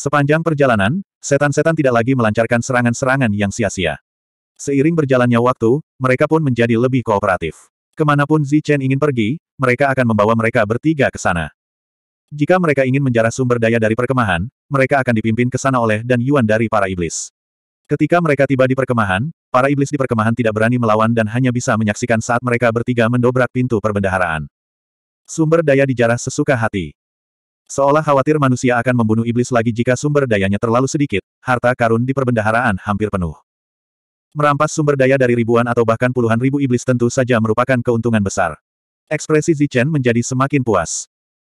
Sepanjang perjalanan, setan-setan tidak lagi melancarkan serangan-serangan yang sia-sia. Seiring berjalannya waktu, mereka pun menjadi lebih kooperatif. Kemanapun Chen ingin pergi, mereka akan membawa mereka bertiga ke sana. Jika mereka ingin menjarah sumber daya dari perkemahan, mereka akan dipimpin ke sana oleh dan Yuan dari para iblis. Ketika mereka tiba di perkemahan, para iblis di perkemahan tidak berani melawan dan hanya bisa menyaksikan saat mereka bertiga mendobrak pintu perbendaharaan. Sumber daya dijarah sesuka hati. Seolah khawatir manusia akan membunuh iblis lagi jika sumber dayanya terlalu sedikit, harta karun di perbendaharaan hampir penuh. Merampas sumber daya dari ribuan atau bahkan puluhan ribu iblis tentu saja merupakan keuntungan besar. Ekspresi Zichen menjadi semakin puas.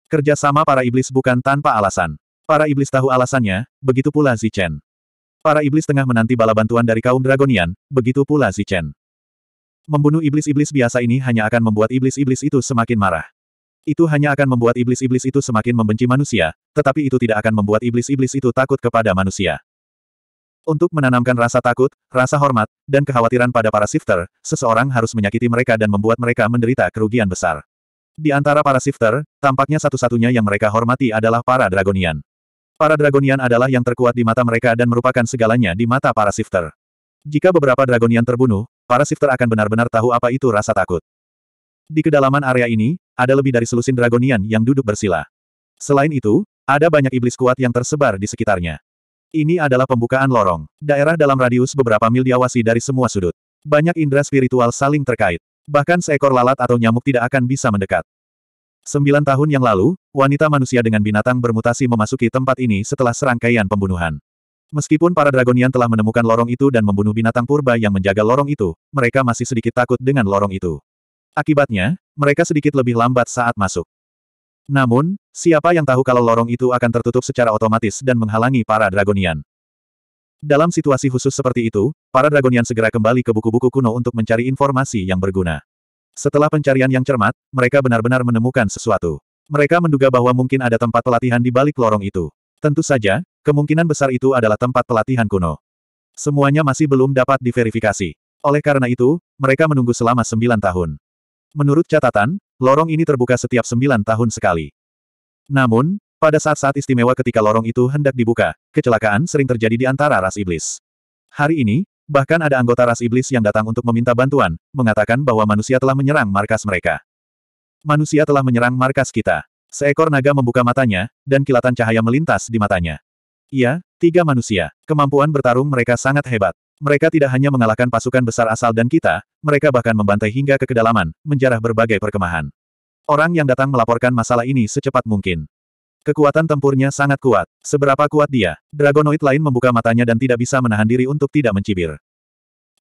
Kerjasama para iblis bukan tanpa alasan. Para iblis tahu alasannya, begitu pula Zichen. Para iblis tengah menanti bala bantuan dari kaum Dragonian, begitu pula Zichen. Membunuh iblis-iblis biasa ini hanya akan membuat iblis-iblis itu semakin marah. Itu hanya akan membuat iblis-iblis itu semakin membenci manusia, tetapi itu tidak akan membuat iblis-iblis itu takut kepada manusia. Untuk menanamkan rasa takut, rasa hormat, dan kekhawatiran pada para shifter, seseorang harus menyakiti mereka dan membuat mereka menderita kerugian besar. Di antara para shifter, tampaknya satu-satunya yang mereka hormati adalah para Dragonian. Para Dragonian adalah yang terkuat di mata mereka dan merupakan segalanya di mata para shifter. Jika beberapa Dragonian terbunuh, para shifter akan benar-benar tahu apa itu rasa takut. Di kedalaman area ini, ada lebih dari selusin dragonian yang duduk bersila. Selain itu, ada banyak iblis kuat yang tersebar di sekitarnya. Ini adalah pembukaan lorong. Daerah dalam radius beberapa mil diawasi dari semua sudut. Banyak indera spiritual saling terkait. Bahkan seekor lalat atau nyamuk tidak akan bisa mendekat. Sembilan tahun yang lalu, wanita manusia dengan binatang bermutasi memasuki tempat ini setelah serangkaian pembunuhan. Meskipun para Dragonian telah menemukan lorong itu dan membunuh binatang purba yang menjaga lorong itu, mereka masih sedikit takut dengan lorong itu. Akibatnya, mereka sedikit lebih lambat saat masuk. Namun, siapa yang tahu kalau lorong itu akan tertutup secara otomatis dan menghalangi para Dragonian. Dalam situasi khusus seperti itu, para Dragonian segera kembali ke buku-buku kuno untuk mencari informasi yang berguna. Setelah pencarian yang cermat, mereka benar-benar menemukan sesuatu. Mereka menduga bahwa mungkin ada tempat pelatihan di balik lorong itu. Tentu saja, kemungkinan besar itu adalah tempat pelatihan kuno. Semuanya masih belum dapat diverifikasi. Oleh karena itu, mereka menunggu selama sembilan tahun. Menurut catatan, lorong ini terbuka setiap sembilan tahun sekali. Namun, pada saat-saat istimewa ketika lorong itu hendak dibuka, kecelakaan sering terjadi di antara ras iblis. Hari ini, bahkan ada anggota ras iblis yang datang untuk meminta bantuan, mengatakan bahwa manusia telah menyerang markas mereka. Manusia telah menyerang markas kita. Seekor naga membuka matanya, dan kilatan cahaya melintas di matanya. Iya, tiga manusia. Kemampuan bertarung mereka sangat hebat. Mereka tidak hanya mengalahkan pasukan besar asal dan kita, mereka bahkan membantai hingga ke kedalaman, menjarah berbagai perkemahan. Orang yang datang melaporkan masalah ini secepat mungkin. Kekuatan tempurnya sangat kuat. Seberapa kuat dia? Dragonoid lain membuka matanya dan tidak bisa menahan diri untuk tidak mencibir.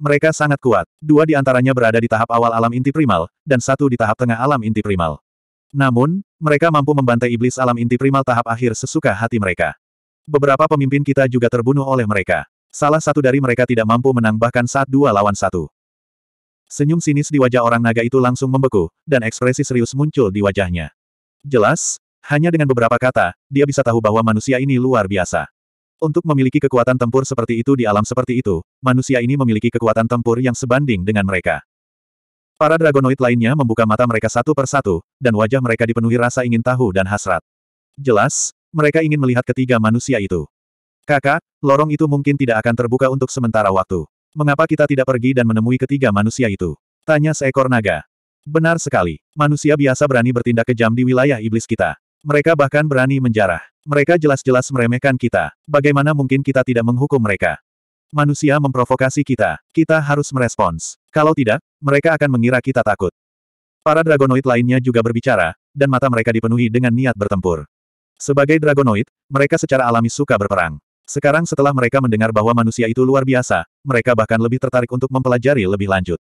Mereka sangat kuat. Dua di antaranya berada di tahap awal alam inti primal, dan satu di tahap tengah alam inti primal. Namun, mereka mampu membantai iblis alam inti primal tahap akhir sesuka hati mereka. Beberapa pemimpin kita juga terbunuh oleh mereka. Salah satu dari mereka tidak mampu menang bahkan saat dua lawan satu. Senyum sinis di wajah orang naga itu langsung membeku, dan ekspresi serius muncul di wajahnya. Jelas, hanya dengan beberapa kata, dia bisa tahu bahwa manusia ini luar biasa. Untuk memiliki kekuatan tempur seperti itu di alam seperti itu, manusia ini memiliki kekuatan tempur yang sebanding dengan mereka. Para dragonoid lainnya membuka mata mereka satu persatu, dan wajah mereka dipenuhi rasa ingin tahu dan hasrat. Jelas, mereka ingin melihat ketiga manusia itu. Kakak, lorong itu mungkin tidak akan terbuka untuk sementara waktu. Mengapa kita tidak pergi dan menemui ketiga manusia itu? Tanya seekor naga. Benar sekali, manusia biasa berani bertindak kejam di wilayah iblis kita. Mereka bahkan berani menjarah. Mereka jelas-jelas meremehkan kita. Bagaimana mungkin kita tidak menghukum mereka? Manusia memprovokasi kita. Kita harus merespons. Kalau tidak, mereka akan mengira kita takut. Para dragonoid lainnya juga berbicara, dan mata mereka dipenuhi dengan niat bertempur. Sebagai dragonoid, mereka secara alami suka berperang. Sekarang setelah mereka mendengar bahwa manusia itu luar biasa, mereka bahkan lebih tertarik untuk mempelajari lebih lanjut.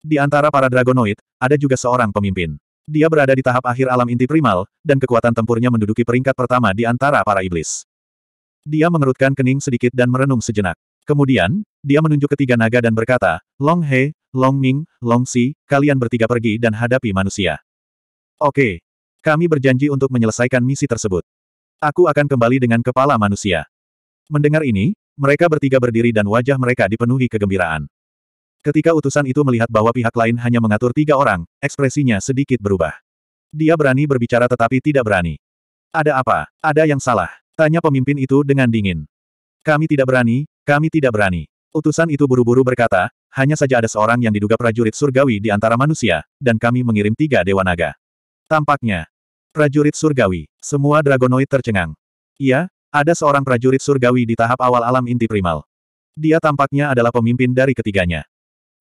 Di antara para Dragonoid, ada juga seorang pemimpin. Dia berada di tahap akhir alam inti primal, dan kekuatan tempurnya menduduki peringkat pertama di antara para iblis. Dia mengerutkan kening sedikit dan merenung sejenak. Kemudian, dia menunjuk ketiga naga dan berkata, Long He, Long Ming, Long Si, kalian bertiga pergi dan hadapi manusia. Oke. Kami berjanji untuk menyelesaikan misi tersebut. Aku akan kembali dengan kepala manusia. Mendengar ini, mereka bertiga berdiri dan wajah mereka dipenuhi kegembiraan. Ketika utusan itu melihat bahwa pihak lain hanya mengatur tiga orang, ekspresinya sedikit berubah. Dia berani berbicara tetapi tidak berani. Ada apa? Ada yang salah? Tanya pemimpin itu dengan dingin. Kami tidak berani, kami tidak berani. Utusan itu buru-buru berkata, hanya saja ada seorang yang diduga prajurit surgawi di antara manusia, dan kami mengirim tiga dewa naga. Tampaknya, prajurit surgawi, semua dragonoid tercengang. Iya, ada seorang prajurit surgawi di tahap awal alam inti primal. Dia tampaknya adalah pemimpin dari ketiganya.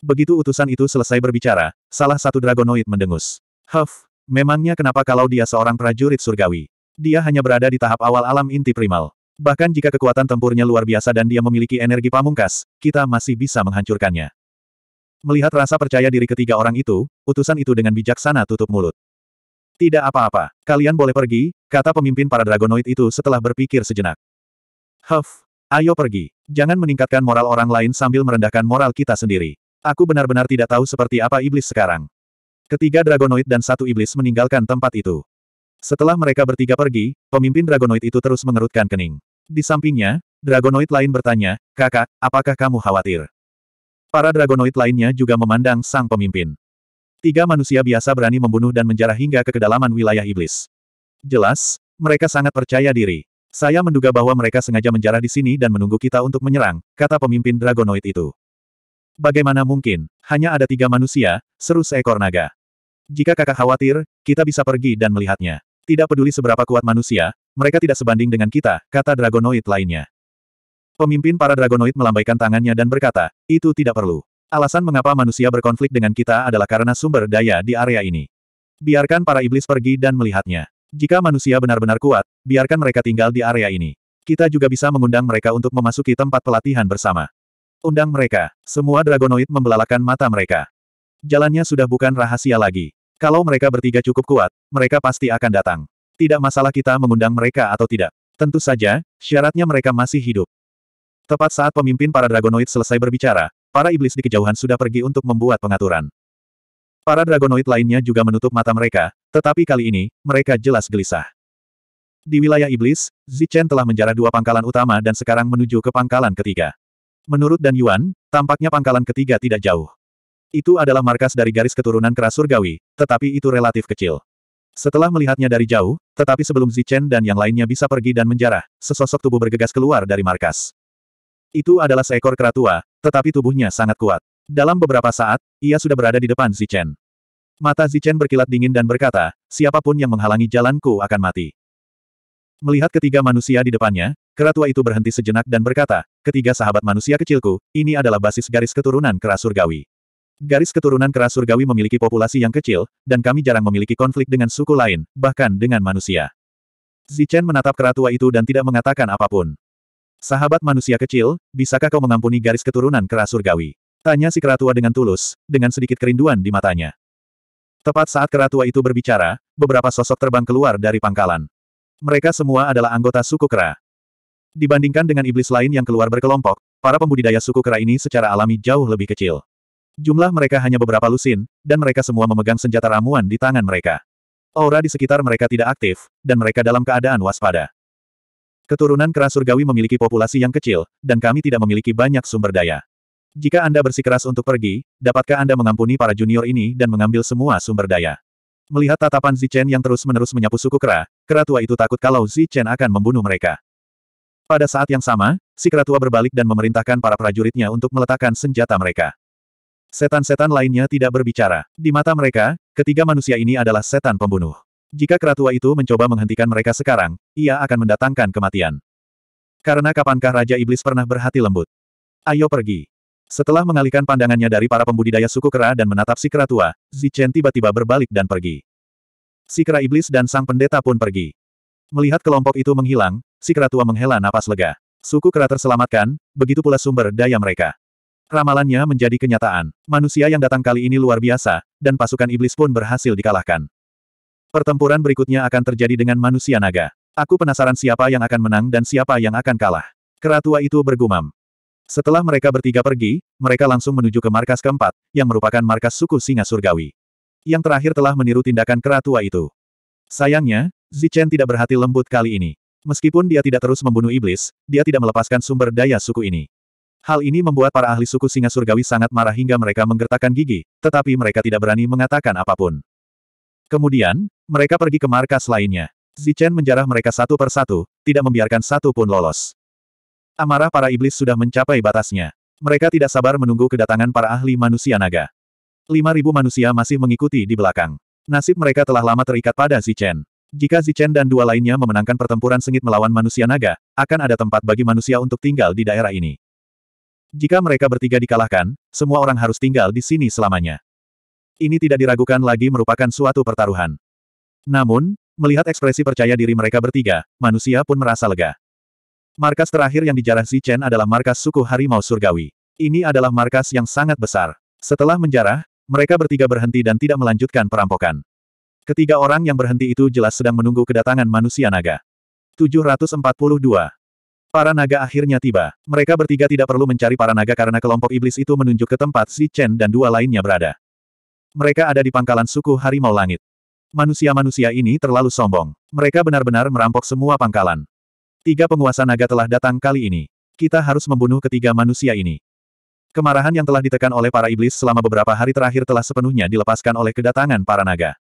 Begitu utusan itu selesai berbicara, salah satu dragonoid mendengus. Huff, memangnya kenapa kalau dia seorang prajurit surgawi? Dia hanya berada di tahap awal alam inti primal. Bahkan jika kekuatan tempurnya luar biasa dan dia memiliki energi pamungkas, kita masih bisa menghancurkannya. Melihat rasa percaya diri ketiga orang itu, utusan itu dengan bijaksana tutup mulut. Tidak apa-apa, kalian boleh pergi, kata pemimpin para Dragonoid itu setelah berpikir sejenak. Huff, ayo pergi. Jangan meningkatkan moral orang lain sambil merendahkan moral kita sendiri. Aku benar-benar tidak tahu seperti apa iblis sekarang. Ketiga Dragonoid dan satu iblis meninggalkan tempat itu. Setelah mereka bertiga pergi, pemimpin Dragonoid itu terus mengerutkan kening. Di sampingnya, Dragonoid lain bertanya, kakak, apakah kamu khawatir? Para Dragonoid lainnya juga memandang sang pemimpin. Tiga manusia biasa berani membunuh dan menjarah hingga ke kedalaman wilayah iblis. Jelas, mereka sangat percaya diri. Saya menduga bahwa mereka sengaja menjarah di sini dan menunggu kita untuk menyerang, kata pemimpin Dragonoid itu. Bagaimana mungkin, hanya ada tiga manusia, seru seekor naga. Jika kakak khawatir, kita bisa pergi dan melihatnya. Tidak peduli seberapa kuat manusia, mereka tidak sebanding dengan kita, kata Dragonoid lainnya. Pemimpin para Dragonoid melambaikan tangannya dan berkata, itu tidak perlu. Alasan mengapa manusia berkonflik dengan kita adalah karena sumber daya di area ini. Biarkan para iblis pergi dan melihatnya. Jika manusia benar-benar kuat, biarkan mereka tinggal di area ini. Kita juga bisa mengundang mereka untuk memasuki tempat pelatihan bersama. Undang mereka. Semua dragonoid membelalakan mata mereka. Jalannya sudah bukan rahasia lagi. Kalau mereka bertiga cukup kuat, mereka pasti akan datang. Tidak masalah kita mengundang mereka atau tidak. Tentu saja, syaratnya mereka masih hidup. Tepat saat pemimpin para dragonoid selesai berbicara, Para iblis di kejauhan sudah pergi untuk membuat pengaturan. Para dragonoid lainnya juga menutup mata mereka, tetapi kali ini, mereka jelas gelisah. Di wilayah iblis, Zichen telah menjarah dua pangkalan utama dan sekarang menuju ke pangkalan ketiga. Menurut Dan Yuan, tampaknya pangkalan ketiga tidak jauh. Itu adalah markas dari garis keturunan keras surgawi, tetapi itu relatif kecil. Setelah melihatnya dari jauh, tetapi sebelum Zichen dan yang lainnya bisa pergi dan menjarah, sesosok tubuh bergegas keluar dari markas. Itu adalah seekor tua, tetapi tubuhnya sangat kuat. Dalam beberapa saat, ia sudah berada di depan Zichen. Mata Zichen berkilat dingin dan berkata, siapapun yang menghalangi jalanku akan mati. Melihat ketiga manusia di depannya, keratua itu berhenti sejenak dan berkata, ketiga sahabat manusia kecilku, ini adalah basis garis keturunan keras surgawi. Garis keturunan keras surgawi memiliki populasi yang kecil, dan kami jarang memiliki konflik dengan suku lain, bahkan dengan manusia. Zichen menatap keratua itu dan tidak mengatakan apapun. Sahabat manusia kecil, bisakah kau mengampuni garis keturunan kera surgawi? Tanya si keratua dengan tulus, dengan sedikit kerinduan di matanya. Tepat saat keratua itu berbicara, beberapa sosok terbang keluar dari pangkalan. Mereka semua adalah anggota suku kera. Dibandingkan dengan iblis lain yang keluar berkelompok, para pembudidaya suku kera ini secara alami jauh lebih kecil. Jumlah mereka hanya beberapa lusin, dan mereka semua memegang senjata ramuan di tangan mereka. Aura di sekitar mereka tidak aktif, dan mereka dalam keadaan waspada. Keturunan keras surgawi memiliki populasi yang kecil, dan kami tidak memiliki banyak sumber daya. Jika Anda bersikeras untuk pergi, dapatkah Anda mengampuni para junior ini dan mengambil semua sumber daya? Melihat tatapan Zichen yang terus-menerus menyapu suku kera, kera tua itu takut kalau Zichen akan membunuh mereka. Pada saat yang sama, si kera tua berbalik dan memerintahkan para prajuritnya untuk meletakkan senjata mereka. Setan-setan lainnya tidak berbicara. Di mata mereka, ketiga manusia ini adalah setan pembunuh. Jika keratua itu mencoba menghentikan mereka sekarang, ia akan mendatangkan kematian. Karena kapankah Raja Iblis pernah berhati lembut? Ayo pergi. Setelah mengalihkan pandangannya dari para pembudidaya suku kera dan menatap si keratua, Zichen tiba-tiba berbalik dan pergi. Si kera iblis dan sang pendeta pun pergi. Melihat kelompok itu menghilang, si keratua menghela napas lega. Suku kera terselamatkan, begitu pula sumber daya mereka. Ramalannya menjadi kenyataan. Manusia yang datang kali ini luar biasa, dan pasukan iblis pun berhasil dikalahkan. Pertempuran berikutnya akan terjadi dengan manusia naga. Aku penasaran siapa yang akan menang dan siapa yang akan kalah. Keratua itu bergumam. Setelah mereka bertiga pergi, mereka langsung menuju ke markas keempat, yang merupakan markas suku singa surgawi. Yang terakhir telah meniru tindakan keratua itu. Sayangnya, Zichen tidak berhati lembut kali ini. Meskipun dia tidak terus membunuh iblis, dia tidak melepaskan sumber daya suku ini. Hal ini membuat para ahli suku singa surgawi sangat marah hingga mereka menggertakkan gigi, tetapi mereka tidak berani mengatakan apapun. Kemudian, mereka pergi ke markas lainnya. Zichen menjarah mereka satu per satu, tidak membiarkan satu pun lolos. Amarah para iblis sudah mencapai batasnya. Mereka tidak sabar menunggu kedatangan para ahli manusia naga. Lima ribu manusia masih mengikuti di belakang. Nasib mereka telah lama terikat pada Zichen. Jika Zichen dan dua lainnya memenangkan pertempuran sengit melawan manusia naga, akan ada tempat bagi manusia untuk tinggal di daerah ini. Jika mereka bertiga dikalahkan, semua orang harus tinggal di sini selamanya. Ini tidak diragukan lagi merupakan suatu pertaruhan. Namun, melihat ekspresi percaya diri mereka bertiga, manusia pun merasa lega. Markas terakhir yang dijarah Chen adalah markas suku Harimau Surgawi. Ini adalah markas yang sangat besar. Setelah menjarah, mereka bertiga berhenti dan tidak melanjutkan perampokan. Ketiga orang yang berhenti itu jelas sedang menunggu kedatangan manusia naga. 742. Para naga akhirnya tiba. Mereka bertiga tidak perlu mencari para naga karena kelompok iblis itu menunjuk ke tempat Si Chen dan dua lainnya berada. Mereka ada di pangkalan suku Harimau Langit. Manusia-manusia ini terlalu sombong. Mereka benar-benar merampok semua pangkalan. Tiga penguasa naga telah datang kali ini. Kita harus membunuh ketiga manusia ini. Kemarahan yang telah ditekan oleh para iblis selama beberapa hari terakhir telah sepenuhnya dilepaskan oleh kedatangan para naga.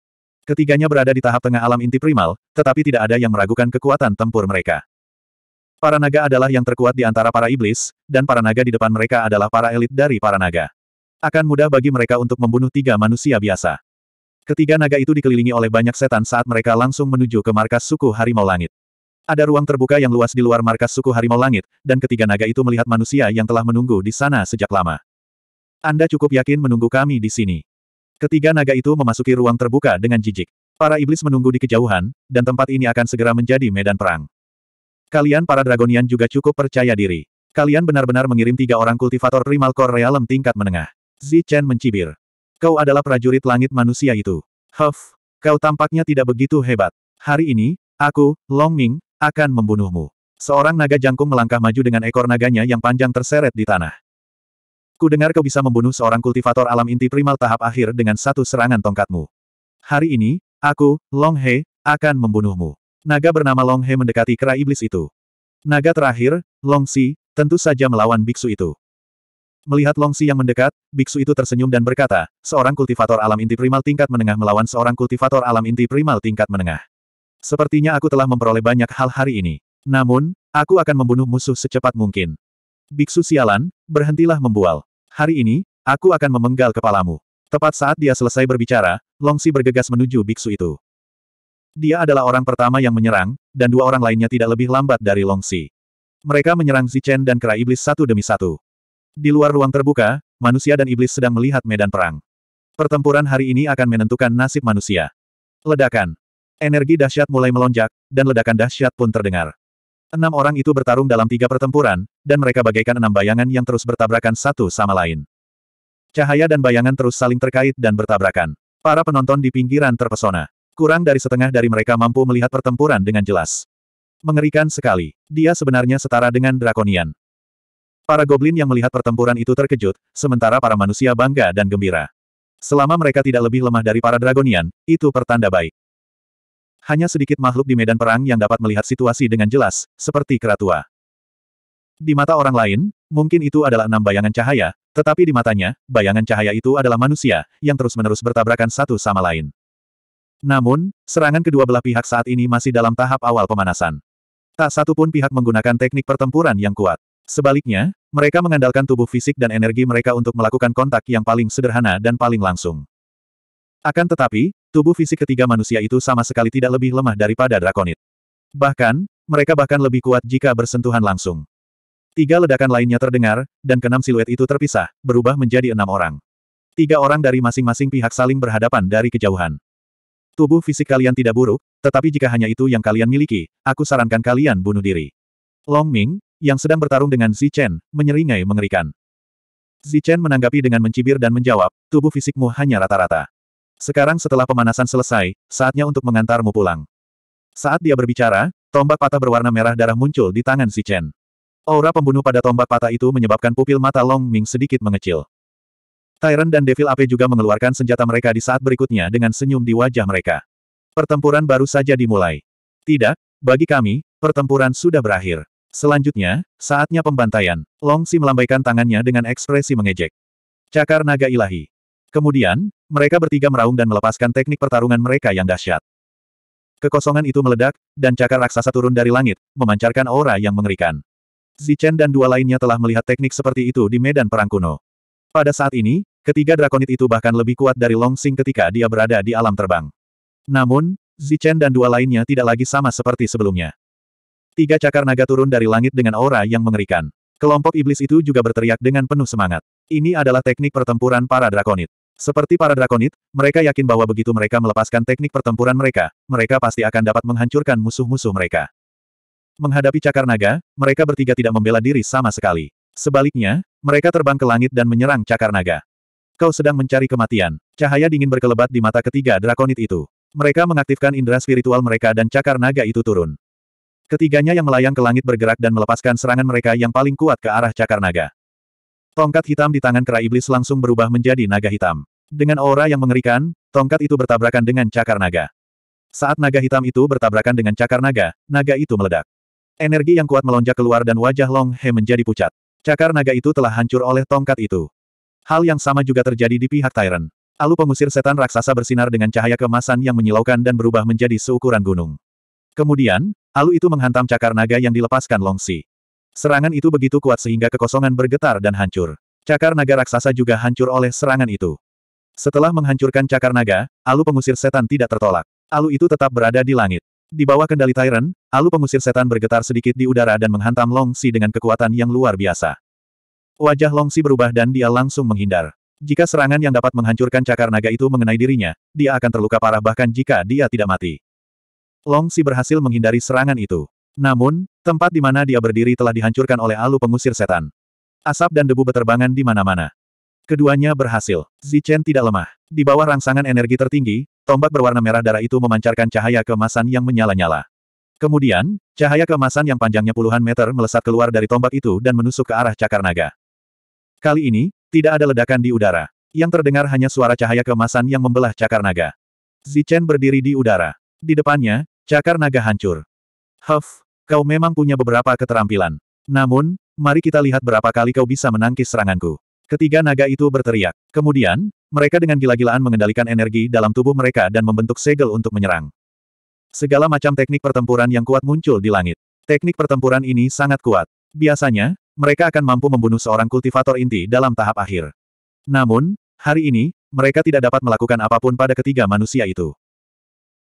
Ketiganya berada di tahap tengah alam inti primal, tetapi tidak ada yang meragukan kekuatan tempur mereka. Para naga adalah yang terkuat di antara para iblis, dan para naga di depan mereka adalah para elit dari para naga. Akan mudah bagi mereka untuk membunuh tiga manusia biasa. Ketiga naga itu dikelilingi oleh banyak setan saat mereka langsung menuju ke markas suku Harimau Langit. Ada ruang terbuka yang luas di luar markas suku Harimau Langit, dan ketiga naga itu melihat manusia yang telah menunggu di sana sejak lama. Anda cukup yakin menunggu kami di sini. Ketiga naga itu memasuki ruang terbuka dengan jijik. Para iblis menunggu di kejauhan, dan tempat ini akan segera menjadi medan perang. Kalian para Dragonian juga cukup percaya diri. Kalian benar-benar mengirim tiga orang kultivator Primal Core Realm tingkat menengah. Zi Chen mencibir. Kau adalah prajurit langit manusia itu. Huff, kau tampaknya tidak begitu hebat. Hari ini, aku, Long Ming, akan membunuhmu. Seorang naga jangkung melangkah maju dengan ekor naganya yang panjang terseret di tanah. Ku dengar kau bisa membunuh seorang kultivator alam inti primal tahap akhir dengan satu serangan tongkatmu. Hari ini, aku, Long He, akan membunuhmu. Naga bernama Long He mendekati kera iblis itu. Naga terakhir, Long Si, tentu saja melawan biksu itu. Melihat Long Xi yang mendekat, biksu itu tersenyum dan berkata, seorang kultivator alam inti primal tingkat menengah melawan seorang kultivator alam inti primal tingkat menengah. Sepertinya aku telah memperoleh banyak hal hari ini. Namun, aku akan membunuh musuh secepat mungkin. Biksu sialan, berhentilah membual. Hari ini, aku akan memenggal kepalamu. Tepat saat dia selesai berbicara, Long Xi bergegas menuju biksu itu. Dia adalah orang pertama yang menyerang, dan dua orang lainnya tidak lebih lambat dari Long Xi. Mereka menyerang Zichen dan Kera Iblis satu demi satu. Di luar ruang terbuka, manusia dan iblis sedang melihat medan perang. Pertempuran hari ini akan menentukan nasib manusia. Ledakan. Energi dahsyat mulai melonjak, dan ledakan dahsyat pun terdengar. Enam orang itu bertarung dalam tiga pertempuran, dan mereka bagaikan enam bayangan yang terus bertabrakan satu sama lain. Cahaya dan bayangan terus saling terkait dan bertabrakan. Para penonton di pinggiran terpesona. Kurang dari setengah dari mereka mampu melihat pertempuran dengan jelas. Mengerikan sekali. Dia sebenarnya setara dengan Drakonian. Para goblin yang melihat pertempuran itu terkejut, sementara para manusia bangga dan gembira. Selama mereka tidak lebih lemah dari para dragonian, itu pertanda baik. Hanya sedikit makhluk di medan perang yang dapat melihat situasi dengan jelas, seperti keratua. Di mata orang lain, mungkin itu adalah enam bayangan cahaya, tetapi di matanya, bayangan cahaya itu adalah manusia, yang terus-menerus bertabrakan satu sama lain. Namun, serangan kedua belah pihak saat ini masih dalam tahap awal pemanasan. Tak satu pun pihak menggunakan teknik pertempuran yang kuat. Sebaliknya, mereka mengandalkan tubuh fisik dan energi mereka untuk melakukan kontak yang paling sederhana dan paling langsung. Akan tetapi, tubuh fisik ketiga manusia itu sama sekali tidak lebih lemah daripada drakonit. Bahkan, mereka bahkan lebih kuat jika bersentuhan langsung. Tiga ledakan lainnya terdengar, dan keenam siluet itu terpisah, berubah menjadi enam orang. Tiga orang dari masing-masing pihak saling berhadapan dari kejauhan. Tubuh fisik kalian tidak buruk, tetapi jika hanya itu yang kalian miliki, aku sarankan kalian bunuh diri. Long Ming, yang sedang bertarung dengan Chen menyeringai mengerikan. Chen menanggapi dengan mencibir dan menjawab, tubuh fisikmu hanya rata-rata. Sekarang setelah pemanasan selesai, saatnya untuk mengantarmu pulang. Saat dia berbicara, tombak patah berwarna merah darah muncul di tangan Chen. Aura pembunuh pada tombak patah itu menyebabkan pupil mata Long Ming sedikit mengecil. Tyrant dan Devil Ape juga mengeluarkan senjata mereka di saat berikutnya dengan senyum di wajah mereka. Pertempuran baru saja dimulai. Tidak, bagi kami, pertempuran sudah berakhir. Selanjutnya, saatnya pembantaian. Long Si melambaikan tangannya dengan ekspresi mengejek. Cakar naga ilahi. Kemudian, mereka bertiga meraung dan melepaskan teknik pertarungan mereka yang dahsyat. Kekosongan itu meledak, dan cakar raksasa turun dari langit, memancarkan aura yang mengerikan. Zichen dan dua lainnya telah melihat teknik seperti itu di medan perang kuno. Pada saat ini, ketiga drakonit itu bahkan lebih kuat dari Long Sing ketika dia berada di alam terbang. Namun, Zichen dan dua lainnya tidak lagi sama seperti sebelumnya. Tiga cakar naga turun dari langit dengan aura yang mengerikan. Kelompok iblis itu juga berteriak dengan penuh semangat. Ini adalah teknik pertempuran para drakonit. Seperti para drakonit, mereka yakin bahwa begitu mereka melepaskan teknik pertempuran mereka, mereka pasti akan dapat menghancurkan musuh-musuh mereka. Menghadapi cakar naga, mereka bertiga tidak membela diri sama sekali. Sebaliknya, mereka terbang ke langit dan menyerang cakar naga. Kau sedang mencari kematian. Cahaya dingin berkelebat di mata ketiga drakonit itu. Mereka mengaktifkan indera spiritual mereka dan cakar naga itu turun. Ketiganya yang melayang ke langit bergerak dan melepaskan serangan mereka yang paling kuat ke arah cakar naga. Tongkat hitam di tangan kera iblis langsung berubah menjadi naga hitam. Dengan aura yang mengerikan, tongkat itu bertabrakan dengan cakar naga. Saat naga hitam itu bertabrakan dengan cakar naga, naga itu meledak. Energi yang kuat melonjak keluar dan wajah Long He menjadi pucat. Cakar naga itu telah hancur oleh tongkat itu. Hal yang sama juga terjadi di pihak Tyrant. Alu pengusir setan raksasa bersinar dengan cahaya kemasan yang menyilaukan dan berubah menjadi seukuran gunung. Kemudian, Alu itu menghantam cakar naga yang dilepaskan Xi. Serangan itu begitu kuat sehingga kekosongan bergetar dan hancur. Cakar naga raksasa juga hancur oleh serangan itu. Setelah menghancurkan cakar naga, Alu pengusir setan tidak tertolak. Alu itu tetap berada di langit. Di bawah kendali Tyrant, Alu pengusir setan bergetar sedikit di udara dan menghantam Xi dengan kekuatan yang luar biasa. Wajah Xi berubah dan dia langsung menghindar. Jika serangan yang dapat menghancurkan cakar naga itu mengenai dirinya, dia akan terluka parah bahkan jika dia tidak mati. Long Si berhasil menghindari serangan itu. Namun, tempat di mana dia berdiri telah dihancurkan oleh alu pengusir setan. Asap dan debu beterbangan di mana-mana. Keduanya berhasil. Zichen tidak lemah. Di bawah rangsangan energi tertinggi, tombak berwarna merah darah itu memancarkan cahaya kemasan yang menyala-nyala. Kemudian, cahaya kemasan yang panjangnya puluhan meter melesat keluar dari tombak itu dan menusuk ke arah cakar naga. Kali ini, tidak ada ledakan di udara. Yang terdengar hanya suara cahaya kemasan yang membelah cakar naga. Zichen berdiri di udara. Di depannya, cakar naga hancur. Huff, kau memang punya beberapa keterampilan. Namun, mari kita lihat berapa kali kau bisa menangkis seranganku. Ketiga naga itu berteriak. Kemudian, mereka dengan gila-gilaan mengendalikan energi dalam tubuh mereka dan membentuk segel untuk menyerang. Segala macam teknik pertempuran yang kuat muncul di langit. Teknik pertempuran ini sangat kuat. Biasanya, mereka akan mampu membunuh seorang kultivator inti dalam tahap akhir. Namun, hari ini, mereka tidak dapat melakukan apapun pada ketiga manusia itu.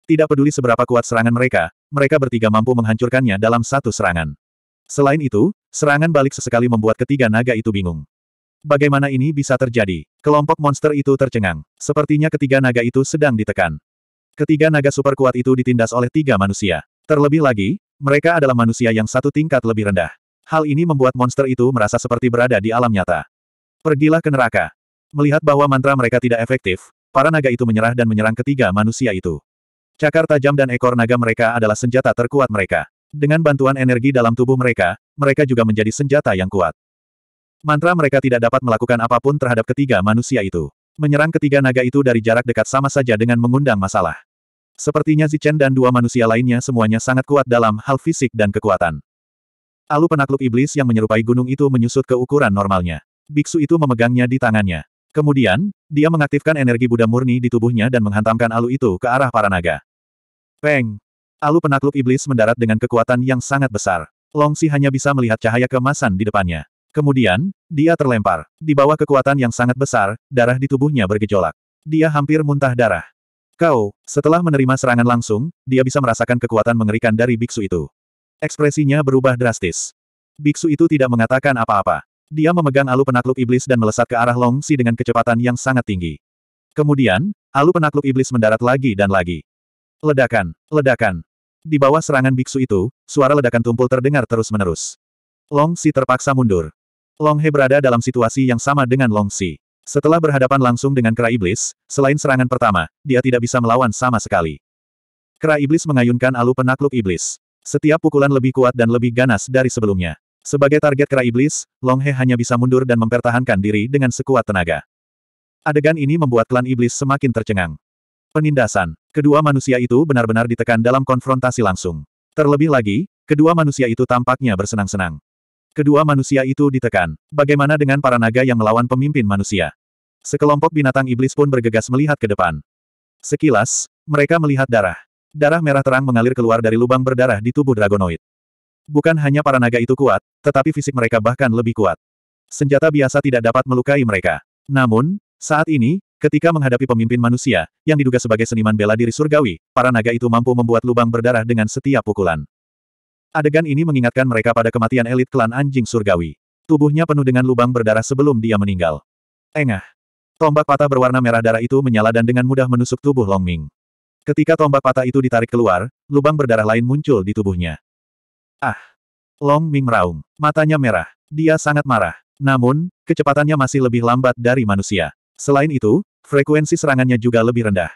Tidak peduli seberapa kuat serangan mereka, mereka bertiga mampu menghancurkannya dalam satu serangan. Selain itu, serangan balik sesekali membuat ketiga naga itu bingung. Bagaimana ini bisa terjadi? Kelompok monster itu tercengang. Sepertinya ketiga naga itu sedang ditekan. Ketiga naga super kuat itu ditindas oleh tiga manusia. Terlebih lagi, mereka adalah manusia yang satu tingkat lebih rendah. Hal ini membuat monster itu merasa seperti berada di alam nyata. Pergilah ke neraka. Melihat bahwa mantra mereka tidak efektif, para naga itu menyerah dan menyerang ketiga manusia itu. Cakar tajam dan ekor naga mereka adalah senjata terkuat mereka. Dengan bantuan energi dalam tubuh mereka, mereka juga menjadi senjata yang kuat. Mantra mereka tidak dapat melakukan apapun terhadap ketiga manusia itu. Menyerang ketiga naga itu dari jarak dekat sama saja dengan mengundang masalah. Sepertinya Zichen dan dua manusia lainnya semuanya sangat kuat dalam hal fisik dan kekuatan. Alu penakluk iblis yang menyerupai gunung itu menyusut ke ukuran normalnya. Biksu itu memegangnya di tangannya. Kemudian, dia mengaktifkan energi Buddha murni di tubuhnya dan menghantamkan alu itu ke arah para naga. Peng! Alu penakluk iblis mendarat dengan kekuatan yang sangat besar. Longsi hanya bisa melihat cahaya kemasan di depannya. Kemudian, dia terlempar. Di bawah kekuatan yang sangat besar, darah di tubuhnya bergejolak. Dia hampir muntah darah. Kau, setelah menerima serangan langsung, dia bisa merasakan kekuatan mengerikan dari biksu itu. Ekspresinya berubah drastis. Biksu itu tidak mengatakan apa-apa. Dia memegang alu penakluk iblis dan melesat ke arah Long Si dengan kecepatan yang sangat tinggi. Kemudian, alu penakluk iblis mendarat lagi dan lagi. Ledakan, ledakan. Di bawah serangan biksu itu, suara ledakan tumpul terdengar terus-menerus. Long Si terpaksa mundur. Long He berada dalam situasi yang sama dengan Long Si. Setelah berhadapan langsung dengan kera iblis, selain serangan pertama, dia tidak bisa melawan sama sekali. Kera iblis mengayunkan alu penakluk iblis. Setiap pukulan lebih kuat dan lebih ganas dari sebelumnya. Sebagai target kera iblis, Long He hanya bisa mundur dan mempertahankan diri dengan sekuat tenaga. Adegan ini membuat klan iblis semakin tercengang. Penindasan. Kedua manusia itu benar-benar ditekan dalam konfrontasi langsung. Terlebih lagi, kedua manusia itu tampaknya bersenang-senang. Kedua manusia itu ditekan. Bagaimana dengan para naga yang melawan pemimpin manusia? Sekelompok binatang iblis pun bergegas melihat ke depan. Sekilas, mereka melihat darah. Darah merah terang mengalir keluar dari lubang berdarah di tubuh Dragonoid. Bukan hanya para naga itu kuat, tetapi fisik mereka bahkan lebih kuat. Senjata biasa tidak dapat melukai mereka. Namun, saat ini, ketika menghadapi pemimpin manusia, yang diduga sebagai seniman bela diri surgawi, para naga itu mampu membuat lubang berdarah dengan setiap pukulan. Adegan ini mengingatkan mereka pada kematian elit klan anjing surgawi. Tubuhnya penuh dengan lubang berdarah sebelum dia meninggal. Engah. Tombak patah berwarna merah darah itu menyala dan dengan mudah menusuk tubuh Long Ming. Ketika tombak patah itu ditarik keluar, lubang berdarah lain muncul di tubuhnya. Ah! Long Ming Raung. Matanya merah. Dia sangat marah. Namun, kecepatannya masih lebih lambat dari manusia. Selain itu, frekuensi serangannya juga lebih rendah.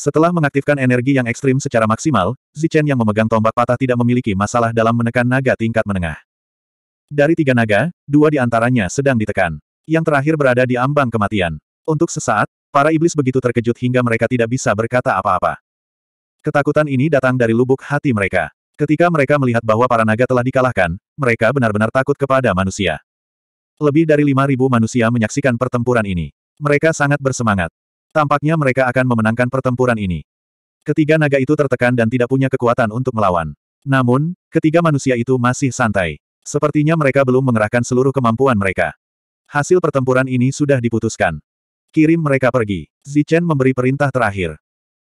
Setelah mengaktifkan energi yang ekstrim secara maksimal, Zichen yang memegang tombak patah tidak memiliki masalah dalam menekan naga tingkat menengah. Dari tiga naga, dua di antaranya sedang ditekan. Yang terakhir berada di ambang kematian. Untuk sesaat, para iblis begitu terkejut hingga mereka tidak bisa berkata apa-apa. Ketakutan ini datang dari lubuk hati mereka. Ketika mereka melihat bahwa para naga telah dikalahkan, mereka benar-benar takut kepada manusia. Lebih dari 5.000 manusia menyaksikan pertempuran ini. Mereka sangat bersemangat. Tampaknya mereka akan memenangkan pertempuran ini. Ketiga naga itu tertekan dan tidak punya kekuatan untuk melawan. Namun, ketiga manusia itu masih santai. Sepertinya mereka belum mengerahkan seluruh kemampuan mereka. Hasil pertempuran ini sudah diputuskan. Kirim mereka pergi. Zichen memberi perintah terakhir.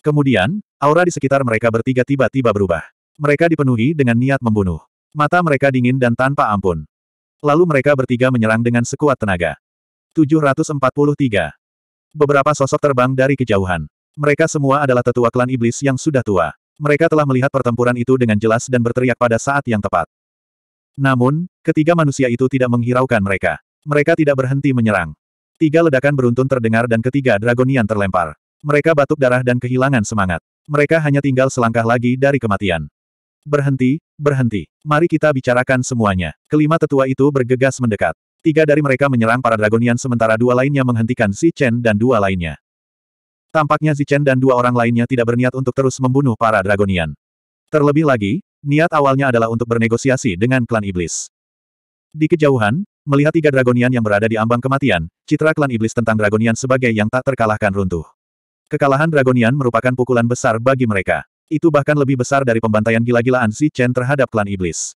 Kemudian, aura di sekitar mereka bertiga tiba-tiba berubah. Mereka dipenuhi dengan niat membunuh. Mata mereka dingin dan tanpa ampun. Lalu mereka bertiga menyerang dengan sekuat tenaga. 743. Beberapa sosok terbang dari kejauhan. Mereka semua adalah tetua klan iblis yang sudah tua. Mereka telah melihat pertempuran itu dengan jelas dan berteriak pada saat yang tepat. Namun, ketiga manusia itu tidak menghiraukan mereka. Mereka tidak berhenti menyerang. Tiga ledakan beruntun terdengar dan ketiga Dragonian terlempar. Mereka batuk darah dan kehilangan semangat. Mereka hanya tinggal selangkah lagi dari kematian. Berhenti, berhenti. Mari kita bicarakan semuanya. Kelima tetua itu bergegas mendekat. Tiga dari mereka menyerang para Dragonian sementara dua lainnya menghentikan Si Chen dan dua lainnya. Tampaknya Si Chen dan dua orang lainnya tidak berniat untuk terus membunuh para Dragonian. Terlebih lagi, niat awalnya adalah untuk bernegosiasi dengan klan iblis. Di kejauhan, melihat tiga Dragonian yang berada di ambang kematian, citra klan iblis tentang Dragonian sebagai yang tak terkalahkan runtuh. Kekalahan Dragonian merupakan pukulan besar bagi mereka. Itu bahkan lebih besar dari pembantaian gila-gilaan Si Chen terhadap klan iblis.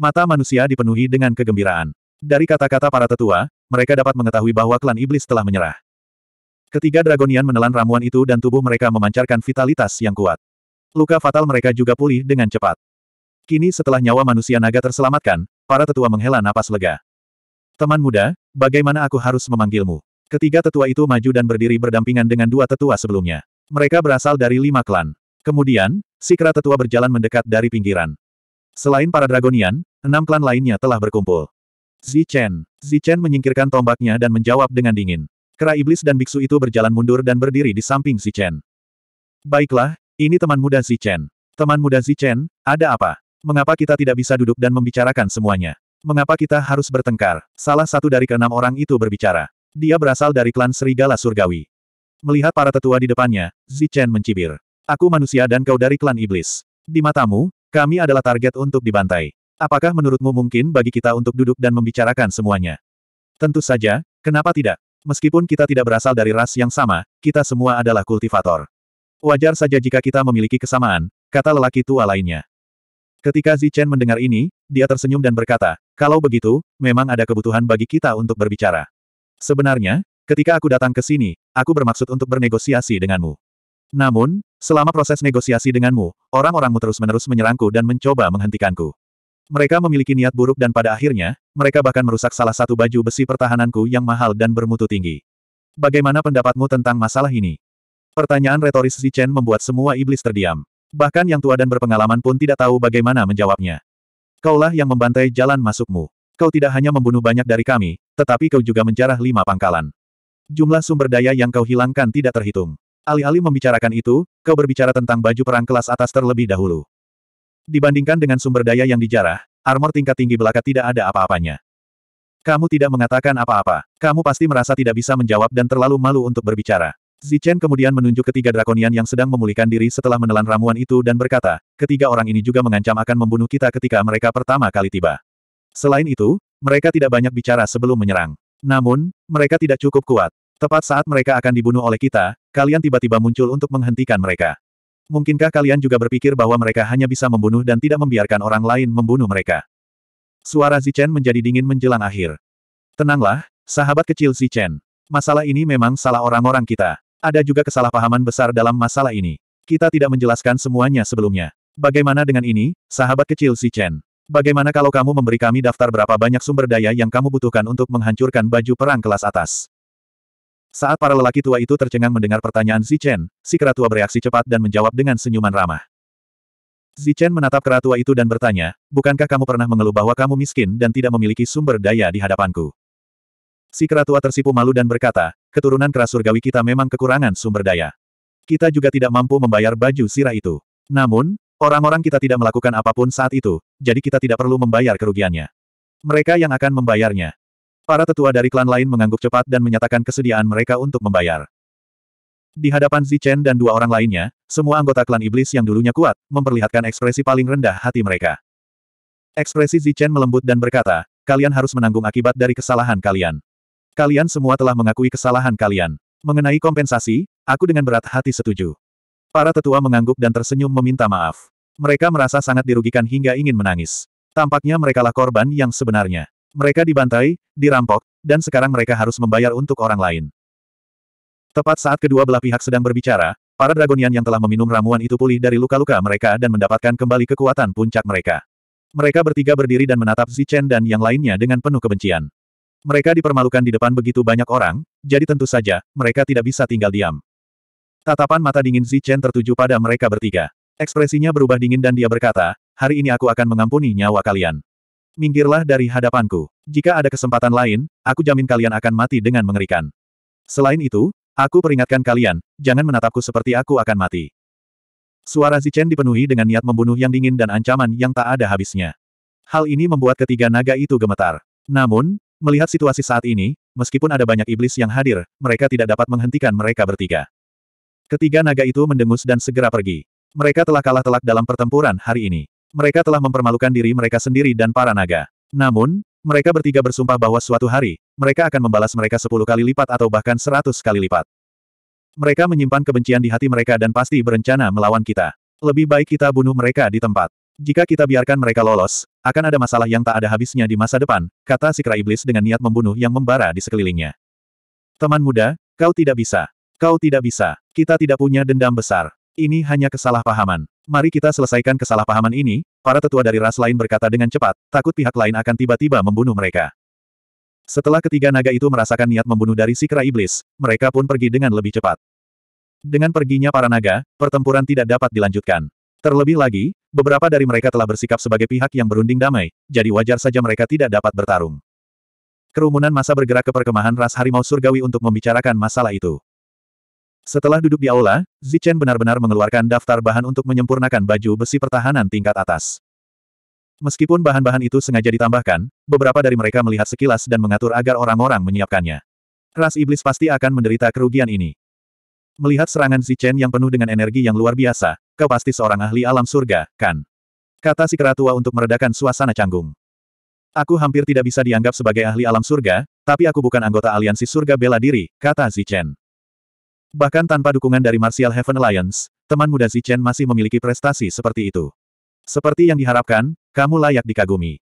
Mata manusia dipenuhi dengan kegembiraan. Dari kata-kata para tetua, mereka dapat mengetahui bahwa klan iblis telah menyerah. Ketiga Dragonian menelan ramuan itu dan tubuh mereka memancarkan vitalitas yang kuat. Luka fatal mereka juga pulih dengan cepat. Kini setelah nyawa manusia naga terselamatkan, para tetua menghela napas lega. Teman muda, bagaimana aku harus memanggilmu? Ketiga tetua itu maju dan berdiri berdampingan dengan dua tetua sebelumnya. Mereka berasal dari lima klan. Kemudian, si kera tetua berjalan mendekat dari pinggiran. Selain para Dragonian, enam klan lainnya telah berkumpul. Zichen. Zichen menyingkirkan tombaknya dan menjawab dengan dingin. Kera iblis dan biksu itu berjalan mundur dan berdiri di samping Zichen. Baiklah, ini teman muda Zichen. Teman muda Zichen, ada apa? Mengapa kita tidak bisa duduk dan membicarakan semuanya? Mengapa kita harus bertengkar? Salah satu dari keenam orang itu berbicara. Dia berasal dari klan Serigala Surgawi. Melihat para tetua di depannya, Zichen mencibir. Aku manusia dan kau dari klan iblis. Di matamu, kami adalah target untuk dibantai. Apakah menurutmu mungkin bagi kita untuk duduk dan membicarakan semuanya? Tentu saja, kenapa tidak? Meskipun kita tidak berasal dari ras yang sama, kita semua adalah kultivator. Wajar saja jika kita memiliki kesamaan, kata lelaki tua lainnya. Ketika Zichen mendengar ini, dia tersenyum dan berkata, kalau begitu, memang ada kebutuhan bagi kita untuk berbicara. Sebenarnya, ketika aku datang ke sini, aku bermaksud untuk bernegosiasi denganmu. Namun, Selama proses negosiasi denganmu, orang-orangmu terus-menerus menyerangku dan mencoba menghentikanku. Mereka memiliki niat buruk dan pada akhirnya, mereka bahkan merusak salah satu baju besi pertahananku yang mahal dan bermutu tinggi. Bagaimana pendapatmu tentang masalah ini? Pertanyaan retoris Zichen membuat semua iblis terdiam. Bahkan yang tua dan berpengalaman pun tidak tahu bagaimana menjawabnya. Kaulah yang membantai jalan masukmu. Kau tidak hanya membunuh banyak dari kami, tetapi kau juga menjarah lima pangkalan. Jumlah sumber daya yang kau hilangkan tidak terhitung. Alih-alih membicarakan itu, kau berbicara tentang baju perang kelas atas terlebih dahulu. Dibandingkan dengan sumber daya yang dijarah, armor tingkat tinggi belaka tidak ada apa-apanya. Kamu tidak mengatakan apa-apa. Kamu pasti merasa tidak bisa menjawab dan terlalu malu untuk berbicara. Zichen kemudian menunjuk ketiga drakonian yang sedang memulihkan diri setelah menelan ramuan itu dan berkata, ketiga orang ini juga mengancam akan membunuh kita ketika mereka pertama kali tiba. Selain itu, mereka tidak banyak bicara sebelum menyerang. Namun, mereka tidak cukup kuat. Tepat saat mereka akan dibunuh oleh kita, kalian tiba-tiba muncul untuk menghentikan mereka. Mungkinkah kalian juga berpikir bahwa mereka hanya bisa membunuh dan tidak membiarkan orang lain membunuh mereka? Suara Zichen menjadi dingin menjelang akhir. Tenanglah, sahabat kecil Zichen. Masalah ini memang salah orang-orang kita. Ada juga kesalahpahaman besar dalam masalah ini. Kita tidak menjelaskan semuanya sebelumnya. Bagaimana dengan ini, sahabat kecil Zichen? Bagaimana kalau kamu memberi kami daftar berapa banyak sumber daya yang kamu butuhkan untuk menghancurkan baju perang kelas atas? Saat para lelaki tua itu tercengang mendengar pertanyaan Zichen, si keratua bereaksi cepat dan menjawab dengan senyuman ramah. Zichen menatap keratua itu dan bertanya, bukankah kamu pernah mengeluh bahwa kamu miskin dan tidak memiliki sumber daya di hadapanku? Si keratua tersipu malu dan berkata, keturunan keras surgawi kita memang kekurangan sumber daya. Kita juga tidak mampu membayar baju sirah itu. Namun, orang-orang kita tidak melakukan apapun saat itu, jadi kita tidak perlu membayar kerugiannya. Mereka yang akan membayarnya. Para tetua dari klan lain mengangguk cepat dan menyatakan kesediaan mereka untuk membayar. Di hadapan Zichen dan dua orang lainnya, semua anggota klan iblis yang dulunya kuat, memperlihatkan ekspresi paling rendah hati mereka. Ekspresi Zichen melembut dan berkata, kalian harus menanggung akibat dari kesalahan kalian. Kalian semua telah mengakui kesalahan kalian. Mengenai kompensasi, aku dengan berat hati setuju. Para tetua mengangguk dan tersenyum meminta maaf. Mereka merasa sangat dirugikan hingga ingin menangis. Tampaknya merekalah korban yang sebenarnya. Mereka dibantai, dirampok, dan sekarang mereka harus membayar untuk orang lain. Tepat saat kedua belah pihak sedang berbicara, para Dragonian yang telah meminum ramuan itu pulih dari luka-luka mereka dan mendapatkan kembali kekuatan puncak mereka. Mereka bertiga berdiri dan menatap Zichen dan yang lainnya dengan penuh kebencian. Mereka dipermalukan di depan begitu banyak orang, jadi tentu saja, mereka tidak bisa tinggal diam. Tatapan mata dingin Zichen tertuju pada mereka bertiga. Ekspresinya berubah dingin dan dia berkata, hari ini aku akan mengampuni nyawa kalian minggirlah dari hadapanku. Jika ada kesempatan lain, aku jamin kalian akan mati dengan mengerikan. Selain itu, aku peringatkan kalian, jangan menatapku seperti aku akan mati. Suara Zichen dipenuhi dengan niat membunuh yang dingin dan ancaman yang tak ada habisnya. Hal ini membuat ketiga naga itu gemetar. Namun, melihat situasi saat ini, meskipun ada banyak iblis yang hadir, mereka tidak dapat menghentikan mereka bertiga. Ketiga naga itu mendengus dan segera pergi. Mereka telah kalah telak dalam pertempuran hari ini mereka telah mempermalukan diri mereka sendiri dan para naga. Namun, mereka bertiga bersumpah bahwa suatu hari, mereka akan membalas mereka sepuluh kali lipat atau bahkan seratus kali lipat. Mereka menyimpan kebencian di hati mereka dan pasti berencana melawan kita. Lebih baik kita bunuh mereka di tempat. Jika kita biarkan mereka lolos, akan ada masalah yang tak ada habisnya di masa depan, kata si kera iblis dengan niat membunuh yang membara di sekelilingnya. Teman muda, kau tidak bisa. Kau tidak bisa. Kita tidak punya dendam besar. Ini hanya kesalahpahaman. Mari kita selesaikan kesalahpahaman ini, para tetua dari ras lain berkata dengan cepat, takut pihak lain akan tiba-tiba membunuh mereka. Setelah ketiga naga itu merasakan niat membunuh dari Sikra Iblis, mereka pun pergi dengan lebih cepat. Dengan perginya para naga, pertempuran tidak dapat dilanjutkan. Terlebih lagi, beberapa dari mereka telah bersikap sebagai pihak yang berunding damai, jadi wajar saja mereka tidak dapat bertarung. Kerumunan masa bergerak ke perkemahan ras harimau surgawi untuk membicarakan masalah itu. Setelah duduk di aula, Zichen benar-benar mengeluarkan daftar bahan untuk menyempurnakan baju besi pertahanan tingkat atas. Meskipun bahan-bahan itu sengaja ditambahkan, beberapa dari mereka melihat sekilas dan mengatur agar orang-orang menyiapkannya. Ras iblis pasti akan menderita kerugian ini. Melihat serangan Zichen yang penuh dengan energi yang luar biasa, kau pasti seorang ahli alam surga, kan? Kata si keratua untuk meredakan suasana canggung. Aku hampir tidak bisa dianggap sebagai ahli alam surga, tapi aku bukan anggota aliansi surga bela diri, kata Zichen. Bahkan tanpa dukungan dari Martial Heaven Alliance, teman muda Zichen masih memiliki prestasi seperti itu. Seperti yang diharapkan, kamu layak dikagumi.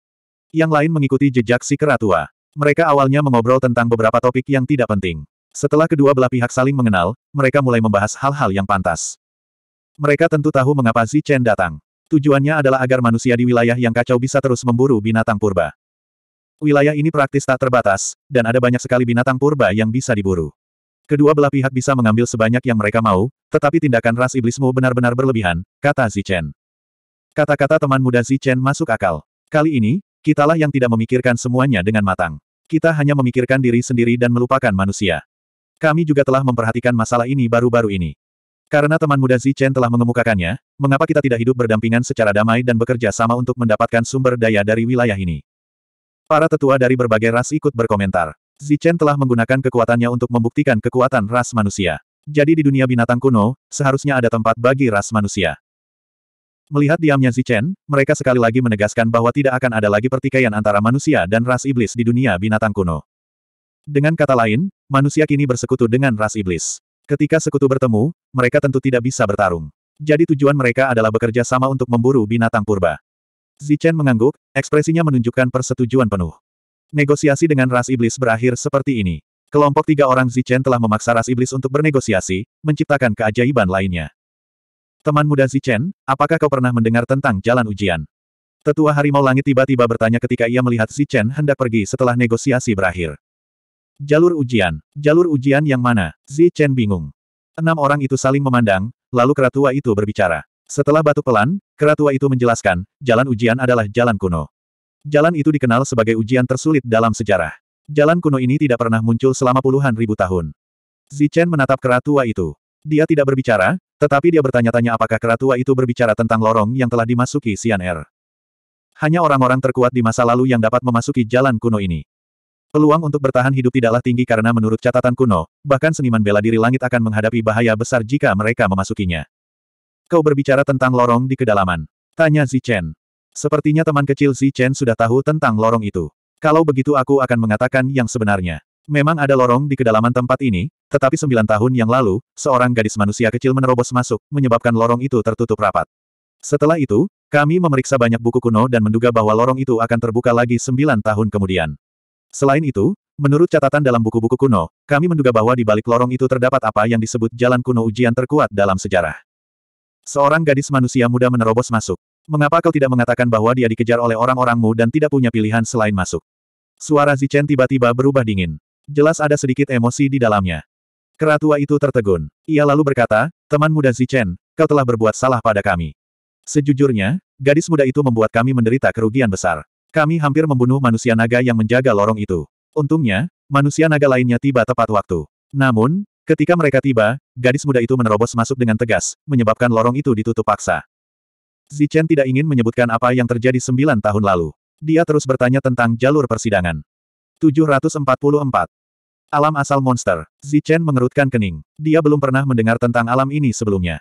Yang lain mengikuti jejak si keratua. Mereka awalnya mengobrol tentang beberapa topik yang tidak penting. Setelah kedua belah pihak saling mengenal, mereka mulai membahas hal-hal yang pantas. Mereka tentu tahu mengapa Zichen datang. Tujuannya adalah agar manusia di wilayah yang kacau bisa terus memburu binatang purba. Wilayah ini praktis tak terbatas, dan ada banyak sekali binatang purba yang bisa diburu. Kedua belah pihak bisa mengambil sebanyak yang mereka mau, tetapi tindakan ras iblismu benar-benar berlebihan, kata Zichen. Kata-kata teman muda Zichen masuk akal. Kali ini, kitalah yang tidak memikirkan semuanya dengan matang. Kita hanya memikirkan diri sendiri dan melupakan manusia. Kami juga telah memperhatikan masalah ini baru-baru ini. Karena teman muda Zichen telah mengemukakannya, mengapa kita tidak hidup berdampingan secara damai dan bekerja sama untuk mendapatkan sumber daya dari wilayah ini? Para tetua dari berbagai ras ikut berkomentar. Zichen telah menggunakan kekuatannya untuk membuktikan kekuatan ras manusia. Jadi di dunia binatang kuno, seharusnya ada tempat bagi ras manusia. Melihat diamnya Zichen, mereka sekali lagi menegaskan bahwa tidak akan ada lagi pertikaian antara manusia dan ras iblis di dunia binatang kuno. Dengan kata lain, manusia kini bersekutu dengan ras iblis. Ketika sekutu bertemu, mereka tentu tidak bisa bertarung. Jadi tujuan mereka adalah bekerja sama untuk memburu binatang purba. Zichen mengangguk, ekspresinya menunjukkan persetujuan penuh. Negosiasi dengan ras iblis berakhir seperti ini. Kelompok tiga orang Zichen telah memaksa ras iblis untuk bernegosiasi, menciptakan keajaiban lainnya. Teman muda Zichen, apakah kau pernah mendengar tentang jalan ujian? Tetua Harimau Langit tiba-tiba bertanya ketika ia melihat Zichen hendak pergi setelah negosiasi berakhir. Jalur ujian, jalur ujian yang mana? Zichen bingung. Enam orang itu saling memandang, lalu keratua itu berbicara. Setelah batu pelan, keratua itu menjelaskan, jalan ujian adalah jalan kuno. Jalan itu dikenal sebagai ujian tersulit dalam sejarah. Jalan kuno ini tidak pernah muncul selama puluhan ribu tahun. Zichen menatap keratua itu. Dia tidak berbicara, tetapi dia bertanya-tanya apakah keratua itu berbicara tentang lorong yang telah dimasuki Xian Er. Hanya orang-orang terkuat di masa lalu yang dapat memasuki jalan kuno ini. Peluang untuk bertahan hidup tidaklah tinggi karena menurut catatan kuno, bahkan seniman bela diri langit akan menghadapi bahaya besar jika mereka memasukinya. Kau berbicara tentang lorong di kedalaman. Tanya Zichen. Sepertinya teman kecil Xi Chen sudah tahu tentang lorong itu. Kalau begitu aku akan mengatakan yang sebenarnya. Memang ada lorong di kedalaman tempat ini, tetapi sembilan tahun yang lalu, seorang gadis manusia kecil menerobos masuk, menyebabkan lorong itu tertutup rapat. Setelah itu, kami memeriksa banyak buku kuno dan menduga bahwa lorong itu akan terbuka lagi sembilan tahun kemudian. Selain itu, menurut catatan dalam buku-buku kuno, kami menduga bahwa di balik lorong itu terdapat apa yang disebut jalan kuno ujian terkuat dalam sejarah. Seorang gadis manusia muda menerobos masuk. Mengapa kau tidak mengatakan bahwa dia dikejar oleh orang-orangmu dan tidak punya pilihan selain masuk? Suara Zichen tiba-tiba berubah dingin. Jelas ada sedikit emosi di dalamnya. Keratua itu tertegun. Ia lalu berkata, teman muda Zichen, kau telah berbuat salah pada kami. Sejujurnya, gadis muda itu membuat kami menderita kerugian besar. Kami hampir membunuh manusia naga yang menjaga lorong itu. Untungnya, manusia naga lainnya tiba tepat waktu. Namun, Ketika mereka tiba, gadis muda itu menerobos masuk dengan tegas, menyebabkan lorong itu ditutup paksa. Zichen tidak ingin menyebutkan apa yang terjadi sembilan tahun lalu. Dia terus bertanya tentang jalur persidangan. 744. Alam asal monster. Zichen mengerutkan kening. Dia belum pernah mendengar tentang alam ini sebelumnya.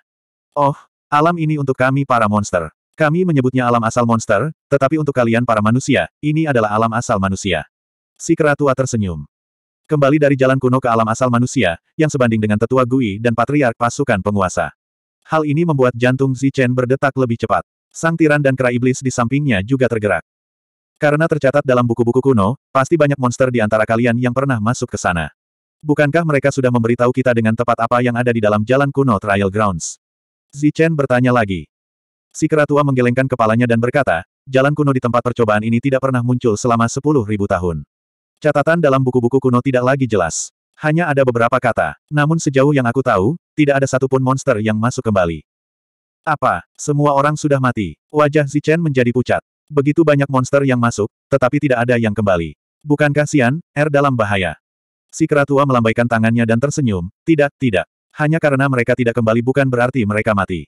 Oh, alam ini untuk kami para monster. Kami menyebutnya alam asal monster, tetapi untuk kalian para manusia, ini adalah alam asal manusia. Si keratua tersenyum. Kembali dari jalan kuno ke alam asal manusia, yang sebanding dengan tetua Gui dan patriark pasukan penguasa. Hal ini membuat jantung Zichen berdetak lebih cepat. Sang tiran dan kera iblis di sampingnya juga tergerak. Karena tercatat dalam buku-buku kuno, pasti banyak monster di antara kalian yang pernah masuk ke sana. Bukankah mereka sudah memberitahu kita dengan tepat apa yang ada di dalam jalan kuno Trial Grounds? Zichen bertanya lagi. Si kera tua menggelengkan kepalanya dan berkata, jalan kuno di tempat percobaan ini tidak pernah muncul selama sepuluh ribu tahun. Catatan dalam buku-buku kuno tidak lagi jelas. Hanya ada beberapa kata. Namun sejauh yang aku tahu, tidak ada satupun monster yang masuk kembali. Apa? Semua orang sudah mati. Wajah Zichen menjadi pucat. Begitu banyak monster yang masuk, tetapi tidak ada yang kembali. Bukankah sian? R er dalam bahaya? Si keratua melambaikan tangannya dan tersenyum, tidak, tidak. Hanya karena mereka tidak kembali bukan berarti mereka mati.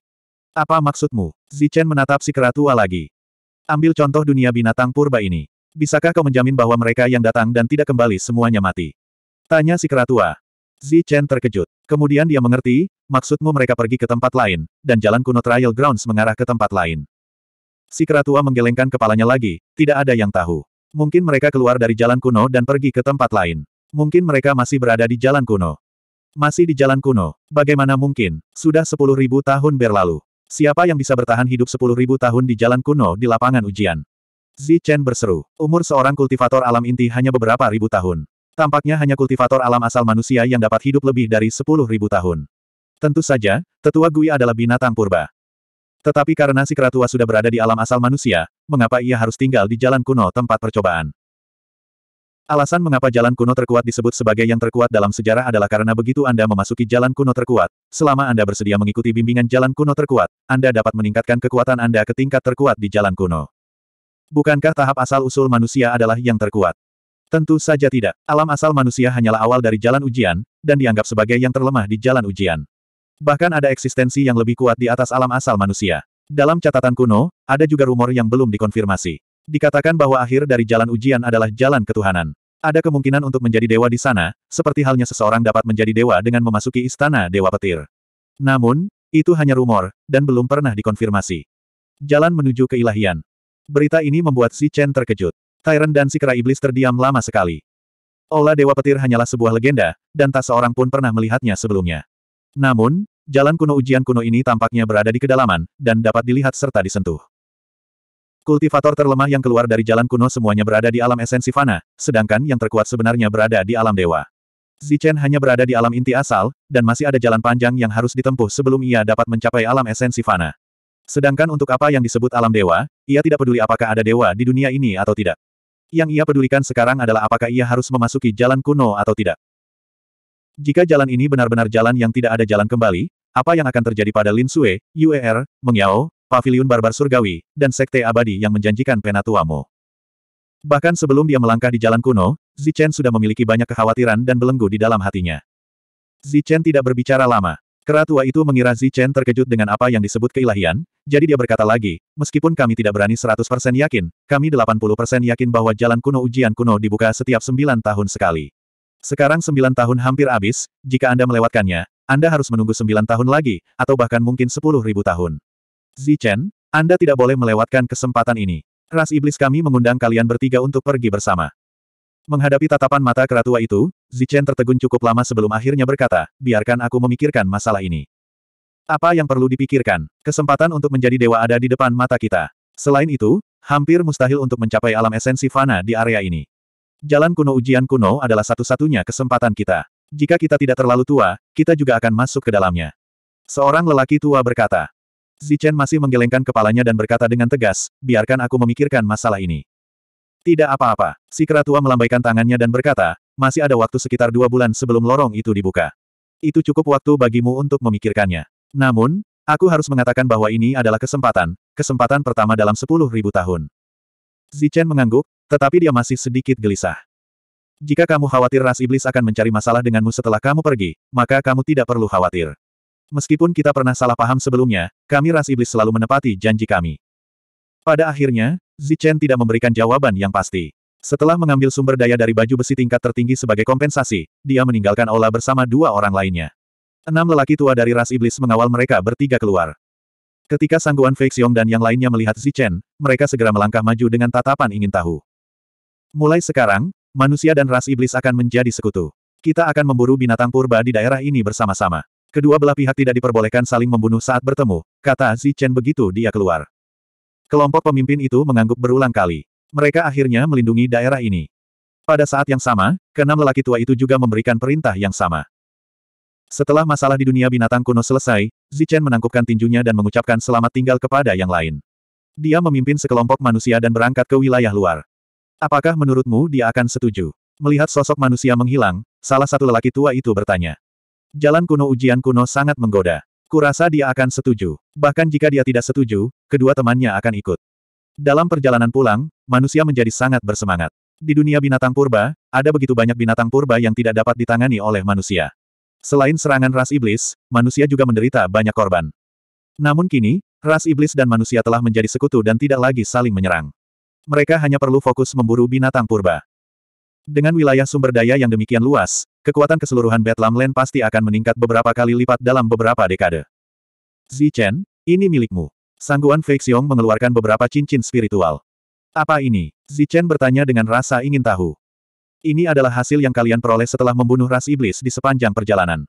Apa maksudmu? Zichen menatap si keratua lagi. Ambil contoh dunia binatang purba ini. Bisakah kau menjamin bahwa mereka yang datang dan tidak kembali semuanya mati? Tanya si keratua. Zi Chen terkejut. Kemudian dia mengerti, maksudmu mereka pergi ke tempat lain, dan jalan kuno Trial Grounds mengarah ke tempat lain. Si keratua menggelengkan kepalanya lagi, tidak ada yang tahu. Mungkin mereka keluar dari jalan kuno dan pergi ke tempat lain. Mungkin mereka masih berada di jalan kuno. Masih di jalan kuno. Bagaimana mungkin? Sudah sepuluh ribu tahun berlalu. Siapa yang bisa bertahan hidup sepuluh ribu tahun di jalan kuno di lapangan ujian? Zi Chen berseru. Umur seorang kultivator alam inti hanya beberapa ribu tahun. Tampaknya hanya kultivator alam asal manusia yang dapat hidup lebih dari sepuluh ribu tahun. Tentu saja, tetua Gui adalah binatang purba. Tetapi karena si keratua sudah berada di alam asal manusia, mengapa ia harus tinggal di jalan kuno tempat percobaan? Alasan mengapa jalan kuno terkuat disebut sebagai yang terkuat dalam sejarah adalah karena begitu Anda memasuki jalan kuno terkuat, selama Anda bersedia mengikuti bimbingan jalan kuno terkuat, Anda dapat meningkatkan kekuatan Anda ke tingkat terkuat di jalan kuno. Bukankah tahap asal-usul manusia adalah yang terkuat? Tentu saja tidak. Alam asal manusia hanyalah awal dari jalan ujian, dan dianggap sebagai yang terlemah di jalan ujian. Bahkan ada eksistensi yang lebih kuat di atas alam asal manusia. Dalam catatan kuno, ada juga rumor yang belum dikonfirmasi. Dikatakan bahwa akhir dari jalan ujian adalah jalan ketuhanan. Ada kemungkinan untuk menjadi dewa di sana, seperti halnya seseorang dapat menjadi dewa dengan memasuki istana dewa petir. Namun, itu hanya rumor, dan belum pernah dikonfirmasi. Jalan menuju keilahian. Berita ini membuat Si Chen terkejut. Tyrant dan si kera iblis terdiam lama sekali. Ola Dewa Petir hanyalah sebuah legenda, dan tak seorang pun pernah melihatnya sebelumnya. Namun, jalan kuno ujian kuno ini tampaknya berada di kedalaman, dan dapat dilihat serta disentuh. Kultivator terlemah yang keluar dari jalan kuno semuanya berada di alam esensi fana, sedangkan yang terkuat sebenarnya berada di alam dewa. Zichen hanya berada di alam inti asal, dan masih ada jalan panjang yang harus ditempuh sebelum ia dapat mencapai alam esensi fana. Sedangkan untuk apa yang disebut alam dewa, ia tidak peduli apakah ada dewa di dunia ini atau tidak. Yang ia pedulikan sekarang adalah apakah ia harus memasuki jalan kuno atau tidak. Jika jalan ini benar-benar jalan yang tidak ada jalan kembali, apa yang akan terjadi pada Lin Sue, UER, Mengyao, Pavilion Paviliun Barbar Surgawi, dan Sekte Abadi yang menjanjikan Penatuamu. Bahkan sebelum dia melangkah di jalan kuno, Zichen sudah memiliki banyak kekhawatiran dan belenggu di dalam hatinya. Zichen tidak berbicara lama. Kera tua itu mengira Zichen terkejut dengan apa yang disebut keilahian, jadi dia berkata lagi, meskipun kami tidak berani 100% yakin, kami 80% yakin bahwa jalan kuno ujian kuno dibuka setiap 9 tahun sekali. Sekarang 9 tahun hampir habis, jika Anda melewatkannya, Anda harus menunggu 9 tahun lagi, atau bahkan mungkin 10.000 tahun. Zichen, Anda tidak boleh melewatkan kesempatan ini. Ras iblis kami mengundang kalian bertiga untuk pergi bersama. Menghadapi tatapan mata keratua itu, Zichen tertegun cukup lama sebelum akhirnya berkata, biarkan aku memikirkan masalah ini. Apa yang perlu dipikirkan? Kesempatan untuk menjadi dewa ada di depan mata kita. Selain itu, hampir mustahil untuk mencapai alam esensi fana di area ini. Jalan kuno ujian kuno adalah satu-satunya kesempatan kita. Jika kita tidak terlalu tua, kita juga akan masuk ke dalamnya. Seorang lelaki tua berkata. Zichen masih menggelengkan kepalanya dan berkata dengan tegas, biarkan aku memikirkan masalah ini. Tidak apa-apa. Si keratua melambaikan tangannya dan berkata, masih ada waktu sekitar dua bulan sebelum lorong itu dibuka. Itu cukup waktu bagimu untuk memikirkannya. Namun, aku harus mengatakan bahwa ini adalah kesempatan, kesempatan pertama dalam sepuluh ribu tahun. Zichen mengangguk, tetapi dia masih sedikit gelisah. Jika kamu khawatir ras iblis akan mencari masalah denganmu setelah kamu pergi, maka kamu tidak perlu khawatir. Meskipun kita pernah salah paham sebelumnya, kami ras iblis selalu menepati janji kami. Pada akhirnya, Zichen tidak memberikan jawaban yang pasti. Setelah mengambil sumber daya dari baju besi tingkat tertinggi sebagai kompensasi, dia meninggalkan Ola bersama dua orang lainnya. Enam lelaki tua dari ras iblis mengawal mereka bertiga keluar. Ketika Sangguan Feixiong dan yang lainnya melihat Zichen, mereka segera melangkah maju dengan tatapan ingin tahu. Mulai sekarang, manusia dan ras iblis akan menjadi sekutu. Kita akan memburu binatang purba di daerah ini bersama-sama. Kedua belah pihak tidak diperbolehkan saling membunuh saat bertemu, kata Zichen begitu dia keluar. Kelompok pemimpin itu mengangguk berulang kali. Mereka akhirnya melindungi daerah ini. Pada saat yang sama, keenam lelaki tua itu juga memberikan perintah yang sama. Setelah masalah di dunia binatang kuno selesai, Zichen menangkupkan tinjunya dan mengucapkan selamat tinggal kepada yang lain. Dia memimpin sekelompok manusia dan berangkat ke wilayah luar. Apakah menurutmu dia akan setuju? Melihat sosok manusia menghilang, salah satu lelaki tua itu bertanya. Jalan kuno ujian kuno sangat menggoda. Kurasa dia akan setuju. Bahkan jika dia tidak setuju, kedua temannya akan ikut. Dalam perjalanan pulang, manusia menjadi sangat bersemangat. Di dunia binatang purba, ada begitu banyak binatang purba yang tidak dapat ditangani oleh manusia. Selain serangan ras iblis, manusia juga menderita banyak korban. Namun kini, ras iblis dan manusia telah menjadi sekutu dan tidak lagi saling menyerang. Mereka hanya perlu fokus memburu binatang purba. Dengan wilayah sumber daya yang demikian luas, kekuatan keseluruhan Bedlam Land pasti akan meningkat beberapa kali lipat dalam beberapa dekade. Zichen, ini milikmu. Sangguan Feixiong mengeluarkan beberapa cincin spiritual. Apa ini? Zichen bertanya dengan rasa ingin tahu. Ini adalah hasil yang kalian peroleh setelah membunuh ras iblis di sepanjang perjalanan.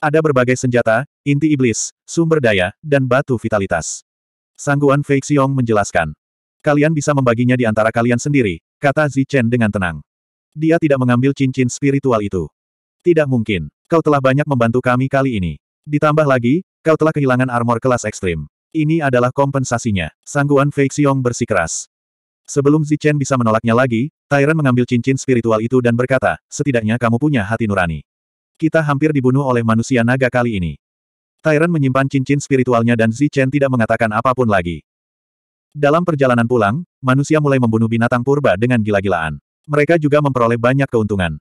Ada berbagai senjata, inti iblis, sumber daya, dan batu vitalitas. Sangguan Feixiong menjelaskan. Kalian bisa membaginya di antara kalian sendiri, kata Zichen dengan tenang. Dia tidak mengambil cincin spiritual itu. Tidak mungkin. Kau telah banyak membantu kami kali ini. Ditambah lagi, kau telah kehilangan armor kelas ekstrim. Ini adalah kompensasinya. Sangguan Fei Xiong bersikeras. Sebelum Zichen bisa menolaknya lagi, Tyrant mengambil cincin spiritual itu dan berkata, setidaknya kamu punya hati nurani. Kita hampir dibunuh oleh manusia naga kali ini. Tyrant menyimpan cincin spiritualnya dan Zichen tidak mengatakan apapun lagi. Dalam perjalanan pulang, manusia mulai membunuh binatang purba dengan gila-gilaan. Mereka juga memperoleh banyak keuntungan.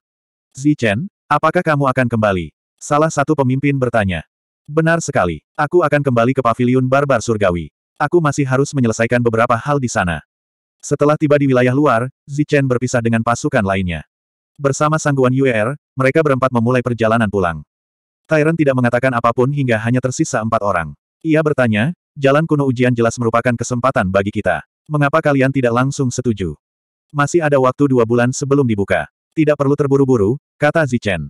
Zichen, apakah kamu akan kembali? Salah satu pemimpin bertanya. Benar sekali. Aku akan kembali ke paviliun barbar surgawi. Aku masih harus menyelesaikan beberapa hal di sana. Setelah tiba di wilayah luar, Zichen berpisah dengan pasukan lainnya. Bersama sangguan UER, mereka berempat memulai perjalanan pulang. Tyrant tidak mengatakan apapun hingga hanya tersisa empat orang. Ia bertanya, jalan kuno ujian jelas merupakan kesempatan bagi kita. Mengapa kalian tidak langsung setuju? Masih ada waktu dua bulan sebelum dibuka. Tidak perlu terburu-buru, kata Zichen.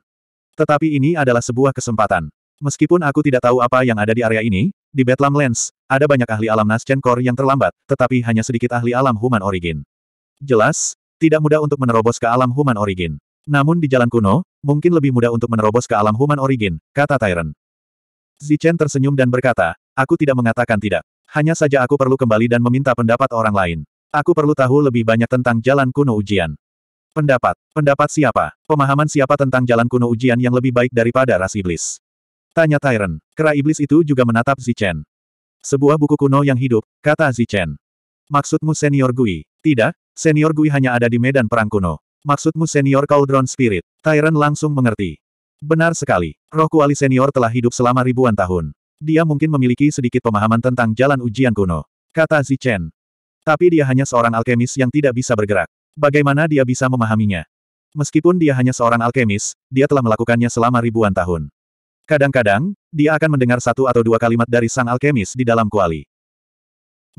Tetapi ini adalah sebuah kesempatan. Meskipun aku tidak tahu apa yang ada di area ini, di Bethlehem Lens, ada banyak ahli alam Nascen Core yang terlambat, tetapi hanya sedikit ahli alam Human Origin. Jelas, tidak mudah untuk menerobos ke alam Human Origin. Namun di jalan kuno, mungkin lebih mudah untuk menerobos ke alam Human Origin, kata Tyron. Zichen tersenyum dan berkata, aku tidak mengatakan tidak. Hanya saja aku perlu kembali dan meminta pendapat orang lain. Aku perlu tahu lebih banyak tentang jalan kuno ujian. Pendapat. Pendapat siapa? Pemahaman siapa tentang jalan kuno ujian yang lebih baik daripada ras iblis? Tanya Tyron. Kera iblis itu juga menatap Zichen. Sebuah buku kuno yang hidup, kata Zichen. Maksudmu senior Gui? Tidak, senior Gui hanya ada di medan perang kuno. Maksudmu senior Cauldron Spirit? Tyron langsung mengerti. Benar sekali. Roh kuali senior telah hidup selama ribuan tahun. Dia mungkin memiliki sedikit pemahaman tentang jalan ujian kuno. Kata Zichen. Tapi dia hanya seorang alkemis yang tidak bisa bergerak. Bagaimana dia bisa memahaminya? Meskipun dia hanya seorang alkemis, dia telah melakukannya selama ribuan tahun. Kadang-kadang, dia akan mendengar satu atau dua kalimat dari sang alkemis di dalam kuali.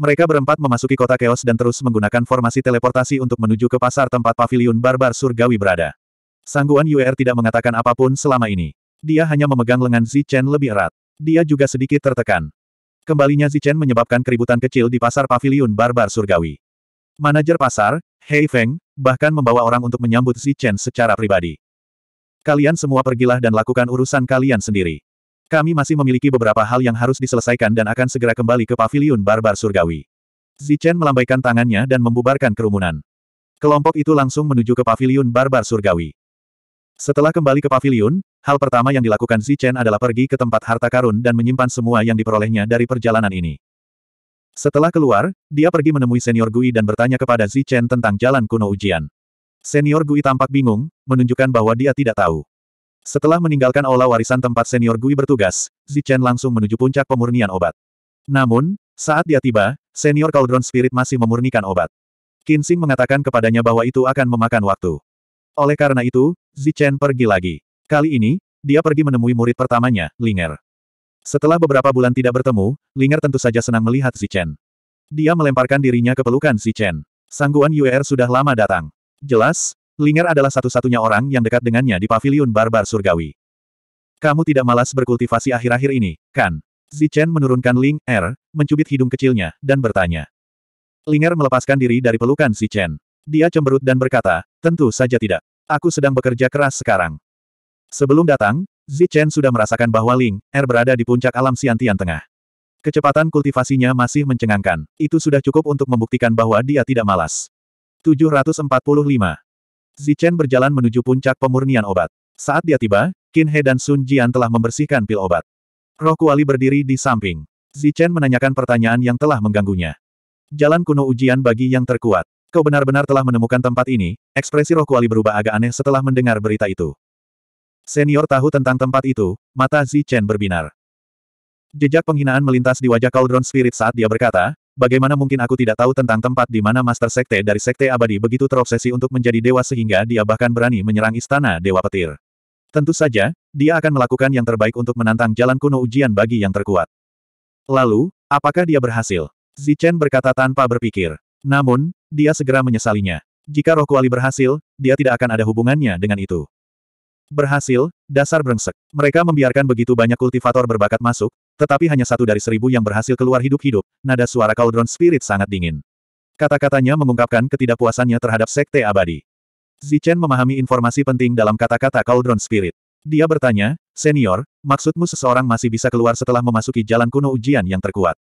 Mereka berempat memasuki kota Chaos dan terus menggunakan formasi teleportasi untuk menuju ke pasar tempat paviliun barbar surgawi berada. Sangguan UR er tidak mengatakan apapun selama ini. Dia hanya memegang lengan Zi Chen lebih erat. Dia juga sedikit tertekan. Kembalinya Zichen menyebabkan keributan kecil di pasar paviliun barbar surgawi. Manajer pasar, Hei Feng, bahkan membawa orang untuk menyambut Zichen secara pribadi. Kalian semua pergilah dan lakukan urusan kalian sendiri. Kami masih memiliki beberapa hal yang harus diselesaikan dan akan segera kembali ke paviliun barbar surgawi. Zichen melambaikan tangannya dan membubarkan kerumunan. Kelompok itu langsung menuju ke paviliun barbar surgawi. Setelah kembali ke pavilion, hal pertama yang dilakukan Chen adalah pergi ke tempat harta karun dan menyimpan semua yang diperolehnya dari perjalanan ini. Setelah keluar, dia pergi menemui senior Gui dan bertanya kepada Chen tentang jalan kuno ujian. Senior Gui tampak bingung, menunjukkan bahwa dia tidak tahu. Setelah meninggalkan aula warisan tempat senior Gui bertugas, Chen langsung menuju puncak pemurnian obat. Namun, saat dia tiba, senior Cauldron Spirit masih memurnikan obat. Kinsing mengatakan kepadanya bahwa itu akan memakan waktu. Oleh karena itu, Zichen pergi lagi. Kali ini, dia pergi menemui murid pertamanya, Linger. Setelah beberapa bulan tidak bertemu, Linger tentu saja senang melihat Zichen. Dia melemparkan dirinya ke pelukan Zichen. Sangguan Yuer sudah lama datang. Jelas, Linger adalah satu-satunya orang yang dekat dengannya di paviliun barbar surgawi. Kamu tidak malas berkultivasi akhir-akhir ini, kan? Zichen menurunkan Ling Er, mencubit hidung kecilnya, dan bertanya. Linger melepaskan diri dari pelukan Zichen. Dia cemberut dan berkata, Tentu saja tidak. Aku sedang bekerja keras sekarang. Sebelum datang, Zichen sudah merasakan bahwa Ling Er berada di puncak alam Siantian Tengah. Kecepatan kultivasinya masih mencengangkan. Itu sudah cukup untuk membuktikan bahwa dia tidak malas. 745. Zichen berjalan menuju puncak pemurnian obat. Saat dia tiba, Qin He dan Sun Jian telah membersihkan pil obat. Roh Kuali berdiri di samping. Zichen menanyakan pertanyaan yang telah mengganggunya. Jalan kuno ujian bagi yang terkuat. Kau benar-benar telah menemukan tempat ini, ekspresi roh kuali berubah agak aneh setelah mendengar berita itu. Senior tahu tentang tempat itu, mata Zi Chen berbinar. Jejak penghinaan melintas di wajah Cauldron Spirit saat dia berkata, bagaimana mungkin aku tidak tahu tentang tempat di mana Master Sekte dari Sekte Abadi begitu terobsesi untuk menjadi dewa sehingga dia bahkan berani menyerang istana Dewa Petir. Tentu saja, dia akan melakukan yang terbaik untuk menantang jalan kuno ujian bagi yang terkuat. Lalu, apakah dia berhasil? Zichen berkata tanpa berpikir. Namun, dia segera menyesalinya. Jika roh kuali berhasil, dia tidak akan ada hubungannya dengan itu. Berhasil, dasar brengsek. Mereka membiarkan begitu banyak kultivator berbakat masuk, tetapi hanya satu dari seribu yang berhasil keluar hidup-hidup, nada suara Cauldron Spirit sangat dingin. Kata-katanya mengungkapkan ketidakpuasannya terhadap Sekte Abadi. Zichen memahami informasi penting dalam kata-kata Cauldron Spirit. Dia bertanya, Senior, maksudmu seseorang masih bisa keluar setelah memasuki jalan kuno ujian yang terkuat?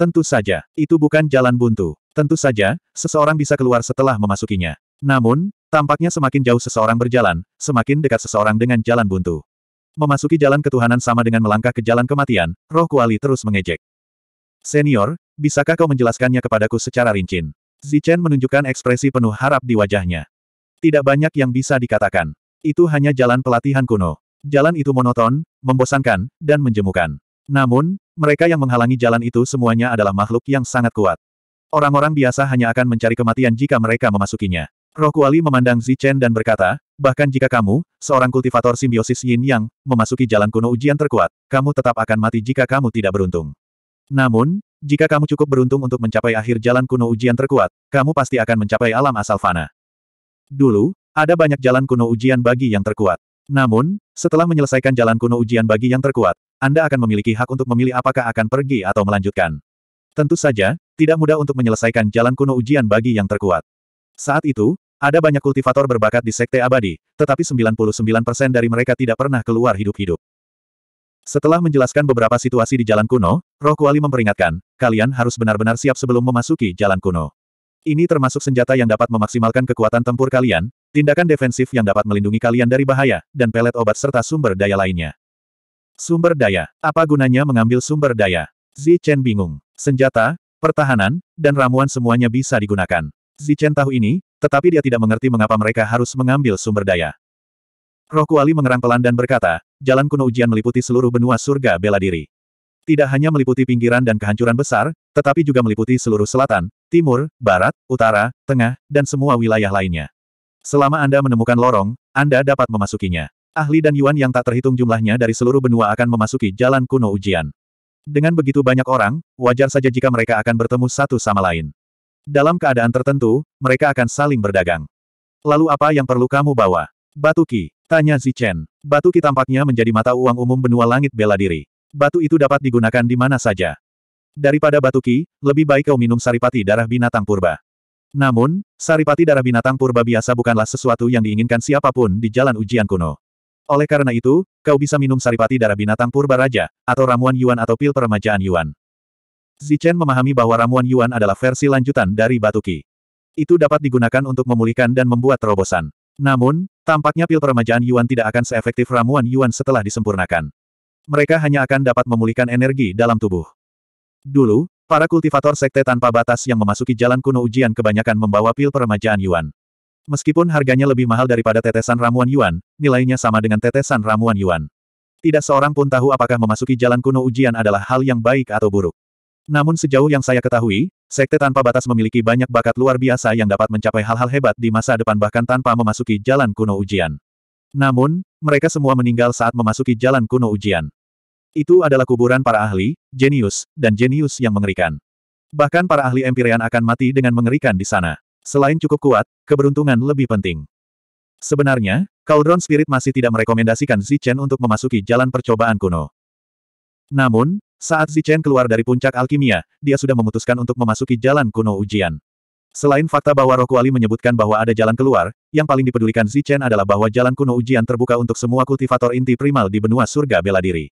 Tentu saja, itu bukan jalan buntu. Tentu saja, seseorang bisa keluar setelah memasukinya. Namun, tampaknya semakin jauh seseorang berjalan, semakin dekat seseorang dengan jalan buntu. Memasuki jalan ketuhanan sama dengan melangkah ke jalan kematian, roh kuali terus mengejek. Senior, bisakah kau menjelaskannya kepadaku secara rinci? Zichen menunjukkan ekspresi penuh harap di wajahnya. Tidak banyak yang bisa dikatakan. Itu hanya jalan pelatihan kuno. Jalan itu monoton, membosankan, dan menjemukan. Namun, mereka yang menghalangi jalan itu semuanya adalah makhluk yang sangat kuat. Orang-orang biasa hanya akan mencari kematian jika mereka memasukinya. Roh Kuali memandang Zichen dan berkata, bahkan jika kamu, seorang kultivator simbiosis Yin Yang, memasuki jalan kuno ujian terkuat, kamu tetap akan mati jika kamu tidak beruntung. Namun, jika kamu cukup beruntung untuk mencapai akhir jalan kuno ujian terkuat, kamu pasti akan mencapai alam asal fana. Dulu, ada banyak jalan kuno ujian bagi yang terkuat. Namun, setelah menyelesaikan jalan kuno ujian bagi yang terkuat, Anda akan memiliki hak untuk memilih apakah akan pergi atau melanjutkan. Tentu saja, tidak mudah untuk menyelesaikan jalan kuno ujian bagi yang terkuat. Saat itu, ada banyak kultivator berbakat di Sekte Abadi, tetapi 99% dari mereka tidak pernah keluar hidup-hidup. Setelah menjelaskan beberapa situasi di Jalan Kuno, Roh Kuali memperingatkan, kalian harus benar-benar siap sebelum memasuki Jalan Kuno. Ini termasuk senjata yang dapat memaksimalkan kekuatan tempur kalian, tindakan defensif yang dapat melindungi kalian dari bahaya, dan pelet obat serta sumber daya lainnya. Sumber daya. Apa gunanya mengambil sumber daya? Zichen bingung. Senjata, pertahanan, dan ramuan semuanya bisa digunakan. Zichen tahu ini, tetapi dia tidak mengerti mengapa mereka harus mengambil sumber daya. Roh Kuali mengerang pelan dan berkata, jalan kuno ujian meliputi seluruh benua surga bela diri. Tidak hanya meliputi pinggiran dan kehancuran besar, tetapi juga meliputi seluruh selatan, timur, barat, utara, tengah, dan semua wilayah lainnya. Selama Anda menemukan lorong, Anda dapat memasukinya. Ahli dan Yuan yang tak terhitung jumlahnya dari seluruh benua akan memasuki jalan kuno ujian. Dengan begitu banyak orang, wajar saja jika mereka akan bertemu satu sama lain. Dalam keadaan tertentu, mereka akan saling berdagang. Lalu apa yang perlu kamu bawa? Batu Ki, tanya Zichen. Batu Ki tampaknya menjadi mata uang umum benua langit bela diri. Batu itu dapat digunakan di mana saja. Daripada batu Ki, lebih baik kau minum saripati darah binatang purba. Namun, saripati darah binatang purba biasa bukanlah sesuatu yang diinginkan siapapun di jalan ujian kuno. Oleh karena itu, kau bisa minum saripati darah binatang purba raja, atau ramuan Yuan atau pil peremajaan Yuan. Zichen memahami bahwa ramuan Yuan adalah versi lanjutan dari batu ki. Itu dapat digunakan untuk memulihkan dan membuat terobosan. Namun, tampaknya pil peremajaan Yuan tidak akan seefektif ramuan Yuan setelah disempurnakan. Mereka hanya akan dapat memulihkan energi dalam tubuh. Dulu, para kultivator sekte tanpa batas yang memasuki jalan kuno ujian kebanyakan membawa pil peremajaan Yuan. Meskipun harganya lebih mahal daripada tetesan ramuan Yuan, nilainya sama dengan tetesan ramuan Yuan. Tidak seorang pun tahu apakah memasuki jalan kuno ujian adalah hal yang baik atau buruk. Namun sejauh yang saya ketahui, Sekte Tanpa Batas memiliki banyak bakat luar biasa yang dapat mencapai hal-hal hebat di masa depan bahkan tanpa memasuki jalan kuno ujian. Namun, mereka semua meninggal saat memasuki jalan kuno ujian. Itu adalah kuburan para ahli, jenius, dan jenius yang mengerikan. Bahkan para ahli Empyrean akan mati dengan mengerikan di sana. Selain cukup kuat, keberuntungan lebih penting. Sebenarnya, Cauldron Spirit masih tidak merekomendasikan Zichen untuk memasuki jalan percobaan kuno. Namun, saat Zichen keluar dari puncak alkimia, dia sudah memutuskan untuk memasuki jalan kuno ujian. Selain fakta bahwa Rokuali menyebutkan bahwa ada jalan keluar, yang paling dipedulikan Zichen adalah bahwa jalan kuno ujian terbuka untuk semua kultivator inti primal di benua surga bela diri.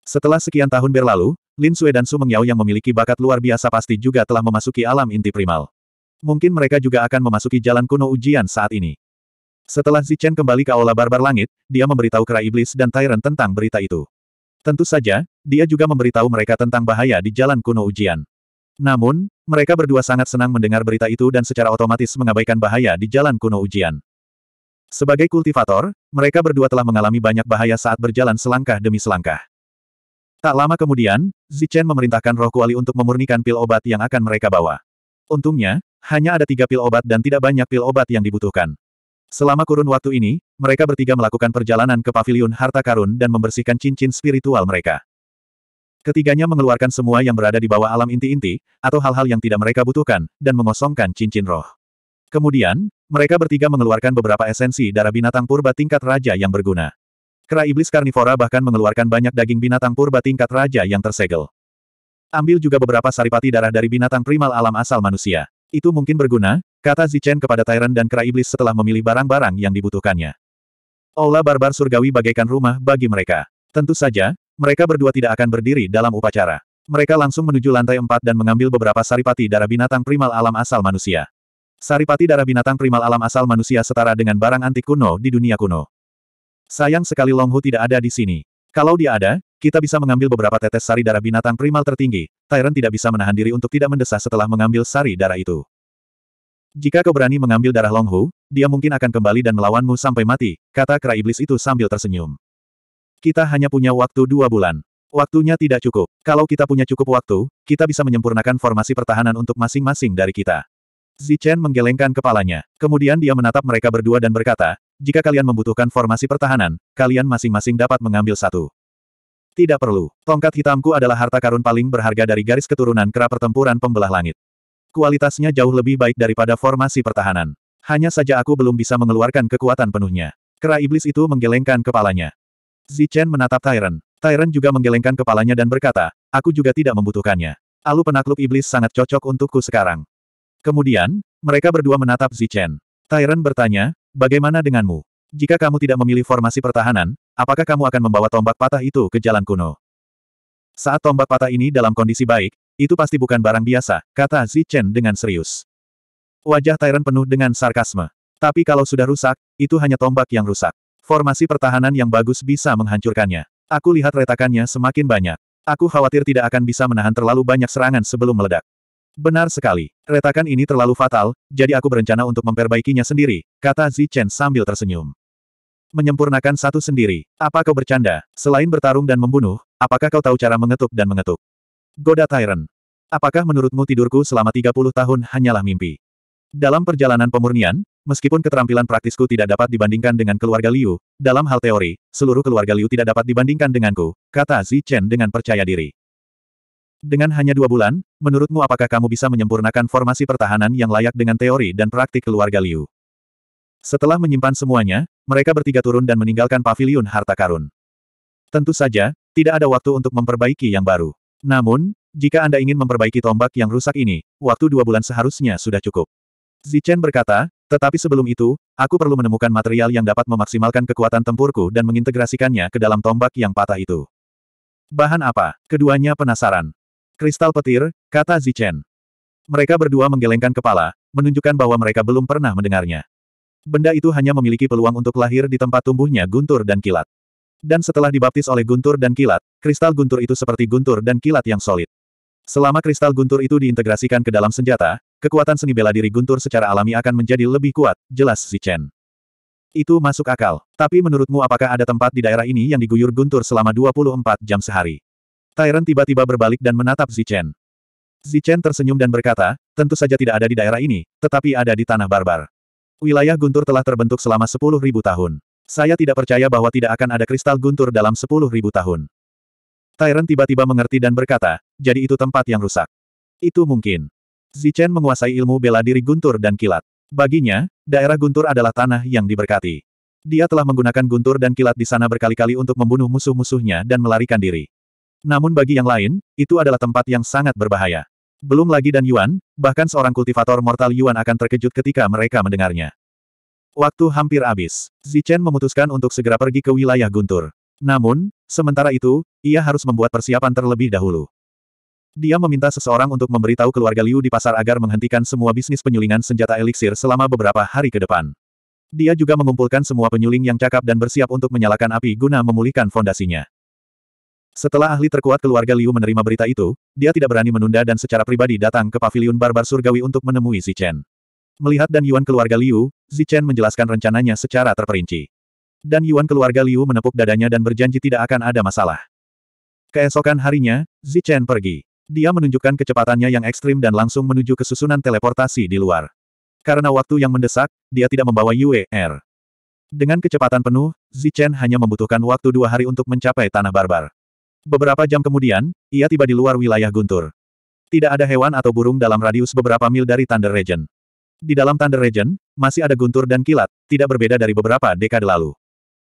Setelah sekian tahun berlalu, Lin Sue dan Su Mengyao yang memiliki bakat luar biasa pasti juga telah memasuki alam inti primal. Mungkin mereka juga akan memasuki jalan kuno ujian saat ini. Setelah Zichen kembali ke Aula Barbar Langit, dia memberitahu Kera Iblis dan Tyrant tentang berita itu. Tentu saja, dia juga memberitahu mereka tentang bahaya di jalan kuno ujian. Namun, mereka berdua sangat senang mendengar berita itu dan secara otomatis mengabaikan bahaya di jalan kuno ujian. Sebagai kultivator, mereka berdua telah mengalami banyak bahaya saat berjalan selangkah demi selangkah. Tak lama kemudian, Zichen memerintahkan roh kuali untuk memurnikan pil obat yang akan mereka bawa. Untungnya, hanya ada tiga pil obat dan tidak banyak pil obat yang dibutuhkan. Selama kurun waktu ini, mereka bertiga melakukan perjalanan ke Pavilion harta karun dan membersihkan cincin spiritual mereka. Ketiganya mengeluarkan semua yang berada di bawah alam inti-inti, atau hal-hal yang tidak mereka butuhkan, dan mengosongkan cincin roh. Kemudian, mereka bertiga mengeluarkan beberapa esensi darah binatang purba tingkat raja yang berguna. Kera iblis karnivora bahkan mengeluarkan banyak daging binatang purba tingkat raja yang tersegel. Ambil juga beberapa saripati darah dari binatang primal alam asal manusia. Itu mungkin berguna, kata Zichen kepada Tyrant dan Kera Iblis setelah memilih barang-barang yang dibutuhkannya. Aula barbar surgawi bagaikan rumah bagi mereka. Tentu saja, mereka berdua tidak akan berdiri dalam upacara. Mereka langsung menuju lantai empat dan mengambil beberapa saripati darah binatang primal alam asal manusia. Saripati darah binatang primal alam asal manusia setara dengan barang antik kuno di dunia kuno. Sayang sekali Longhu tidak ada di sini. Kalau dia ada, kita bisa mengambil beberapa tetes sari darah binatang primal tertinggi, Tyrant tidak bisa menahan diri untuk tidak mendesah setelah mengambil sari darah itu. Jika kau berani mengambil darah Longhu, dia mungkin akan kembali dan melawanmu sampai mati, kata kera iblis itu sambil tersenyum. Kita hanya punya waktu dua bulan. Waktunya tidak cukup. Kalau kita punya cukup waktu, kita bisa menyempurnakan formasi pertahanan untuk masing-masing dari kita. Zichen menggelengkan kepalanya. Kemudian dia menatap mereka berdua dan berkata, jika kalian membutuhkan formasi pertahanan, kalian masing-masing dapat mengambil satu. Tidak perlu. Tongkat hitamku adalah harta karun paling berharga dari garis keturunan kera pertempuran pembelah langit. Kualitasnya jauh lebih baik daripada formasi pertahanan. Hanya saja aku belum bisa mengeluarkan kekuatan penuhnya. Kera iblis itu menggelengkan kepalanya. Zichen menatap Tyrant. Tyrant juga menggelengkan kepalanya dan berkata, aku juga tidak membutuhkannya. Alu penakluk iblis sangat cocok untukku sekarang. Kemudian, mereka berdua menatap Zichen. Tyrant bertanya, bagaimana denganmu? Jika kamu tidak memilih formasi pertahanan, apakah kamu akan membawa tombak patah itu ke jalan kuno? Saat tombak patah ini dalam kondisi baik, itu pasti bukan barang biasa, kata Zi Chen dengan serius. Wajah Tyrant penuh dengan sarkasme. Tapi kalau sudah rusak, itu hanya tombak yang rusak. Formasi pertahanan yang bagus bisa menghancurkannya. Aku lihat retakannya semakin banyak. Aku khawatir tidak akan bisa menahan terlalu banyak serangan sebelum meledak. Benar sekali. Retakan ini terlalu fatal, jadi aku berencana untuk memperbaikinya sendiri, kata Zi Chen sambil tersenyum. Menyempurnakan satu sendiri. Apa kau bercanda? Selain bertarung dan membunuh, apakah kau tahu cara mengetuk dan mengetuk? Goda Tyrant. Apakah menurutmu tidurku selama 30 tahun hanyalah mimpi? Dalam perjalanan pemurnian, meskipun keterampilan praktisku tidak dapat dibandingkan dengan keluarga Liu, dalam hal teori, seluruh keluarga Liu tidak dapat dibandingkan denganku, kata Zi Chen dengan percaya diri. Dengan hanya dua bulan, menurutmu apakah kamu bisa menyempurnakan formasi pertahanan yang layak dengan teori dan praktik keluarga Liu? Setelah menyimpan semuanya, mereka bertiga turun dan meninggalkan paviliun harta karun. Tentu saja, tidak ada waktu untuk memperbaiki yang baru. Namun, jika Anda ingin memperbaiki tombak yang rusak ini, waktu dua bulan seharusnya sudah cukup. Zichen berkata, tetapi sebelum itu, aku perlu menemukan material yang dapat memaksimalkan kekuatan tempurku dan mengintegrasikannya ke dalam tombak yang patah itu. Bahan apa? Keduanya penasaran. Kristal petir, kata Zichen. Mereka berdua menggelengkan kepala, menunjukkan bahwa mereka belum pernah mendengarnya. Benda itu hanya memiliki peluang untuk lahir di tempat tumbuhnya guntur dan kilat. Dan setelah dibaptis oleh guntur dan kilat, kristal guntur itu seperti guntur dan kilat yang solid. Selama kristal guntur itu diintegrasikan ke dalam senjata, kekuatan seni bela diri guntur secara alami akan menjadi lebih kuat, jelas si Chen. Itu masuk akal. Tapi menurutmu apakah ada tempat di daerah ini yang diguyur guntur selama 24 jam sehari? Tyrant tiba-tiba berbalik dan menatap Zichen. Zichen tersenyum dan berkata, tentu saja tidak ada di daerah ini, tetapi ada di tanah barbar. Wilayah guntur telah terbentuk selama sepuluh ribu tahun. Saya tidak percaya bahwa tidak akan ada kristal guntur dalam sepuluh ribu tahun. Tyrant tiba-tiba mengerti dan berkata, jadi itu tempat yang rusak. Itu mungkin. Zichen menguasai ilmu bela diri guntur dan kilat. Baginya, daerah guntur adalah tanah yang diberkati. Dia telah menggunakan guntur dan kilat di sana berkali-kali untuk membunuh musuh-musuhnya dan melarikan diri. Namun bagi yang lain, itu adalah tempat yang sangat berbahaya. Belum lagi Dan Yuan, bahkan seorang kultivator mortal Yuan akan terkejut ketika mereka mendengarnya. Waktu hampir habis. Zichen memutuskan untuk segera pergi ke wilayah Guntur. Namun, sementara itu, ia harus membuat persiapan terlebih dahulu. Dia meminta seseorang untuk memberitahu keluarga Liu di pasar agar menghentikan semua bisnis penyulingan senjata eliksir selama beberapa hari ke depan. Dia juga mengumpulkan semua penyuling yang cakap dan bersiap untuk menyalakan api guna memulihkan fondasinya. Setelah ahli terkuat keluarga Liu menerima berita itu, dia tidak berani menunda dan secara pribadi datang ke paviliun barbar surgawi untuk menemui Chen. Melihat Dan Yuan keluarga Liu, Chen menjelaskan rencananya secara terperinci. Dan Yuan keluarga Liu menepuk dadanya dan berjanji tidak akan ada masalah. Keesokan harinya, Chen pergi. Dia menunjukkan kecepatannya yang ekstrim dan langsung menuju ke susunan teleportasi di luar. Karena waktu yang mendesak, dia tidak membawa Yue Er. Dengan kecepatan penuh, Zichen hanya membutuhkan waktu dua hari untuk mencapai tanah barbar. Beberapa jam kemudian, ia tiba di luar wilayah guntur. Tidak ada hewan atau burung dalam radius beberapa mil dari Thunder Region. Di dalam Thunder Region, masih ada guntur dan kilat, tidak berbeda dari beberapa dekade lalu.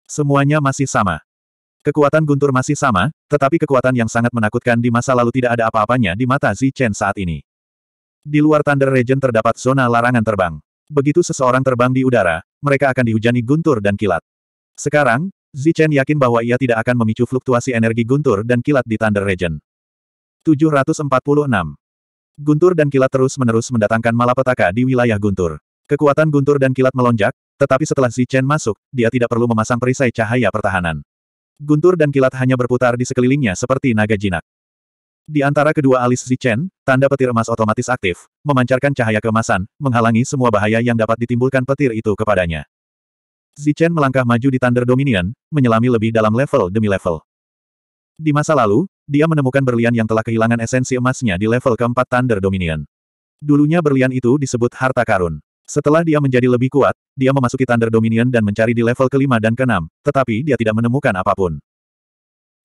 Semuanya masih sama. Kekuatan guntur masih sama, tetapi kekuatan yang sangat menakutkan di masa lalu tidak ada apa-apanya di mata Zi Chen saat ini. Di luar Thunder Region terdapat zona larangan terbang. Begitu seseorang terbang di udara, mereka akan dihujani guntur dan kilat. Sekarang, Zichen yakin bahwa ia tidak akan memicu fluktuasi energi guntur dan kilat di Thunder Region. 746. Guntur dan kilat terus-menerus mendatangkan malapetaka di wilayah guntur. Kekuatan guntur dan kilat melonjak, tetapi setelah Zichen masuk, dia tidak perlu memasang perisai cahaya pertahanan. Guntur dan kilat hanya berputar di sekelilingnya seperti naga jinak. Di antara kedua alis Zichen, tanda petir emas otomatis aktif, memancarkan cahaya kemasan, menghalangi semua bahaya yang dapat ditimbulkan petir itu kepadanya. Zichen melangkah maju di Thunder Dominion, menyelami lebih dalam level demi level. Di masa lalu, dia menemukan berlian yang telah kehilangan esensi emasnya di level keempat Thunder Dominion. Dulunya berlian itu disebut harta karun. Setelah dia menjadi lebih kuat, dia memasuki Thunder Dominion dan mencari di level kelima dan keenam, tetapi dia tidak menemukan apapun.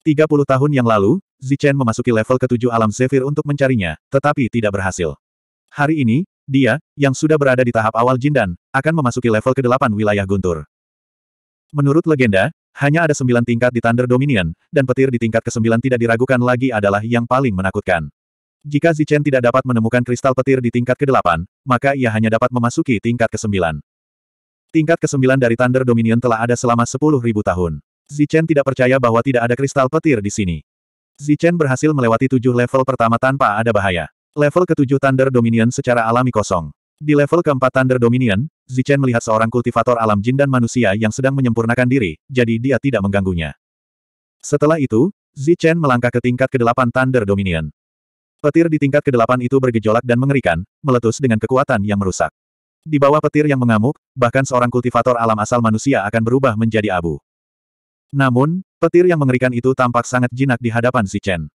30 tahun yang lalu, Zichen memasuki level ketujuh alam Zephyr untuk mencarinya, tetapi tidak berhasil. Hari ini, dia, yang sudah berada di tahap awal Jindan, akan memasuki level ke-8 wilayah Guntur. Menurut legenda, hanya ada sembilan tingkat di Thunder Dominion, dan petir di tingkat kesembilan tidak diragukan lagi adalah yang paling menakutkan. Jika Zichen tidak dapat menemukan kristal petir di tingkat ke-8, maka ia hanya dapat memasuki tingkat ke-9. Tingkat ke-9 dari Thunder Dominion telah ada selama 10.000 tahun. Zichen tidak percaya bahwa tidak ada kristal petir di sini. Zichen berhasil melewati tujuh level pertama tanpa ada bahaya. Level ketujuh Thunder Dominion secara alami kosong. Di level keempat Thunder Dominion, Zichen melihat seorang kultivator alam jin dan manusia yang sedang menyempurnakan diri, jadi dia tidak mengganggunya. Setelah itu, Zichen melangkah ke tingkat ke-8 Thunder Dominion. Petir di tingkat ke-8 itu bergejolak dan mengerikan, meletus dengan kekuatan yang merusak. Di bawah petir yang mengamuk, bahkan seorang kultivator alam asal manusia akan berubah menjadi abu. Namun, petir yang mengerikan itu tampak sangat jinak di hadapan Zichen.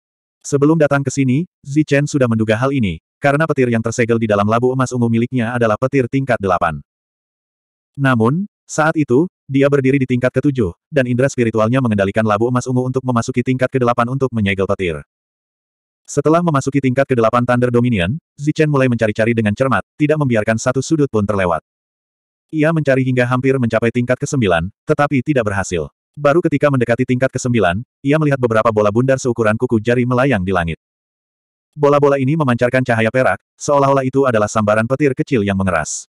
Sebelum datang ke sini, Zichen sudah menduga hal ini, karena petir yang tersegel di dalam labu emas ungu miliknya adalah petir tingkat delapan. Namun, saat itu, dia berdiri di tingkat ketujuh, dan indera spiritualnya mengendalikan labu emas ungu untuk memasuki tingkat kedelapan untuk menyegel petir. Setelah memasuki tingkat kedelapan Thunder Dominion, Zichen mulai mencari-cari dengan cermat, tidak membiarkan satu sudut pun terlewat. Ia mencari hingga hampir mencapai tingkat ke-9, tetapi tidak berhasil. Baru ketika mendekati tingkat ke-9, ia melihat beberapa bola bundar seukuran kuku jari melayang di langit. Bola-bola ini memancarkan cahaya perak, seolah-olah itu adalah sambaran petir kecil yang mengeras.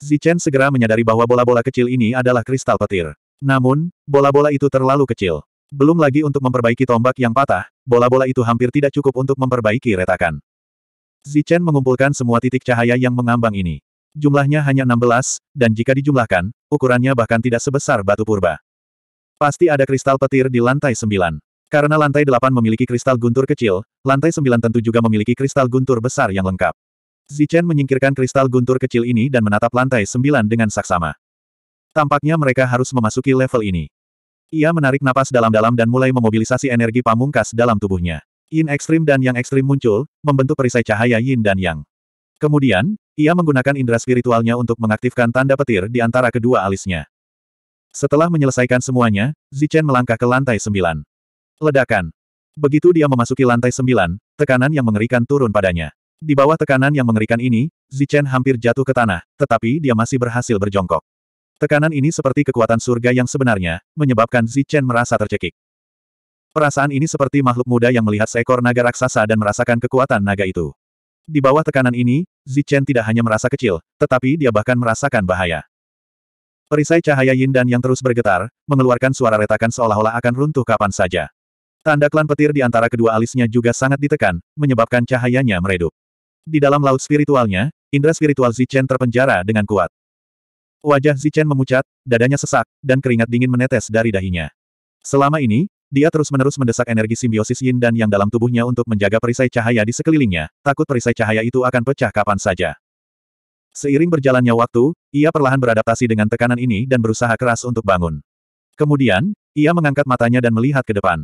Zichen segera menyadari bahwa bola-bola kecil ini adalah kristal petir. Namun, bola-bola itu terlalu kecil. Belum lagi untuk memperbaiki tombak yang patah, bola-bola itu hampir tidak cukup untuk memperbaiki retakan. Zichen mengumpulkan semua titik cahaya yang mengambang ini. Jumlahnya hanya 16, dan jika dijumlahkan, ukurannya bahkan tidak sebesar batu purba. Pasti ada kristal petir di lantai 9. Karena lantai 8 memiliki kristal guntur kecil, lantai 9 tentu juga memiliki kristal guntur besar yang lengkap. Zichen menyingkirkan kristal guntur kecil ini dan menatap lantai sembilan dengan saksama. Tampaknya mereka harus memasuki level ini. Ia menarik napas dalam-dalam dan mulai memobilisasi energi pamungkas dalam tubuhnya. Yin ekstrim dan yang ekstrim muncul, membentuk perisai cahaya yin dan yang. Kemudian, ia menggunakan indera spiritualnya untuk mengaktifkan tanda petir di antara kedua alisnya. Setelah menyelesaikan semuanya, Zichen melangkah ke lantai sembilan. Ledakan. Begitu dia memasuki lantai sembilan, tekanan yang mengerikan turun padanya. Di bawah tekanan yang mengerikan ini, Zichen hampir jatuh ke tanah, tetapi dia masih berhasil berjongkok. Tekanan ini seperti kekuatan surga yang sebenarnya, menyebabkan Zichen merasa tercekik. Perasaan ini seperti makhluk muda yang melihat seekor naga raksasa dan merasakan kekuatan naga itu. Di bawah tekanan ini, Zichen tidak hanya merasa kecil, tetapi dia bahkan merasakan bahaya. Perisai cahaya yin dan yang terus bergetar, mengeluarkan suara retakan seolah-olah akan runtuh kapan saja. Tanda klan petir di antara kedua alisnya juga sangat ditekan, menyebabkan cahayanya meredup. Di dalam laut spiritualnya, indera spiritual Zichen terpenjara dengan kuat. Wajah Zichen memucat, dadanya sesak, dan keringat dingin menetes dari dahinya. Selama ini, dia terus-menerus mendesak energi simbiosis yin dan yang dalam tubuhnya untuk menjaga perisai cahaya di sekelilingnya, takut perisai cahaya itu akan pecah kapan saja. Seiring berjalannya waktu, ia perlahan beradaptasi dengan tekanan ini dan berusaha keras untuk bangun. Kemudian, ia mengangkat matanya dan melihat ke depan.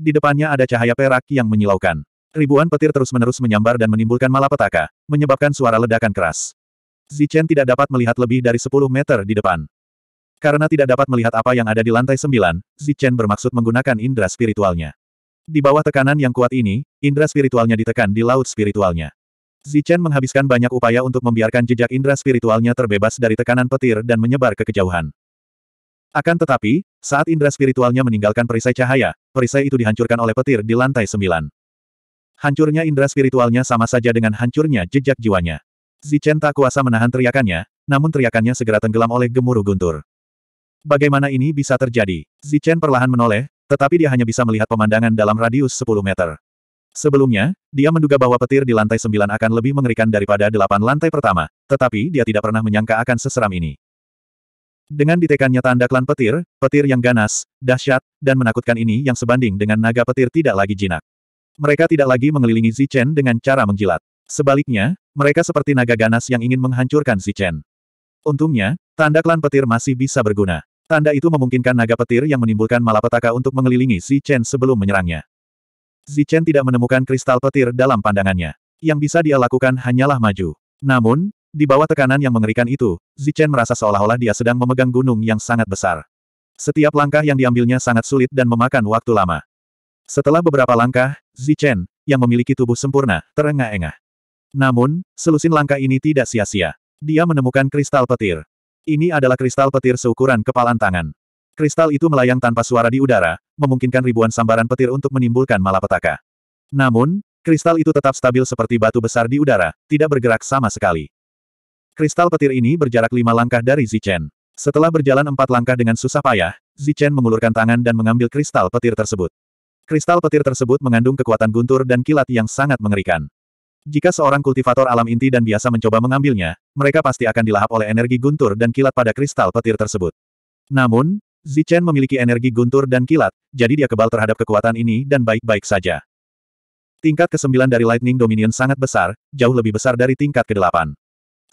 Di depannya ada cahaya perak yang menyilaukan. Ribuan petir terus-menerus menyambar dan menimbulkan malapetaka, menyebabkan suara ledakan keras. Zichen tidak dapat melihat lebih dari 10 meter di depan. Karena tidak dapat melihat apa yang ada di lantai 9, Zichen bermaksud menggunakan indera spiritualnya. Di bawah tekanan yang kuat ini, indera spiritualnya ditekan di laut spiritualnya. Zichen menghabiskan banyak upaya untuk membiarkan jejak indera spiritualnya terbebas dari tekanan petir dan menyebar ke kejauhan. Akan tetapi, saat indera spiritualnya meninggalkan perisai cahaya, perisai itu dihancurkan oleh petir di lantai 9. Hancurnya indera spiritualnya sama saja dengan hancurnya jejak jiwanya. Zichen tak kuasa menahan teriakannya, namun teriakannya segera tenggelam oleh gemuruh guntur. Bagaimana ini bisa terjadi? Zichen perlahan menoleh, tetapi dia hanya bisa melihat pemandangan dalam radius 10 meter. Sebelumnya, dia menduga bahwa petir di lantai 9 akan lebih mengerikan daripada 8 lantai pertama, tetapi dia tidak pernah menyangka akan seseram ini. Dengan ditekannya tanda klan petir, petir yang ganas, dahsyat, dan menakutkan ini yang sebanding dengan naga petir tidak lagi jinak. Mereka tidak lagi mengelilingi Zichen dengan cara menjilat. Sebaliknya, mereka seperti naga ganas yang ingin menghancurkan Zichen. Untungnya, tanda klan petir masih bisa berguna. Tanda itu memungkinkan naga petir yang menimbulkan malapetaka untuk mengelilingi Zichen sebelum menyerangnya. Zichen tidak menemukan kristal petir dalam pandangannya. Yang bisa dia lakukan hanyalah maju. Namun, di bawah tekanan yang mengerikan itu, Zichen merasa seolah-olah dia sedang memegang gunung yang sangat besar. Setiap langkah yang diambilnya sangat sulit dan memakan waktu lama. Setelah beberapa langkah, Zichen, yang memiliki tubuh sempurna, terengah-engah. Namun, selusin langkah ini tidak sia-sia. Dia menemukan kristal petir. Ini adalah kristal petir seukuran kepalan tangan. Kristal itu melayang tanpa suara di udara, memungkinkan ribuan sambaran petir untuk menimbulkan malapetaka. Namun, kristal itu tetap stabil seperti batu besar di udara, tidak bergerak sama sekali. Kristal petir ini berjarak lima langkah dari Zichen. Setelah berjalan empat langkah dengan susah payah, Zichen mengulurkan tangan dan mengambil kristal petir tersebut. Kristal petir tersebut mengandung kekuatan guntur dan kilat yang sangat mengerikan. Jika seorang kultivator alam inti dan biasa mencoba mengambilnya, mereka pasti akan dilahap oleh energi guntur dan kilat pada kristal petir tersebut. Namun, Zichen memiliki energi guntur dan kilat, jadi dia kebal terhadap kekuatan ini dan baik-baik saja. Tingkat ke-9 dari Lightning Dominion sangat besar, jauh lebih besar dari tingkat ke-8.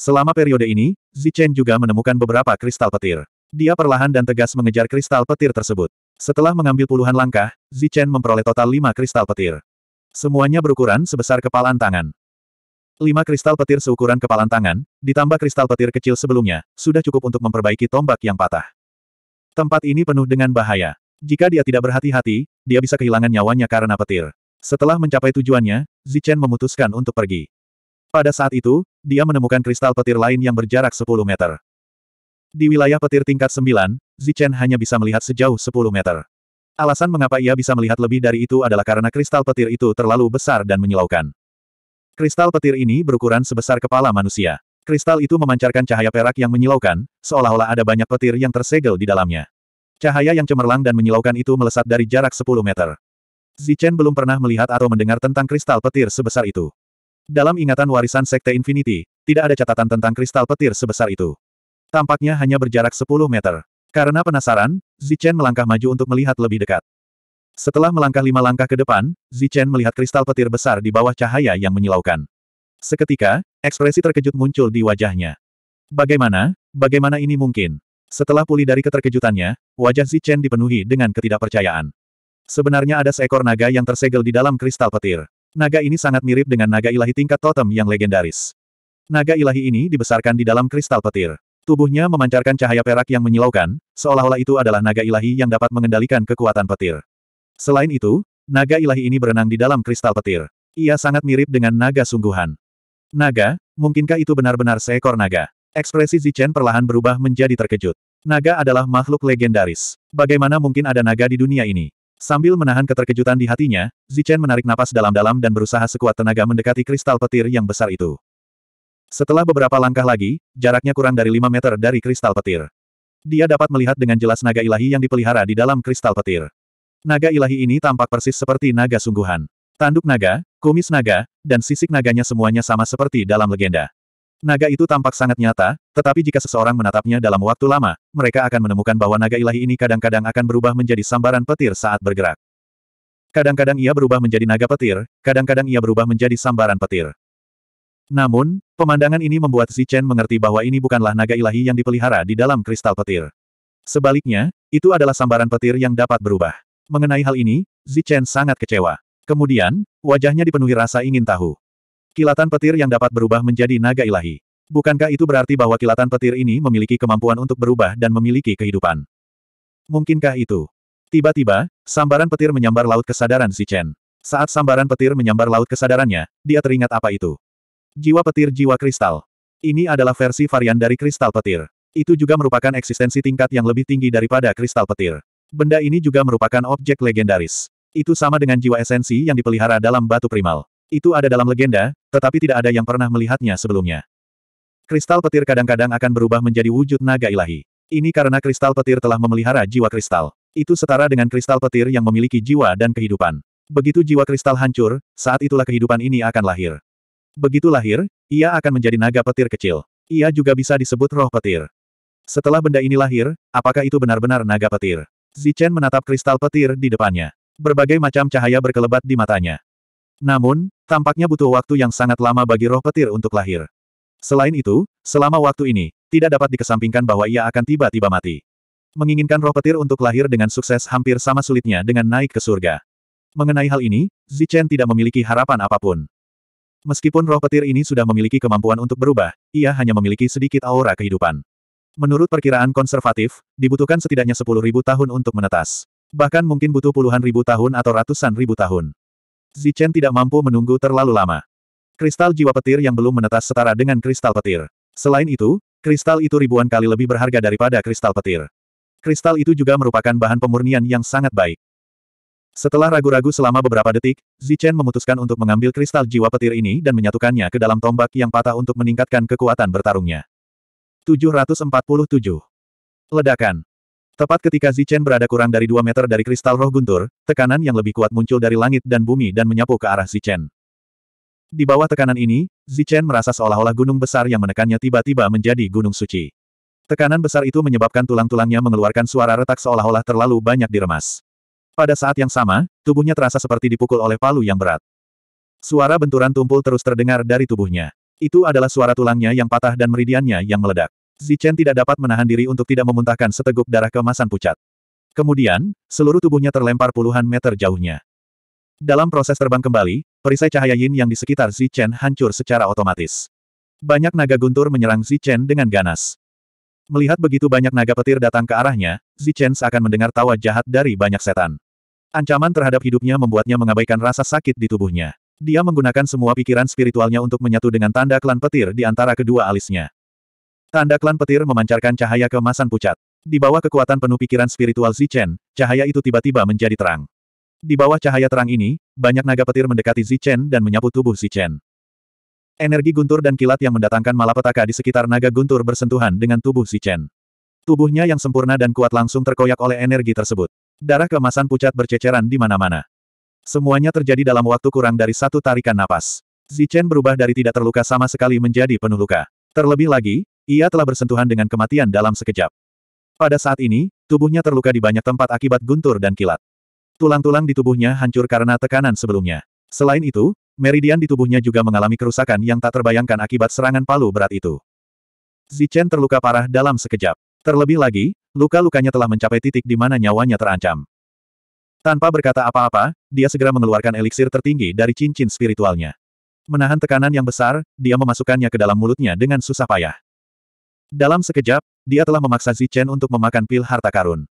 Selama periode ini, Zichen juga menemukan beberapa kristal petir. Dia perlahan dan tegas mengejar kristal petir tersebut. Setelah mengambil puluhan langkah, Zichen memperoleh total lima kristal petir. Semuanya berukuran sebesar kepalan tangan. Lima kristal petir seukuran kepalan tangan, ditambah kristal petir kecil sebelumnya, sudah cukup untuk memperbaiki tombak yang patah. Tempat ini penuh dengan bahaya. Jika dia tidak berhati-hati, dia bisa kehilangan nyawanya karena petir. Setelah mencapai tujuannya, Zichen memutuskan untuk pergi. Pada saat itu, dia menemukan kristal petir lain yang berjarak 10 meter. Di wilayah petir tingkat 9, Zichen hanya bisa melihat sejauh 10 meter. Alasan mengapa ia bisa melihat lebih dari itu adalah karena kristal petir itu terlalu besar dan menyilaukan. Kristal petir ini berukuran sebesar kepala manusia. Kristal itu memancarkan cahaya perak yang menyilaukan, seolah-olah ada banyak petir yang tersegel di dalamnya. Cahaya yang cemerlang dan menyilaukan itu melesat dari jarak 10 meter. Zichen belum pernah melihat atau mendengar tentang kristal petir sebesar itu. Dalam ingatan warisan Sekte Infinity, tidak ada catatan tentang kristal petir sebesar itu. Tampaknya hanya berjarak 10 meter. Karena penasaran, Zichen melangkah maju untuk melihat lebih dekat. Setelah melangkah lima langkah ke depan, Zichen melihat kristal petir besar di bawah cahaya yang menyilaukan. Seketika, ekspresi terkejut muncul di wajahnya. Bagaimana, bagaimana ini mungkin? Setelah pulih dari keterkejutannya, wajah Zichen dipenuhi dengan ketidakpercayaan. Sebenarnya ada seekor naga yang tersegel di dalam kristal petir. Naga ini sangat mirip dengan naga ilahi tingkat totem yang legendaris. Naga ilahi ini dibesarkan di dalam kristal petir. Tubuhnya memancarkan cahaya perak yang menyilaukan, seolah-olah itu adalah naga ilahi yang dapat mengendalikan kekuatan petir. Selain itu, naga ilahi ini berenang di dalam kristal petir. Ia sangat mirip dengan naga sungguhan. Naga, mungkinkah itu benar-benar seekor naga? Ekspresi Zichen perlahan berubah menjadi terkejut. Naga adalah makhluk legendaris. Bagaimana mungkin ada naga di dunia ini? Sambil menahan keterkejutan di hatinya, Zichen menarik napas dalam-dalam dan berusaha sekuat tenaga mendekati kristal petir yang besar itu. Setelah beberapa langkah lagi, jaraknya kurang dari 5 meter dari kristal petir. Dia dapat melihat dengan jelas naga ilahi yang dipelihara di dalam kristal petir. Naga ilahi ini tampak persis seperti naga sungguhan. Tanduk naga, kumis naga, dan sisik naganya semuanya sama seperti dalam legenda. Naga itu tampak sangat nyata, tetapi jika seseorang menatapnya dalam waktu lama, mereka akan menemukan bahwa naga ilahi ini kadang-kadang akan berubah menjadi sambaran petir saat bergerak. Kadang-kadang ia berubah menjadi naga petir, kadang-kadang ia berubah menjadi sambaran petir. Namun, pemandangan ini membuat Zichen mengerti bahwa ini bukanlah naga ilahi yang dipelihara di dalam kristal petir. Sebaliknya, itu adalah sambaran petir yang dapat berubah. Mengenai hal ini, Zichen sangat kecewa. Kemudian, wajahnya dipenuhi rasa ingin tahu. Kilatan petir yang dapat berubah menjadi naga ilahi. Bukankah itu berarti bahwa kilatan petir ini memiliki kemampuan untuk berubah dan memiliki kehidupan? Mungkinkah itu? Tiba-tiba, sambaran petir menyambar laut kesadaran Zichen. Saat sambaran petir menyambar laut kesadarannya, dia teringat apa itu. Jiwa petir jiwa kristal. Ini adalah versi varian dari kristal petir. Itu juga merupakan eksistensi tingkat yang lebih tinggi daripada kristal petir. Benda ini juga merupakan objek legendaris. Itu sama dengan jiwa esensi yang dipelihara dalam batu primal. Itu ada dalam legenda, tetapi tidak ada yang pernah melihatnya sebelumnya. Kristal petir kadang-kadang akan berubah menjadi wujud naga ilahi. Ini karena kristal petir telah memelihara jiwa kristal. Itu setara dengan kristal petir yang memiliki jiwa dan kehidupan. Begitu jiwa kristal hancur, saat itulah kehidupan ini akan lahir. Begitu lahir, ia akan menjadi naga petir kecil. Ia juga bisa disebut roh petir. Setelah benda ini lahir, apakah itu benar-benar naga petir? Zichen menatap kristal petir di depannya. Berbagai macam cahaya berkelebat di matanya. Namun, tampaknya butuh waktu yang sangat lama bagi roh petir untuk lahir. Selain itu, selama waktu ini, tidak dapat dikesampingkan bahwa ia akan tiba-tiba mati. Menginginkan roh petir untuk lahir dengan sukses hampir sama sulitnya dengan naik ke surga. Mengenai hal ini, Zichen tidak memiliki harapan apapun. Meskipun roh petir ini sudah memiliki kemampuan untuk berubah, ia hanya memiliki sedikit aura kehidupan. Menurut perkiraan konservatif, dibutuhkan setidaknya sepuluh ribu tahun untuk menetas. Bahkan mungkin butuh puluhan ribu tahun atau ratusan ribu tahun. Zichen tidak mampu menunggu terlalu lama. Kristal jiwa petir yang belum menetas setara dengan kristal petir. Selain itu, kristal itu ribuan kali lebih berharga daripada kristal petir. Kristal itu juga merupakan bahan pemurnian yang sangat baik. Setelah ragu-ragu selama beberapa detik, Zichen memutuskan untuk mengambil kristal jiwa petir ini dan menyatukannya ke dalam tombak yang patah untuk meningkatkan kekuatan bertarungnya. 747. Ledakan. Tepat ketika Zichen berada kurang dari 2 meter dari kristal roh guntur, tekanan yang lebih kuat muncul dari langit dan bumi dan menyapu ke arah Zichen. Di bawah tekanan ini, Zichen merasa seolah-olah gunung besar yang menekannya tiba-tiba menjadi gunung suci. Tekanan besar itu menyebabkan tulang-tulangnya mengeluarkan suara retak seolah-olah terlalu banyak diremas. Pada saat yang sama, tubuhnya terasa seperti dipukul oleh palu yang berat. Suara benturan tumpul terus terdengar dari tubuhnya. Itu adalah suara tulangnya yang patah dan meridiannya yang meledak. Zichen tidak dapat menahan diri untuk tidak memuntahkan seteguk darah kemasan pucat. Kemudian, seluruh tubuhnya terlempar puluhan meter jauhnya. Dalam proses terbang kembali, perisai cahaya yin yang di sekitar Zichen hancur secara otomatis. Banyak naga guntur menyerang Zichen dengan ganas. Melihat begitu banyak naga petir datang ke arahnya, Zichen seakan mendengar tawa jahat dari banyak setan. Ancaman terhadap hidupnya membuatnya mengabaikan rasa sakit di tubuhnya. Dia menggunakan semua pikiran spiritualnya untuk menyatu dengan tanda klan petir di antara kedua alisnya. Tanda klan petir memancarkan cahaya kemasan pucat. Di bawah kekuatan penuh pikiran spiritual Zichen, cahaya itu tiba-tiba menjadi terang. Di bawah cahaya terang ini, banyak naga petir mendekati Zichen dan menyapu tubuh Zichen. Energi guntur dan kilat yang mendatangkan malapetaka di sekitar naga guntur bersentuhan dengan tubuh si Chen. Tubuhnya yang sempurna dan kuat langsung terkoyak oleh energi tersebut. Darah kemasan pucat berceceran di mana-mana. Semuanya terjadi dalam waktu kurang dari satu tarikan napas. Zichen berubah dari tidak terluka sama sekali menjadi penuh luka. Terlebih lagi, ia telah bersentuhan dengan kematian dalam sekejap. Pada saat ini, tubuhnya terluka di banyak tempat akibat guntur dan kilat. Tulang-tulang di tubuhnya hancur karena tekanan sebelumnya. Selain itu, Meridian di tubuhnya juga mengalami kerusakan yang tak terbayangkan akibat serangan palu berat itu. Zichen terluka parah dalam sekejap. Terlebih lagi, luka-lukanya telah mencapai titik di mana nyawanya terancam. Tanpa berkata apa-apa, dia segera mengeluarkan eliksir tertinggi dari cincin spiritualnya. Menahan tekanan yang besar, dia memasukkannya ke dalam mulutnya dengan susah payah. Dalam sekejap, dia telah memaksa Zichen untuk memakan pil harta karun.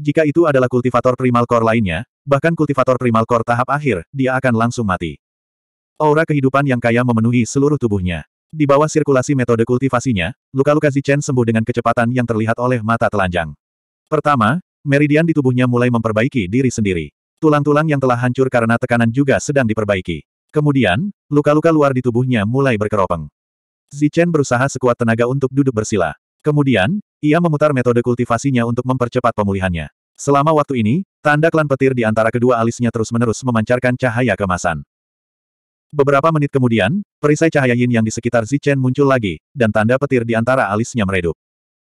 Jika itu adalah kultivator primal core lainnya, bahkan kultivator primal core tahap akhir, dia akan langsung mati. Aura kehidupan yang kaya memenuhi seluruh tubuhnya. Di bawah sirkulasi metode kultivasinya, luka-luka Zichen sembuh dengan kecepatan yang terlihat oleh mata telanjang. Pertama, meridian di tubuhnya mulai memperbaiki diri sendiri. Tulang-tulang yang telah hancur karena tekanan juga sedang diperbaiki. Kemudian, luka-luka luar di tubuhnya mulai berkeropeng. Zichen berusaha sekuat tenaga untuk duduk bersila. Kemudian, ia memutar metode kultivasinya untuk mempercepat pemulihannya. Selama waktu ini, tanda klan petir di antara kedua alisnya terus-menerus memancarkan cahaya kemasan. Beberapa menit kemudian, perisai cahaya yin yang di sekitar Zichen muncul lagi, dan tanda petir di antara alisnya meredup.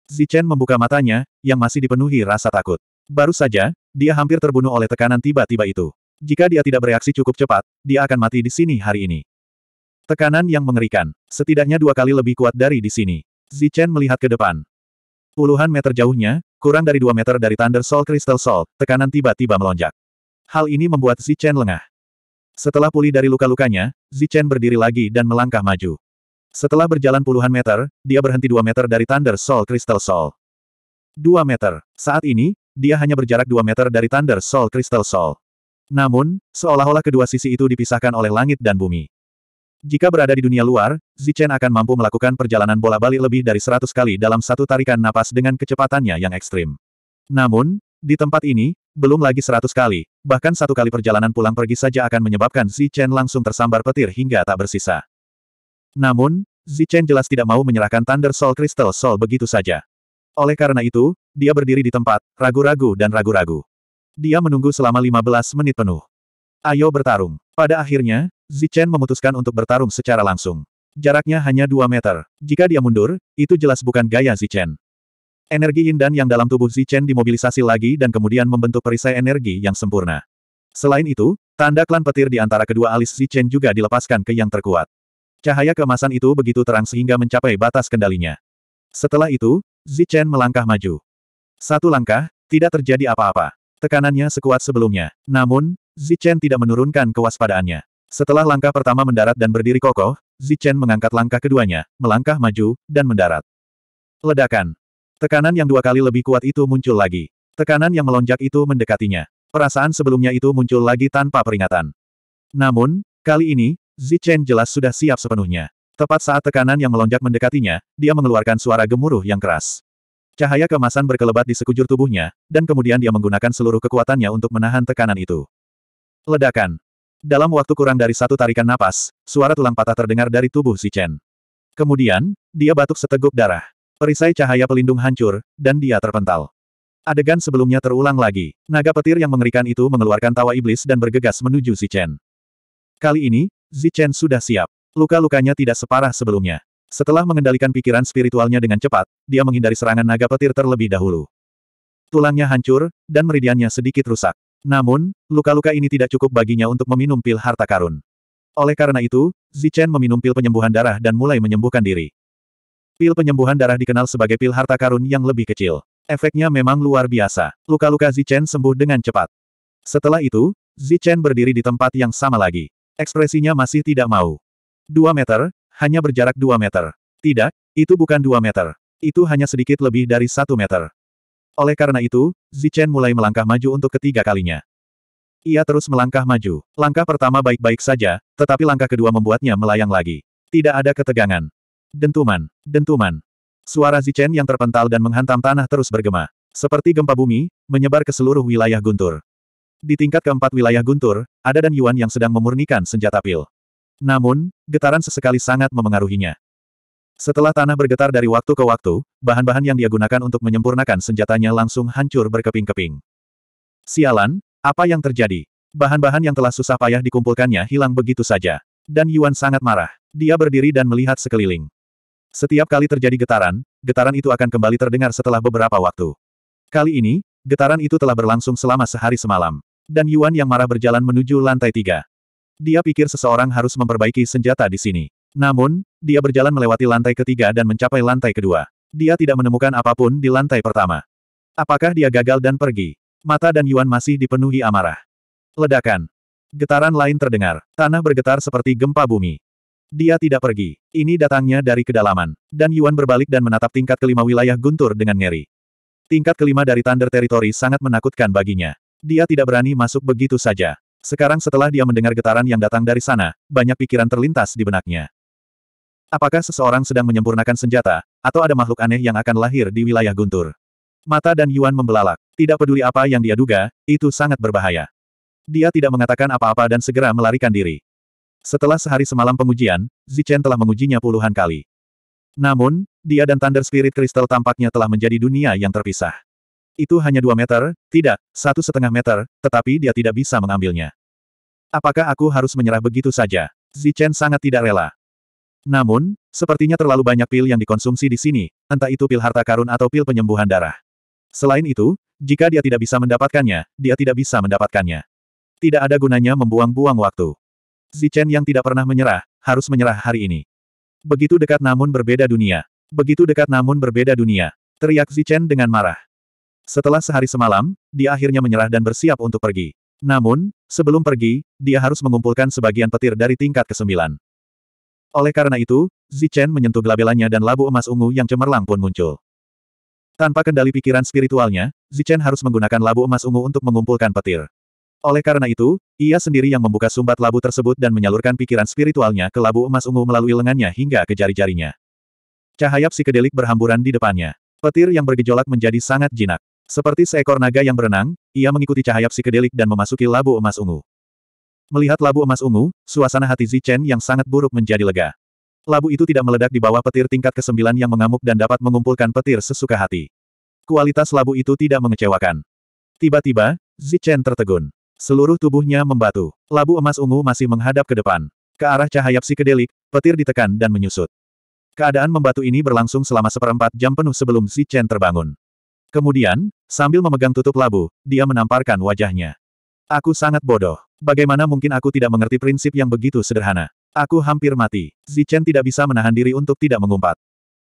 Zichen membuka matanya, yang masih dipenuhi rasa takut. Baru saja, dia hampir terbunuh oleh tekanan tiba-tiba itu. Jika dia tidak bereaksi cukup cepat, dia akan mati di sini hari ini. Tekanan yang mengerikan, setidaknya dua kali lebih kuat dari di sini. Zichen melihat ke depan. Puluhan meter jauhnya, kurang dari dua meter dari Thunder Soul Crystal Soul, tekanan tiba-tiba melonjak. Hal ini membuat Zichen lengah. Setelah pulih dari luka-lukanya, Zichen berdiri lagi dan melangkah maju. Setelah berjalan puluhan meter, dia berhenti dua meter dari Thunder Soul Crystal Soul. Dua meter. Saat ini, dia hanya berjarak dua meter dari Thunder Soul Crystal Soul. Namun, seolah-olah kedua sisi itu dipisahkan oleh langit dan bumi. Jika berada di dunia luar, Zichen akan mampu melakukan perjalanan bola balik lebih dari seratus kali dalam satu tarikan napas dengan kecepatannya yang ekstrim. Namun, di tempat ini, belum lagi seratus kali, bahkan satu kali perjalanan pulang pergi saja akan menyebabkan Zi Chen langsung tersambar petir hingga tak bersisa. Namun, Zi Chen jelas tidak mau menyerahkan Thunder Soul Crystal Soul begitu saja. Oleh karena itu, dia berdiri di tempat, ragu-ragu dan ragu-ragu. Dia menunggu selama 15 menit penuh. Ayo bertarung. Pada akhirnya, Zi Chen memutuskan untuk bertarung secara langsung. Jaraknya hanya 2 meter. Jika dia mundur, itu jelas bukan gaya Zi Chen. Energi Yin dan yang dalam tubuh Zichen dimobilisasi lagi dan kemudian membentuk perisai energi yang sempurna. Selain itu, tanda klan petir di antara kedua alis Zichen juga dilepaskan ke yang terkuat. Cahaya kemasan itu begitu terang sehingga mencapai batas kendalinya. Setelah itu, Zichen melangkah maju. Satu langkah, tidak terjadi apa-apa. Tekanannya sekuat sebelumnya. Namun, Zichen tidak menurunkan kewaspadaannya. Setelah langkah pertama mendarat dan berdiri kokoh, Zichen mengangkat langkah keduanya, melangkah maju, dan mendarat. Ledakan. Tekanan yang dua kali lebih kuat itu muncul lagi. Tekanan yang melonjak itu mendekatinya. Perasaan sebelumnya itu muncul lagi tanpa peringatan. Namun, kali ini, Zichen jelas sudah siap sepenuhnya. Tepat saat tekanan yang melonjak mendekatinya, dia mengeluarkan suara gemuruh yang keras. Cahaya kemasan berkelebat di sekujur tubuhnya, dan kemudian dia menggunakan seluruh kekuatannya untuk menahan tekanan itu. Ledakan. Dalam waktu kurang dari satu tarikan napas, suara tulang patah terdengar dari tubuh Zichen. Kemudian, dia batuk seteguk darah. Perisai cahaya pelindung hancur, dan dia terpental. Adegan sebelumnya terulang lagi. Naga petir yang mengerikan itu mengeluarkan tawa iblis dan bergegas menuju Zichen. Kali ini, Zichen sudah siap. Luka-lukanya tidak separah sebelumnya. Setelah mengendalikan pikiran spiritualnya dengan cepat, dia menghindari serangan naga petir terlebih dahulu. Tulangnya hancur, dan meridiannya sedikit rusak. Namun, luka-luka ini tidak cukup baginya untuk meminum pil harta karun. Oleh karena itu, Zichen meminum pil penyembuhan darah dan mulai menyembuhkan diri. Pil penyembuhan darah dikenal sebagai pil harta karun yang lebih kecil. Efeknya memang luar biasa. Luka-luka Zichen sembuh dengan cepat. Setelah itu, Zichen berdiri di tempat yang sama lagi. Ekspresinya masih tidak mau. Dua meter, hanya berjarak dua meter. Tidak, itu bukan dua meter. Itu hanya sedikit lebih dari satu meter. Oleh karena itu, Zichen mulai melangkah maju untuk ketiga kalinya. Ia terus melangkah maju. Langkah pertama baik-baik saja, tetapi langkah kedua membuatnya melayang lagi. Tidak ada ketegangan. Dentuman, dentuman. Suara Zichen yang terpental dan menghantam tanah terus bergema. Seperti gempa bumi, menyebar ke seluruh wilayah Guntur. Di tingkat keempat wilayah Guntur, ada dan Yuan yang sedang memurnikan senjata pil. Namun, getaran sesekali sangat memengaruhinya. Setelah tanah bergetar dari waktu ke waktu, bahan-bahan yang dia gunakan untuk menyempurnakan senjatanya langsung hancur berkeping-keping. Sialan, apa yang terjadi? Bahan-bahan yang telah susah payah dikumpulkannya hilang begitu saja. Dan Yuan sangat marah. Dia berdiri dan melihat sekeliling. Setiap kali terjadi getaran, getaran itu akan kembali terdengar setelah beberapa waktu. Kali ini, getaran itu telah berlangsung selama sehari semalam. Dan Yuan yang marah berjalan menuju lantai tiga. Dia pikir seseorang harus memperbaiki senjata di sini. Namun, dia berjalan melewati lantai ketiga dan mencapai lantai kedua. Dia tidak menemukan apapun di lantai pertama. Apakah dia gagal dan pergi? Mata dan Yuan masih dipenuhi amarah. Ledakan. Getaran lain terdengar. Tanah bergetar seperti gempa bumi. Dia tidak pergi. Ini datangnya dari kedalaman. Dan Yuan berbalik dan menatap tingkat kelima wilayah guntur dengan ngeri. Tingkat kelima dari Thunder Territory sangat menakutkan baginya. Dia tidak berani masuk begitu saja. Sekarang setelah dia mendengar getaran yang datang dari sana, banyak pikiran terlintas di benaknya. Apakah seseorang sedang menyempurnakan senjata, atau ada makhluk aneh yang akan lahir di wilayah guntur? Mata dan Yuan membelalak. Tidak peduli apa yang dia duga, itu sangat berbahaya. Dia tidak mengatakan apa-apa dan segera melarikan diri. Setelah sehari semalam pengujian, Zichen telah mengujinya puluhan kali. Namun, dia dan Thunder Spirit Crystal tampaknya telah menjadi dunia yang terpisah. Itu hanya dua meter, tidak, satu setengah meter, tetapi dia tidak bisa mengambilnya. Apakah aku harus menyerah begitu saja? Zichen sangat tidak rela. Namun, sepertinya terlalu banyak pil yang dikonsumsi di sini, entah itu pil harta karun atau pil penyembuhan darah. Selain itu, jika dia tidak bisa mendapatkannya, dia tidak bisa mendapatkannya. Tidak ada gunanya membuang-buang waktu. Zichen yang tidak pernah menyerah, harus menyerah hari ini. Begitu dekat namun berbeda dunia. Begitu dekat namun berbeda dunia. Teriak Zichen dengan marah. Setelah sehari semalam, dia akhirnya menyerah dan bersiap untuk pergi. Namun, sebelum pergi, dia harus mengumpulkan sebagian petir dari tingkat ke-9. Oleh karena itu, Zichen menyentuh gelabelannya dan labu emas ungu yang cemerlang pun muncul. Tanpa kendali pikiran spiritualnya, Zichen harus menggunakan labu emas ungu untuk mengumpulkan petir. Oleh karena itu, ia sendiri yang membuka sumbat labu tersebut dan menyalurkan pikiran spiritualnya ke labu emas ungu melalui lengannya hingga ke jari-jarinya. Cahaya psikedelik berhamburan di depannya. Petir yang bergejolak menjadi sangat jinak. Seperti seekor naga yang berenang, ia mengikuti cahaya psikedelik dan memasuki labu emas ungu. Melihat labu emas ungu, suasana hati Zichen yang sangat buruk menjadi lega. Labu itu tidak meledak di bawah petir tingkat ke-9 yang mengamuk dan dapat mengumpulkan petir sesuka hati. Kualitas labu itu tidak mengecewakan. Tiba-tiba, Zichen tertegun. Seluruh tubuhnya membatu. Labu emas ungu masih menghadap ke depan. Ke arah cahaya psikedelik, petir ditekan dan menyusut. Keadaan membatu ini berlangsung selama seperempat jam penuh sebelum Si Chen terbangun. Kemudian, sambil memegang tutup labu, dia menamparkan wajahnya. Aku sangat bodoh. Bagaimana mungkin aku tidak mengerti prinsip yang begitu sederhana? Aku hampir mati. Chen tidak bisa menahan diri untuk tidak mengumpat.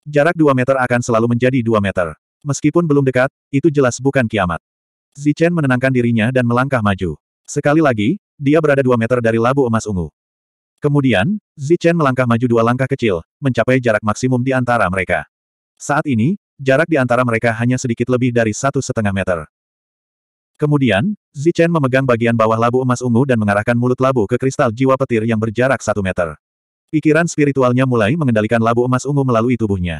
Jarak dua meter akan selalu menjadi dua meter. Meskipun belum dekat, itu jelas bukan kiamat. Zichen menenangkan dirinya dan melangkah maju. Sekali lagi, dia berada dua meter dari labu emas ungu. Kemudian, Zichen melangkah maju dua langkah kecil, mencapai jarak maksimum di antara mereka. Saat ini, jarak di antara mereka hanya sedikit lebih dari satu setengah meter. Kemudian, Zichen memegang bagian bawah labu emas ungu dan mengarahkan mulut labu ke kristal jiwa petir yang berjarak satu meter. Pikiran spiritualnya mulai mengendalikan labu emas ungu melalui tubuhnya.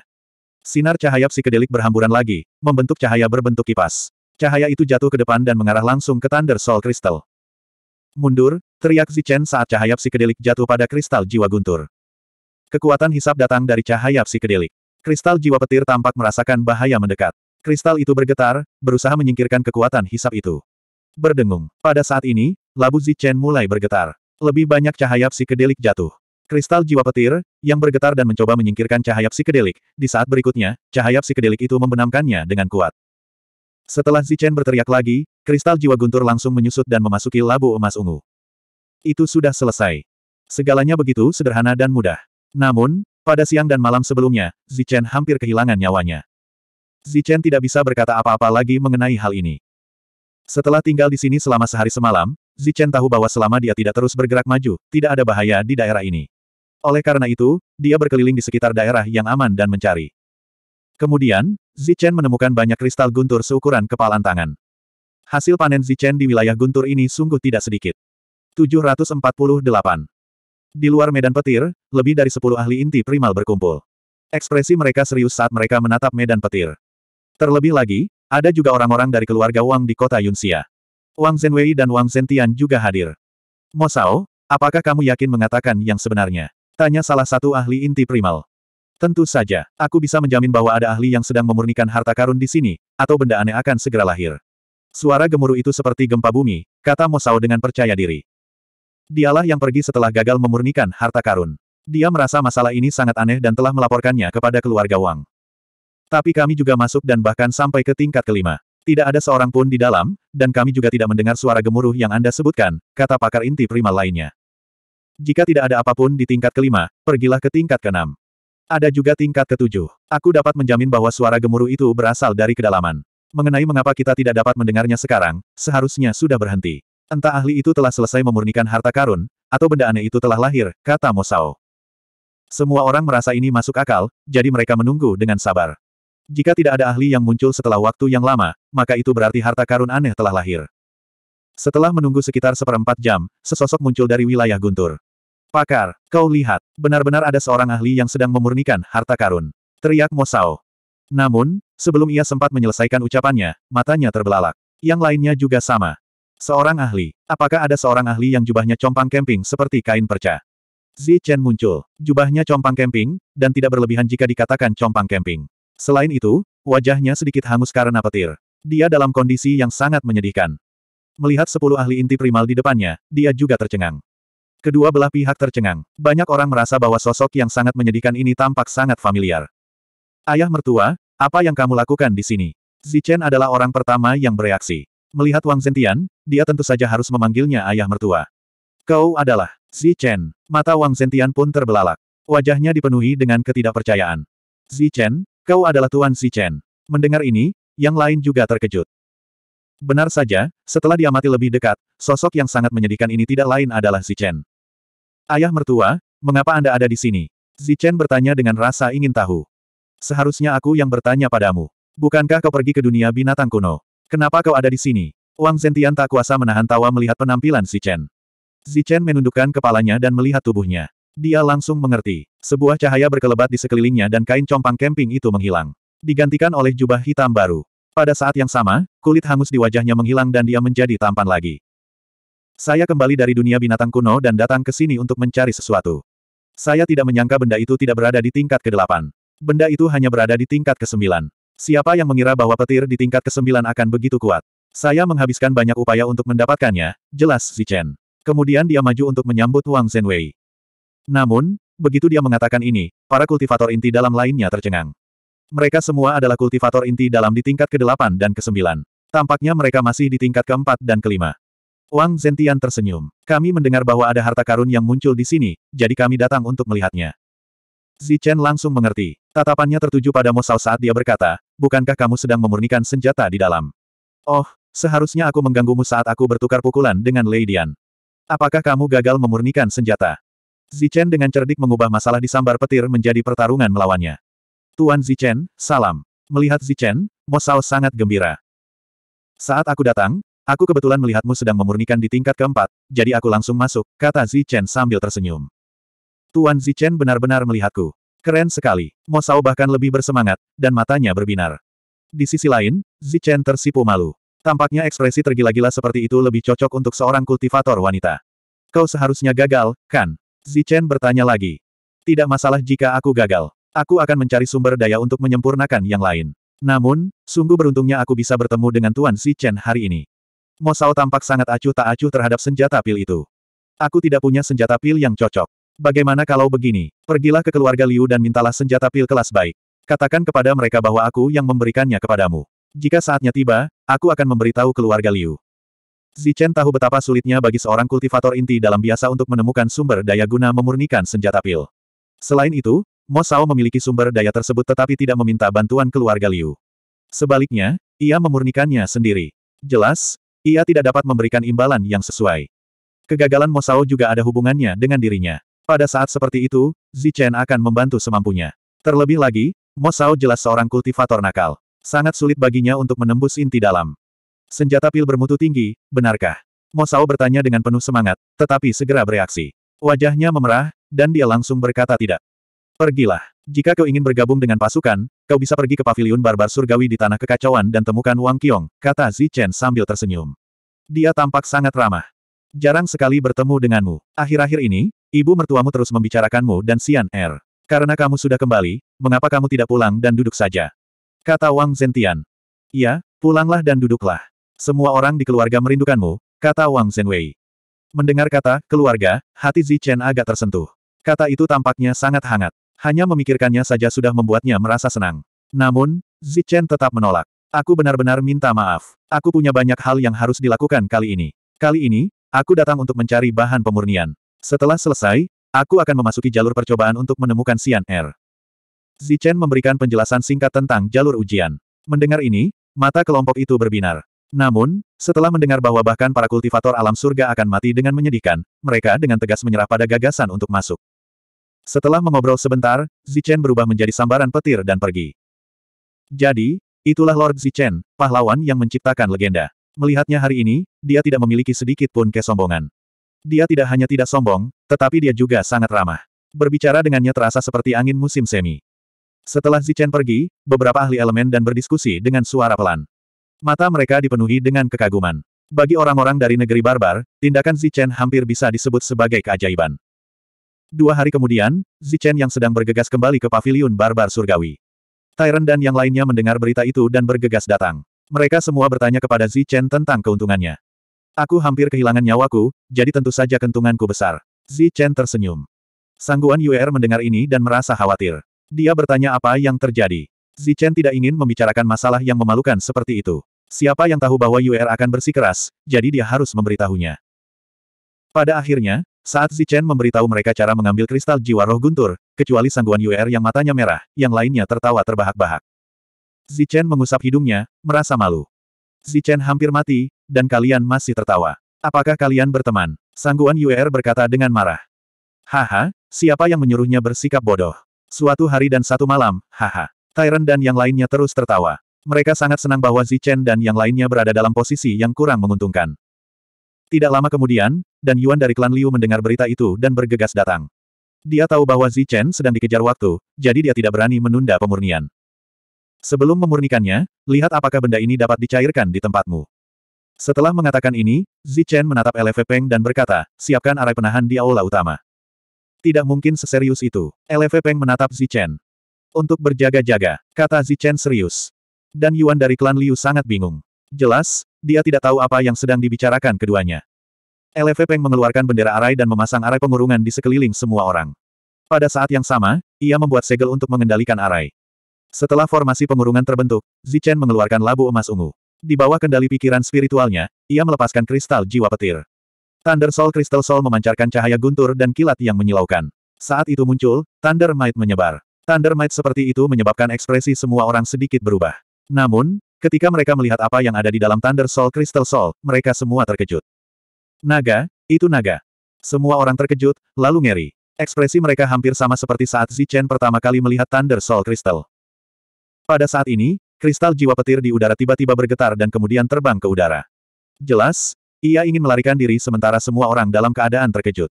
Sinar cahaya psikedelik berhamburan lagi, membentuk cahaya berbentuk kipas. Cahaya itu jatuh ke depan dan mengarah langsung ke Thunder Soul Crystal. Mundur, teriak Zichen saat cahaya psikedelik jatuh pada kristal jiwa guntur. Kekuatan hisap datang dari cahaya psikedelik. Kristal jiwa petir tampak merasakan bahaya mendekat. Kristal itu bergetar, berusaha menyingkirkan kekuatan hisap itu. Berdengung. Pada saat ini, labu Zichen mulai bergetar. Lebih banyak cahaya psikedelik jatuh. Kristal jiwa petir, yang bergetar dan mencoba menyingkirkan cahaya psikedelik, di saat berikutnya, cahaya psikedelik itu membenamkannya dengan kuat. Setelah Zichen berteriak lagi, kristal jiwa guntur langsung menyusut dan memasuki labu emas ungu. Itu sudah selesai. Segalanya begitu sederhana dan mudah. Namun, pada siang dan malam sebelumnya, Zichen hampir kehilangan nyawanya. Zichen tidak bisa berkata apa-apa lagi mengenai hal ini. Setelah tinggal di sini selama sehari semalam, Zichen tahu bahwa selama dia tidak terus bergerak maju, tidak ada bahaya di daerah ini. Oleh karena itu, dia berkeliling di sekitar daerah yang aman dan mencari. Kemudian, Zichen menemukan banyak kristal guntur seukuran kepalan tangan. Hasil panen Zichen di wilayah guntur ini sungguh tidak sedikit. 748. Di luar medan petir, lebih dari 10 ahli inti primal berkumpul. Ekspresi mereka serius saat mereka menatap medan petir. Terlebih lagi, ada juga orang-orang dari keluarga Wang di kota Yunxia. Wang Zhenwei dan Wang Zentian juga hadir. Mosao, apakah kamu yakin mengatakan yang sebenarnya? Tanya salah satu ahli inti primal. Tentu saja, aku bisa menjamin bahwa ada ahli yang sedang memurnikan harta karun di sini, atau benda aneh akan segera lahir. Suara gemuruh itu seperti gempa bumi, kata Mosao dengan percaya diri. Dialah yang pergi setelah gagal memurnikan harta karun. Dia merasa masalah ini sangat aneh dan telah melaporkannya kepada keluarga Wang. Tapi kami juga masuk dan bahkan sampai ke tingkat kelima. Tidak ada seorang pun di dalam, dan kami juga tidak mendengar suara gemuruh yang Anda sebutkan, kata pakar inti primal lainnya. Jika tidak ada apapun di tingkat kelima, pergilah ke tingkat keenam. Ada juga tingkat ketujuh. Aku dapat menjamin bahwa suara gemuruh itu berasal dari kedalaman. Mengenai mengapa kita tidak dapat mendengarnya sekarang, seharusnya sudah berhenti. Entah ahli itu telah selesai memurnikan harta karun, atau benda aneh itu telah lahir, kata Mosao. Semua orang merasa ini masuk akal, jadi mereka menunggu dengan sabar. Jika tidak ada ahli yang muncul setelah waktu yang lama, maka itu berarti harta karun aneh telah lahir. Setelah menunggu sekitar seperempat jam, sesosok muncul dari wilayah guntur. Pakar, kau lihat. Benar-benar ada seorang ahli yang sedang memurnikan harta karun. Teriak Sao. Namun, sebelum ia sempat menyelesaikan ucapannya, matanya terbelalak. Yang lainnya juga sama. Seorang ahli. Apakah ada seorang ahli yang jubahnya compang kemping seperti kain perca? Zi Chen muncul. Jubahnya compang kemping, dan tidak berlebihan jika dikatakan compang kemping. Selain itu, wajahnya sedikit hangus karena petir. Dia dalam kondisi yang sangat menyedihkan. Melihat sepuluh ahli inti primal di depannya, dia juga tercengang. Kedua belah pihak tercengang. Banyak orang merasa bahwa sosok yang sangat menyedihkan ini tampak sangat familiar. Ayah mertua, apa yang kamu lakukan di sini? Zichen adalah orang pertama yang bereaksi. Melihat Wang Zentian, dia tentu saja harus memanggilnya ayah mertua. Kau adalah Zichen. Mata Wang Zentian pun terbelalak. Wajahnya dipenuhi dengan ketidakpercayaan. Zichen, kau adalah Tuan Zichen. Mendengar ini, yang lain juga terkejut. Benar saja, setelah diamati lebih dekat, sosok yang sangat menyedihkan ini tidak lain adalah Chen. Ayah mertua, mengapa Anda ada di sini? Zichen bertanya dengan rasa ingin tahu. Seharusnya aku yang bertanya padamu. Bukankah kau pergi ke dunia binatang kuno? Kenapa kau ada di sini? Wang Zentian tak kuasa menahan tawa melihat penampilan Zichen. Zichen menundukkan kepalanya dan melihat tubuhnya. Dia langsung mengerti. Sebuah cahaya berkelebat di sekelilingnya dan kain compang camping itu menghilang. Digantikan oleh jubah hitam baru. Pada saat yang sama, kulit hangus di wajahnya menghilang dan dia menjadi tampan lagi. Saya kembali dari dunia binatang kuno dan datang ke sini untuk mencari sesuatu. Saya tidak menyangka benda itu tidak berada di tingkat ke-8. Benda itu hanya berada di tingkat ke-9. Siapa yang mengira bahwa petir di tingkat ke-9 akan begitu kuat? Saya menghabiskan banyak upaya untuk mendapatkannya, jelas Chen. Kemudian dia maju untuk menyambut Wang Zhenwei. Namun, begitu dia mengatakan ini, para kultivator inti dalam lainnya tercengang. Mereka semua adalah kultivator inti dalam di tingkat ke-8 dan ke-9. Tampaknya mereka masih di tingkat keempat dan kelima. Wang Zentian tersenyum. Kami mendengar bahwa ada harta karun yang muncul di sini, jadi kami datang untuk melihatnya. Zichen langsung mengerti. Tatapannya tertuju pada Mosal saat dia berkata, bukankah kamu sedang memurnikan senjata di dalam? Oh, seharusnya aku mengganggumu saat aku bertukar pukulan dengan Lei Dian. Apakah kamu gagal memurnikan senjata? Zichen dengan cerdik mengubah masalah di sambar petir menjadi pertarungan melawannya. Tuan Zichen, salam. Melihat Zichen, Mosal sangat gembira. Saat aku datang, aku kebetulan melihatmu sedang memurnikan di tingkat keempat, jadi aku langsung masuk, kata Zichen sambil tersenyum. Tuan Zichen benar-benar melihatku. Keren sekali. Mosao bahkan lebih bersemangat, dan matanya berbinar. Di sisi lain, Zichen tersipu malu. Tampaknya ekspresi tergila-gila seperti itu lebih cocok untuk seorang kultivator wanita. Kau seharusnya gagal, kan? Zichen bertanya lagi. Tidak masalah jika aku gagal. Aku akan mencari sumber daya untuk menyempurnakan yang lain. Namun, sungguh beruntungnya aku bisa bertemu dengan Tuan Si Chen hari ini. Mo Sao tampak sangat acuh tak acuh terhadap senjata pil itu. Aku tidak punya senjata pil yang cocok. Bagaimana kalau begini? Pergilah ke keluarga Liu dan mintalah senjata pil kelas baik. Katakan kepada mereka bahwa aku yang memberikannya kepadamu. Jika saatnya tiba, aku akan memberitahu keluarga Liu. Chen tahu betapa sulitnya bagi seorang kultivator inti dalam biasa untuk menemukan sumber daya guna memurnikan senjata pil. Selain itu, Mo Sao memiliki sumber daya tersebut tetapi tidak meminta bantuan keluarga Liu. Sebaliknya, ia memurnikannya sendiri. Jelas, ia tidak dapat memberikan imbalan yang sesuai. Kegagalan Mo Sao juga ada hubungannya dengan dirinya. Pada saat seperti itu, Zichen akan membantu semampunya. Terlebih lagi, Mo Sao jelas seorang kultivator nakal. Sangat sulit baginya untuk menembus inti dalam. Senjata pil bermutu tinggi, benarkah? Mo Sao bertanya dengan penuh semangat, tetapi segera bereaksi. Wajahnya memerah, dan dia langsung berkata tidak. Pergilah. Jika kau ingin bergabung dengan pasukan, kau bisa pergi ke paviliun barbar surgawi di tanah kekacauan dan temukan Wang Qiong, kata Zi Chen sambil tersenyum. Dia tampak sangat ramah. Jarang sekali bertemu denganmu. Akhir-akhir ini, ibu mertuamu terus membicarakanmu dan Xian Er. Karena kamu sudah kembali, mengapa kamu tidak pulang dan duduk saja? Kata Wang Zentian. Iya, pulanglah dan duduklah. Semua orang di keluarga merindukanmu, kata Wang Zhenwei. Mendengar kata, keluarga, hati Zi Chen agak tersentuh. Kata itu tampaknya sangat hangat. Hanya memikirkannya saja sudah membuatnya merasa senang. Namun, Zichen tetap menolak. Aku benar-benar minta maaf. Aku punya banyak hal yang harus dilakukan kali ini. Kali ini, aku datang untuk mencari bahan pemurnian. Setelah selesai, aku akan memasuki jalur percobaan untuk menemukan Xian Er. Zichen memberikan penjelasan singkat tentang jalur ujian. Mendengar ini, mata kelompok itu berbinar. Namun, setelah mendengar bahwa bahkan para kultivator alam surga akan mati dengan menyedihkan, mereka dengan tegas menyerah pada gagasan untuk masuk. Setelah mengobrol sebentar, Zichen berubah menjadi sambaran petir dan pergi. Jadi, itulah Lord Zichen, pahlawan yang menciptakan legenda. Melihatnya hari ini, dia tidak memiliki sedikit pun kesombongan. Dia tidak hanya tidak sombong, tetapi dia juga sangat ramah. Berbicara dengannya terasa seperti angin musim semi. Setelah Zichen pergi, beberapa ahli elemen dan berdiskusi dengan suara pelan. Mata mereka dipenuhi dengan kekaguman. Bagi orang-orang dari negeri barbar, tindakan Zichen hampir bisa disebut sebagai keajaiban. Dua hari kemudian, Zichen yang sedang bergegas kembali ke paviliun barbar surgawi. Tyrant dan yang lainnya mendengar berita itu dan bergegas datang. Mereka semua bertanya kepada Zichen tentang keuntungannya. Aku hampir kehilangan nyawaku, jadi tentu saja kentunganku besar. Zichen tersenyum. Sangguan Yuer mendengar ini dan merasa khawatir. Dia bertanya apa yang terjadi. Zichen tidak ingin membicarakan masalah yang memalukan seperti itu. Siapa yang tahu bahwa Yuer akan bersikeras, jadi dia harus memberitahunya. Pada akhirnya, saat Zichen memberitahu mereka cara mengambil kristal jiwa roh guntur, kecuali sangguan Yuer yang matanya merah, yang lainnya tertawa terbahak-bahak. Zichen mengusap hidungnya, merasa malu. Zichen hampir mati, dan kalian masih tertawa. Apakah kalian berteman? Sangguan Yuer berkata dengan marah. Haha, siapa yang menyuruhnya bersikap bodoh? Suatu hari dan satu malam, haha. Tyrant dan yang lainnya terus tertawa. Mereka sangat senang bahwa Zichen dan yang lainnya berada dalam posisi yang kurang menguntungkan. Tidak lama kemudian, dan Yuan dari klan Liu mendengar berita itu dan bergegas datang. Dia tahu bahwa Zichen sedang dikejar waktu, jadi dia tidak berani menunda pemurnian. Sebelum memurnikannya, lihat apakah benda ini dapat dicairkan di tempatmu. Setelah mengatakan ini, Zichen menatap LFP Peng dan berkata, siapkan arai penahan di aula utama. Tidak mungkin seserius itu. LFP Peng menatap Zichen. Untuk berjaga-jaga, kata Zichen serius. Dan Yuan dari klan Liu sangat bingung. Jelas, dia tidak tahu apa yang sedang dibicarakan keduanya. LV Peng mengeluarkan bendera arai dan memasang arai pengurungan di sekeliling semua orang. Pada saat yang sama, ia membuat segel untuk mengendalikan arai. Setelah formasi pengurungan terbentuk, Zichen mengeluarkan labu emas ungu. Di bawah kendali pikiran spiritualnya, ia melepaskan kristal jiwa petir. Thunder Soul Crystal Soul memancarkan cahaya guntur dan kilat yang menyilaukan. Saat itu muncul, Thunder Might menyebar. Thunder Might seperti itu menyebabkan ekspresi semua orang sedikit berubah. Namun, ketika mereka melihat apa yang ada di dalam Thunder Soul Crystal Soul, mereka semua terkejut. Naga, itu naga. Semua orang terkejut, lalu ngeri. Ekspresi mereka hampir sama seperti saat Zichen pertama kali melihat Thunder Soul Crystal. Pada saat ini, kristal jiwa petir di udara tiba-tiba bergetar dan kemudian terbang ke udara. Jelas, ia ingin melarikan diri sementara semua orang dalam keadaan terkejut.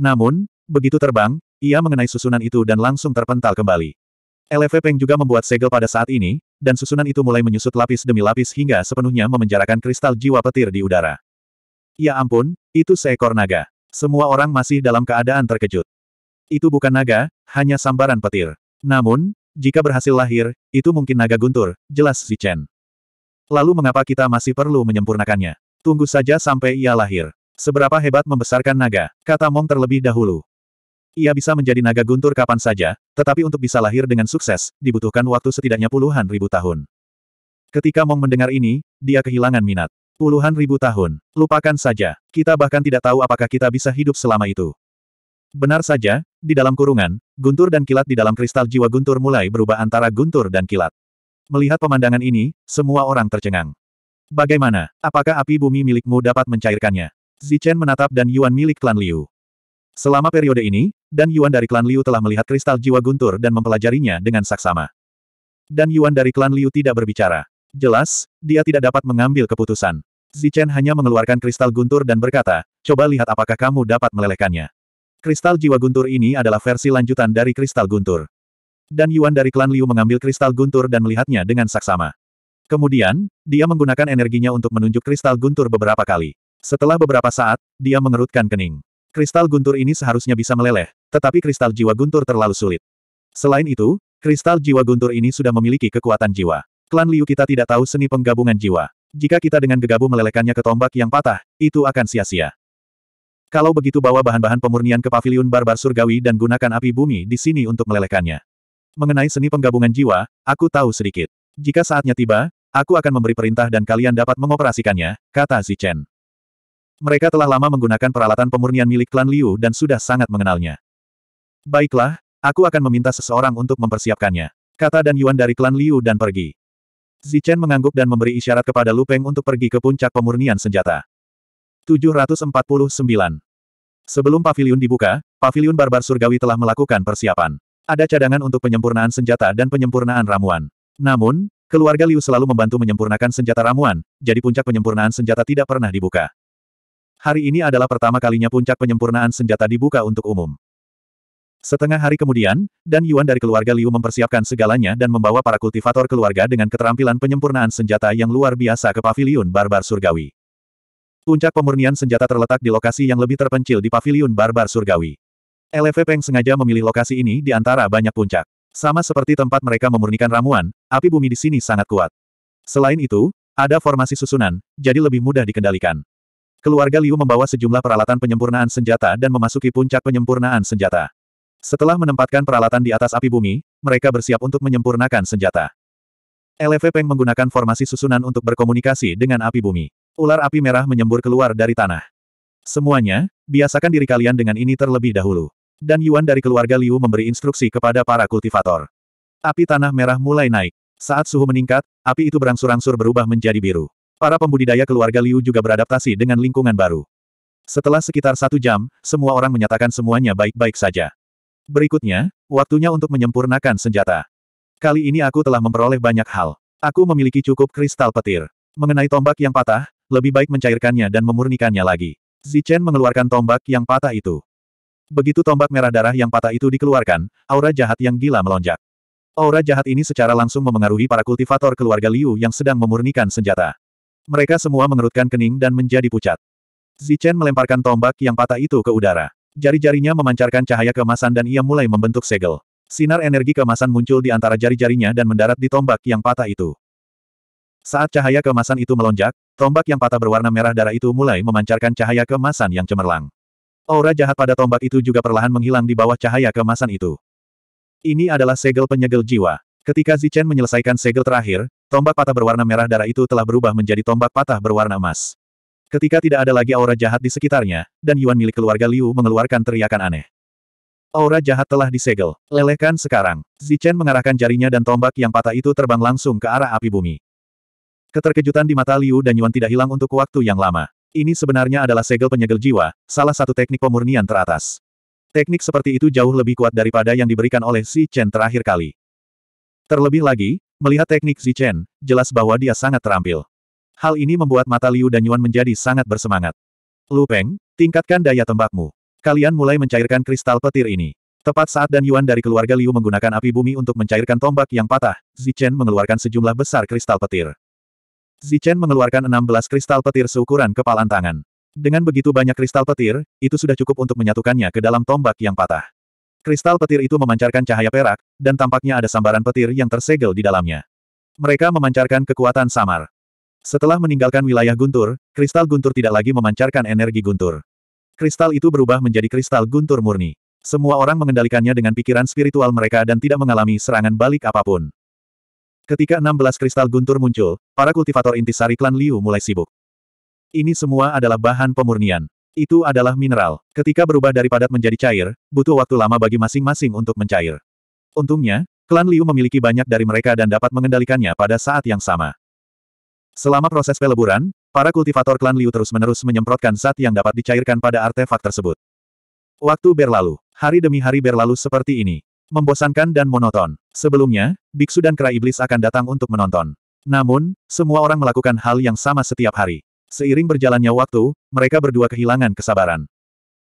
Namun, begitu terbang, ia mengenai susunan itu dan langsung terpental kembali. LV Peng juga membuat segel pada saat ini, dan susunan itu mulai menyusut lapis demi lapis hingga sepenuhnya memenjarakan kristal jiwa petir di udara. Ya ampun, itu seekor naga. Semua orang masih dalam keadaan terkejut. Itu bukan naga, hanya sambaran petir. Namun, jika berhasil lahir, itu mungkin naga guntur, jelas si Chen. Lalu mengapa kita masih perlu menyempurnakannya? Tunggu saja sampai ia lahir. Seberapa hebat membesarkan naga, kata Mong terlebih dahulu. Ia bisa menjadi naga guntur kapan saja, tetapi untuk bisa lahir dengan sukses, dibutuhkan waktu setidaknya puluhan ribu tahun. Ketika Mong mendengar ini, dia kehilangan minat. Puluhan ribu tahun. Lupakan saja. Kita bahkan tidak tahu apakah kita bisa hidup selama itu. Benar saja, di dalam kurungan, guntur dan kilat di dalam kristal jiwa guntur mulai berubah antara guntur dan kilat. Melihat pemandangan ini, semua orang tercengang. Bagaimana? Apakah api bumi milikmu dapat mencairkannya? Zichen menatap Dan Yuan milik klan Liu. Selama periode ini, Dan Yuan dari klan Liu telah melihat kristal jiwa guntur dan mempelajarinya dengan saksama. Dan Yuan dari klan Liu tidak berbicara. Jelas, dia tidak dapat mengambil keputusan. Zichen hanya mengeluarkan kristal guntur dan berkata, coba lihat apakah kamu dapat melelehkannya. Kristal jiwa guntur ini adalah versi lanjutan dari kristal guntur. Dan Yuan dari klan Liu mengambil kristal guntur dan melihatnya dengan saksama. Kemudian, dia menggunakan energinya untuk menunjuk kristal guntur beberapa kali. Setelah beberapa saat, dia mengerutkan kening. Kristal guntur ini seharusnya bisa meleleh, tetapi kristal jiwa guntur terlalu sulit. Selain itu, kristal jiwa guntur ini sudah memiliki kekuatan jiwa. Klan Liu kita tidak tahu seni penggabungan jiwa. Jika kita dengan gegabah melelehkannya ke tombak yang patah, itu akan sia-sia. Kalau begitu bawa bahan-bahan pemurnian ke paviliun barbar surgawi dan gunakan api bumi di sini untuk melelehkannya. Mengenai seni penggabungan jiwa, aku tahu sedikit. Jika saatnya tiba, aku akan memberi perintah dan kalian dapat mengoperasikannya, kata Zichen. Mereka telah lama menggunakan peralatan pemurnian milik klan Liu dan sudah sangat mengenalnya. Baiklah, aku akan meminta seseorang untuk mempersiapkannya, kata Dan Yuan dari klan Liu dan pergi. Zichen mengangguk dan memberi isyarat kepada Lu Peng untuk pergi ke puncak pemurnian senjata. 749. Sebelum pavilion dibuka, pavilion barbar surgawi telah melakukan persiapan. Ada cadangan untuk penyempurnaan senjata dan penyempurnaan ramuan. Namun, keluarga Liu selalu membantu menyempurnakan senjata ramuan, jadi puncak penyempurnaan senjata tidak pernah dibuka. Hari ini adalah pertama kalinya puncak penyempurnaan senjata dibuka untuk umum. Setengah hari kemudian, Dan Yuan dari keluarga Liu mempersiapkan segalanya dan membawa para kultivator keluarga dengan keterampilan penyempurnaan senjata yang luar biasa ke paviliun barbar surgawi. Puncak pemurnian senjata terletak di lokasi yang lebih terpencil di paviliun barbar surgawi. LV Peng sengaja memilih lokasi ini di antara banyak puncak. Sama seperti tempat mereka memurnikan ramuan, api bumi di sini sangat kuat. Selain itu, ada formasi susunan, jadi lebih mudah dikendalikan. Keluarga Liu membawa sejumlah peralatan penyempurnaan senjata dan memasuki puncak penyempurnaan senjata. Setelah menempatkan peralatan di atas api bumi, mereka bersiap untuk menyempurnakan senjata. LV Peng menggunakan formasi susunan untuk berkomunikasi dengan api bumi. Ular api merah menyembur keluar dari tanah. Semuanya, biasakan diri kalian dengan ini terlebih dahulu. Dan Yuan dari keluarga Liu memberi instruksi kepada para kultivator. Api tanah merah mulai naik. Saat suhu meningkat, api itu berangsur-angsur berubah menjadi biru. Para pembudidaya keluarga Liu juga beradaptasi dengan lingkungan baru. Setelah sekitar satu jam, semua orang menyatakan semuanya baik-baik saja. Berikutnya, waktunya untuk menyempurnakan senjata. Kali ini aku telah memperoleh banyak hal. Aku memiliki cukup kristal petir. Mengenai tombak yang patah, lebih baik mencairkannya dan memurnikannya lagi. Zichen mengeluarkan tombak yang patah itu. Begitu tombak merah darah yang patah itu dikeluarkan, aura jahat yang gila melonjak. Aura jahat ini secara langsung memengaruhi para kultivator keluarga Liu yang sedang memurnikan senjata. Mereka semua mengerutkan kening dan menjadi pucat. Zichen melemparkan tombak yang patah itu ke udara. Jari-jarinya memancarkan cahaya kemasan dan ia mulai membentuk segel. Sinar energi kemasan muncul di antara jari-jarinya dan mendarat di tombak yang patah itu. Saat cahaya kemasan itu melonjak, tombak yang patah berwarna merah darah itu mulai memancarkan cahaya kemasan yang cemerlang. Aura jahat pada tombak itu juga perlahan menghilang di bawah cahaya kemasan itu. Ini adalah segel penyegel jiwa. Ketika Zichen menyelesaikan segel terakhir, tombak patah berwarna merah darah itu telah berubah menjadi tombak patah berwarna emas. Ketika tidak ada lagi aura jahat di sekitarnya, dan Yuan milik keluarga Liu mengeluarkan teriakan aneh. Aura jahat telah disegel. Lelehkan sekarang. Zichen mengarahkan jarinya dan tombak yang patah itu terbang langsung ke arah api bumi. Keterkejutan di mata Liu dan Yuan tidak hilang untuk waktu yang lama. Ini sebenarnya adalah segel penyegel jiwa, salah satu teknik pemurnian teratas. Teknik seperti itu jauh lebih kuat daripada yang diberikan oleh Xi Chen terakhir kali. Terlebih lagi, melihat teknik Xi Chen, jelas bahwa dia sangat terampil. Hal ini membuat mata Liu dan Yuan menjadi sangat bersemangat. Lu Peng, tingkatkan daya tembakmu. Kalian mulai mencairkan kristal petir ini. Tepat saat dan Yuan dari keluarga Liu menggunakan api bumi untuk mencairkan tombak yang patah, Zichen mengeluarkan sejumlah besar kristal petir. Zichen mengeluarkan 16 kristal petir seukuran kepalan tangan. Dengan begitu banyak kristal petir, itu sudah cukup untuk menyatukannya ke dalam tombak yang patah. Kristal petir itu memancarkan cahaya perak, dan tampaknya ada sambaran petir yang tersegel di dalamnya. Mereka memancarkan kekuatan samar. Setelah meninggalkan wilayah guntur, kristal guntur tidak lagi memancarkan energi guntur. Kristal itu berubah menjadi kristal guntur murni. Semua orang mengendalikannya dengan pikiran spiritual mereka dan tidak mengalami serangan balik apapun. Ketika 16 kristal guntur muncul, para kultivator intisari klan Liu mulai sibuk. Ini semua adalah bahan pemurnian. Itu adalah mineral. Ketika berubah dari padat menjadi cair, butuh waktu lama bagi masing-masing untuk mencair. Untungnya, klan Liu memiliki banyak dari mereka dan dapat mengendalikannya pada saat yang sama. Selama proses peleburan, para kultivator klan Liu terus-menerus menyemprotkan zat yang dapat dicairkan pada artefak tersebut. Waktu berlalu, hari demi hari berlalu seperti ini. Membosankan dan monoton. Sebelumnya, biksu dan kera iblis akan datang untuk menonton. Namun, semua orang melakukan hal yang sama setiap hari. Seiring berjalannya waktu, mereka berdua kehilangan kesabaran.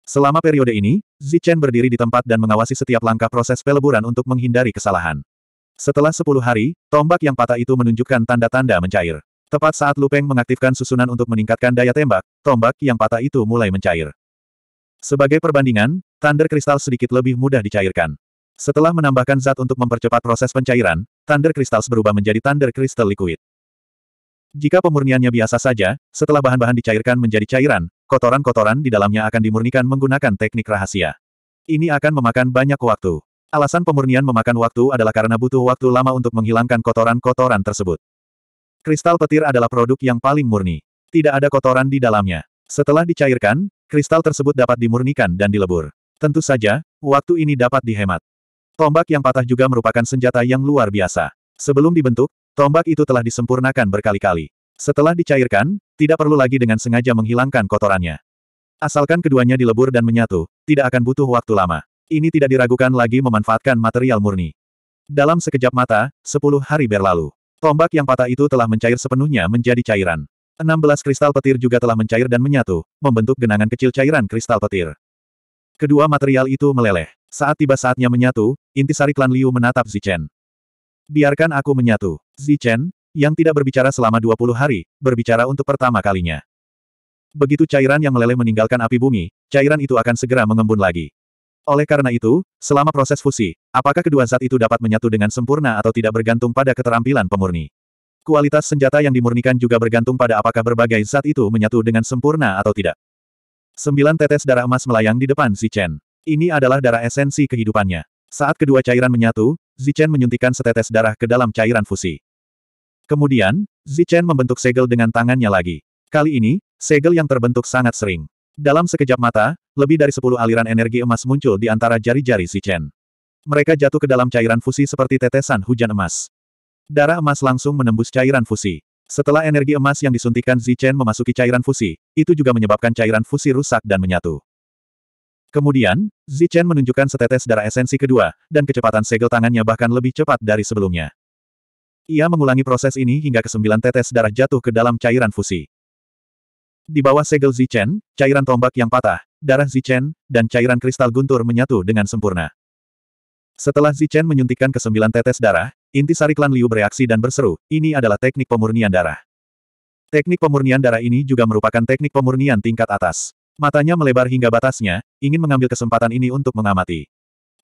Selama periode ini, Zichen berdiri di tempat dan mengawasi setiap langkah proses peleburan untuk menghindari kesalahan. Setelah sepuluh hari, tombak yang patah itu menunjukkan tanda-tanda mencair. Tepat saat Lupeng mengaktifkan susunan untuk meningkatkan daya tembak, tombak yang patah itu mulai mencair. Sebagai perbandingan, Thunder Kristal sedikit lebih mudah dicairkan. Setelah menambahkan zat untuk mempercepat proses pencairan, Thunder Kristal berubah menjadi Thunder Kristal Liquid. Jika pemurniannya biasa saja, setelah bahan-bahan dicairkan menjadi cairan, kotoran-kotoran di dalamnya akan dimurnikan menggunakan teknik rahasia. Ini akan memakan banyak waktu. Alasan pemurnian memakan waktu adalah karena butuh waktu lama untuk menghilangkan kotoran-kotoran tersebut. Kristal petir adalah produk yang paling murni. Tidak ada kotoran di dalamnya. Setelah dicairkan, kristal tersebut dapat dimurnikan dan dilebur. Tentu saja, waktu ini dapat dihemat. Tombak yang patah juga merupakan senjata yang luar biasa. Sebelum dibentuk, tombak itu telah disempurnakan berkali-kali. Setelah dicairkan, tidak perlu lagi dengan sengaja menghilangkan kotorannya. Asalkan keduanya dilebur dan menyatu, tidak akan butuh waktu lama. Ini tidak diragukan lagi memanfaatkan material murni. Dalam sekejap mata, sepuluh hari berlalu. Tombak yang patah itu telah mencair sepenuhnya menjadi cairan. 16 kristal petir juga telah mencair dan menyatu, membentuk genangan kecil cairan kristal petir. Kedua material itu meleleh. Saat tiba saatnya menyatu, sari klan Liu menatap Zichen. Biarkan aku menyatu. Zichen, yang tidak berbicara selama 20 hari, berbicara untuk pertama kalinya. Begitu cairan yang meleleh meninggalkan api bumi, cairan itu akan segera mengembun lagi. Oleh karena itu, selama proses fusi, apakah kedua zat itu dapat menyatu dengan sempurna atau tidak bergantung pada keterampilan pemurni. Kualitas senjata yang dimurnikan juga bergantung pada apakah berbagai zat itu menyatu dengan sempurna atau tidak. Sembilan tetes darah emas melayang di depan Zichen. Ini adalah darah esensi kehidupannya. Saat kedua cairan menyatu, Zichen menyuntikkan setetes darah ke dalam cairan fusi. Kemudian, Zichen membentuk segel dengan tangannya lagi. Kali ini, segel yang terbentuk sangat sering. Dalam sekejap mata, lebih dari sepuluh aliran energi emas muncul di antara jari-jari si Chen. Mereka jatuh ke dalam cairan fusi seperti tetesan hujan emas. Darah emas langsung menembus cairan fusi. Setelah energi emas yang disuntikan Zi Chen memasuki cairan fusi, itu juga menyebabkan cairan fusi rusak dan menyatu. Kemudian, Zi Chen menunjukkan setetes darah esensi kedua, dan kecepatan segel tangannya bahkan lebih cepat dari sebelumnya. Ia mengulangi proses ini hingga kesembilan tetes darah jatuh ke dalam cairan fusi. Di bawah segel Zichen, cairan tombak yang patah, darah Zichen, dan cairan kristal guntur menyatu dengan sempurna. Setelah Zichen menyuntikkan ke sembilan tetes darah, inti sari klan Liu bereaksi dan berseru, ini adalah teknik pemurnian darah. Teknik pemurnian darah ini juga merupakan teknik pemurnian tingkat atas. Matanya melebar hingga batasnya, ingin mengambil kesempatan ini untuk mengamati.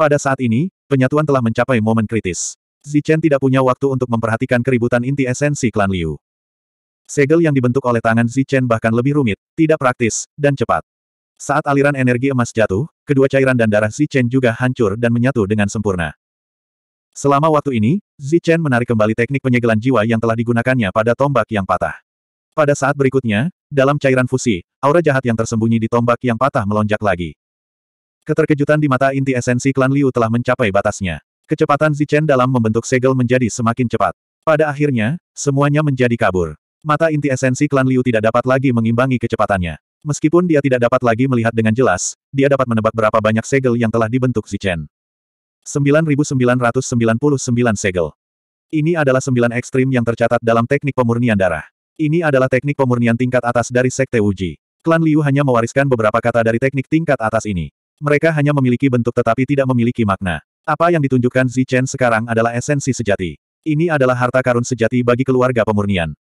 Pada saat ini, penyatuan telah mencapai momen kritis. Zichen tidak punya waktu untuk memperhatikan keributan inti esensi klan Liu. Segel yang dibentuk oleh tangan Zichen bahkan lebih rumit, tidak praktis, dan cepat. Saat aliran energi emas jatuh, kedua cairan dan darah Zichen juga hancur dan menyatu dengan sempurna. Selama waktu ini, Zichen menarik kembali teknik penyegelan jiwa yang telah digunakannya pada tombak yang patah. Pada saat berikutnya, dalam cairan fusi, aura jahat yang tersembunyi di tombak yang patah melonjak lagi. Keterkejutan di mata inti esensi klan Liu telah mencapai batasnya. Kecepatan Zichen dalam membentuk segel menjadi semakin cepat. Pada akhirnya, semuanya menjadi kabur. Mata inti esensi klan Liu tidak dapat lagi mengimbangi kecepatannya. Meskipun dia tidak dapat lagi melihat dengan jelas, dia dapat menebak berapa banyak segel yang telah dibentuk Zichen. 9999 segel. Ini adalah sembilan ekstrim yang tercatat dalam teknik pemurnian darah. Ini adalah teknik pemurnian tingkat atas dari Sekte Wuji. Klan Liu hanya mewariskan beberapa kata dari teknik tingkat atas ini. Mereka hanya memiliki bentuk tetapi tidak memiliki makna. Apa yang ditunjukkan Zichen sekarang adalah esensi sejati. Ini adalah harta karun sejati bagi keluarga pemurnian.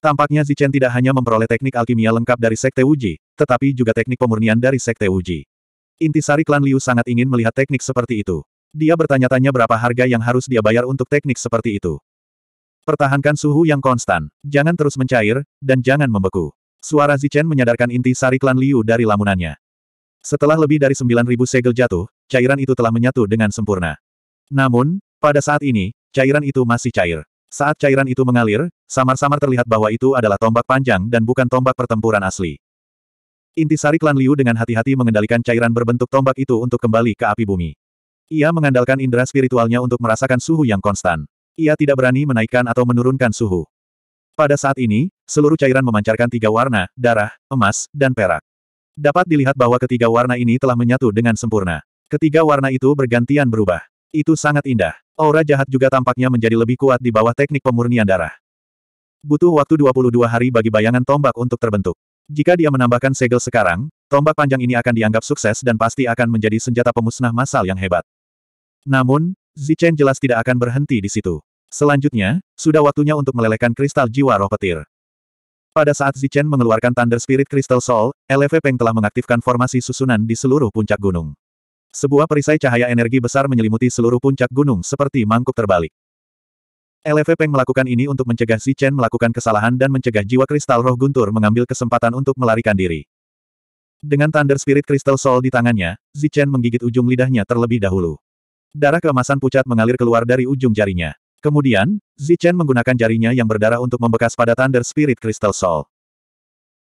Tampaknya Zichen tidak hanya memperoleh teknik alkimia lengkap dari Sekte Wuji, tetapi juga teknik pemurnian dari Sekte Wuji. Intisari klan Liu sangat ingin melihat teknik seperti itu. Dia bertanya-tanya berapa harga yang harus dia bayar untuk teknik seperti itu. Pertahankan suhu yang konstan, jangan terus mencair, dan jangan membeku. Suara Zichen menyadarkan inti sari klan Liu dari lamunannya. Setelah lebih dari 9.000 segel jatuh, cairan itu telah menyatu dengan sempurna. Namun, pada saat ini, cairan itu masih cair. Saat cairan itu mengalir, samar-samar terlihat bahwa itu adalah tombak panjang dan bukan tombak pertempuran asli. Intisari klan Liu dengan hati-hati mengendalikan cairan berbentuk tombak itu untuk kembali ke api bumi. Ia mengandalkan indera spiritualnya untuk merasakan suhu yang konstan. Ia tidak berani menaikkan atau menurunkan suhu. Pada saat ini, seluruh cairan memancarkan tiga warna, darah, emas, dan perak. Dapat dilihat bahwa ketiga warna ini telah menyatu dengan sempurna. Ketiga warna itu bergantian berubah. Itu sangat indah aura jahat juga tampaknya menjadi lebih kuat di bawah teknik pemurnian darah. Butuh waktu 22 hari bagi bayangan tombak untuk terbentuk. Jika dia menambahkan segel sekarang, tombak panjang ini akan dianggap sukses dan pasti akan menjadi senjata pemusnah massal yang hebat. Namun, Zichen jelas tidak akan berhenti di situ. Selanjutnya, sudah waktunya untuk melelehkan kristal jiwa roh petir. Pada saat Zichen mengeluarkan Thunder Spirit Crystal Soul, LV Peng telah mengaktifkan formasi susunan di seluruh puncak gunung. Sebuah perisai cahaya energi besar menyelimuti seluruh puncak gunung seperti mangkuk terbalik. LV Peng melakukan ini untuk mencegah Si Chen melakukan kesalahan dan mencegah jiwa kristal roh guntur mengambil kesempatan untuk melarikan diri. Dengan Thunder Spirit Crystal Soul di tangannya, Si Chen menggigit ujung lidahnya terlebih dahulu. Darah keemasan pucat mengalir keluar dari ujung jarinya. Kemudian, Si Chen menggunakan jarinya yang berdarah untuk membekas pada Thunder Spirit Crystal Soul.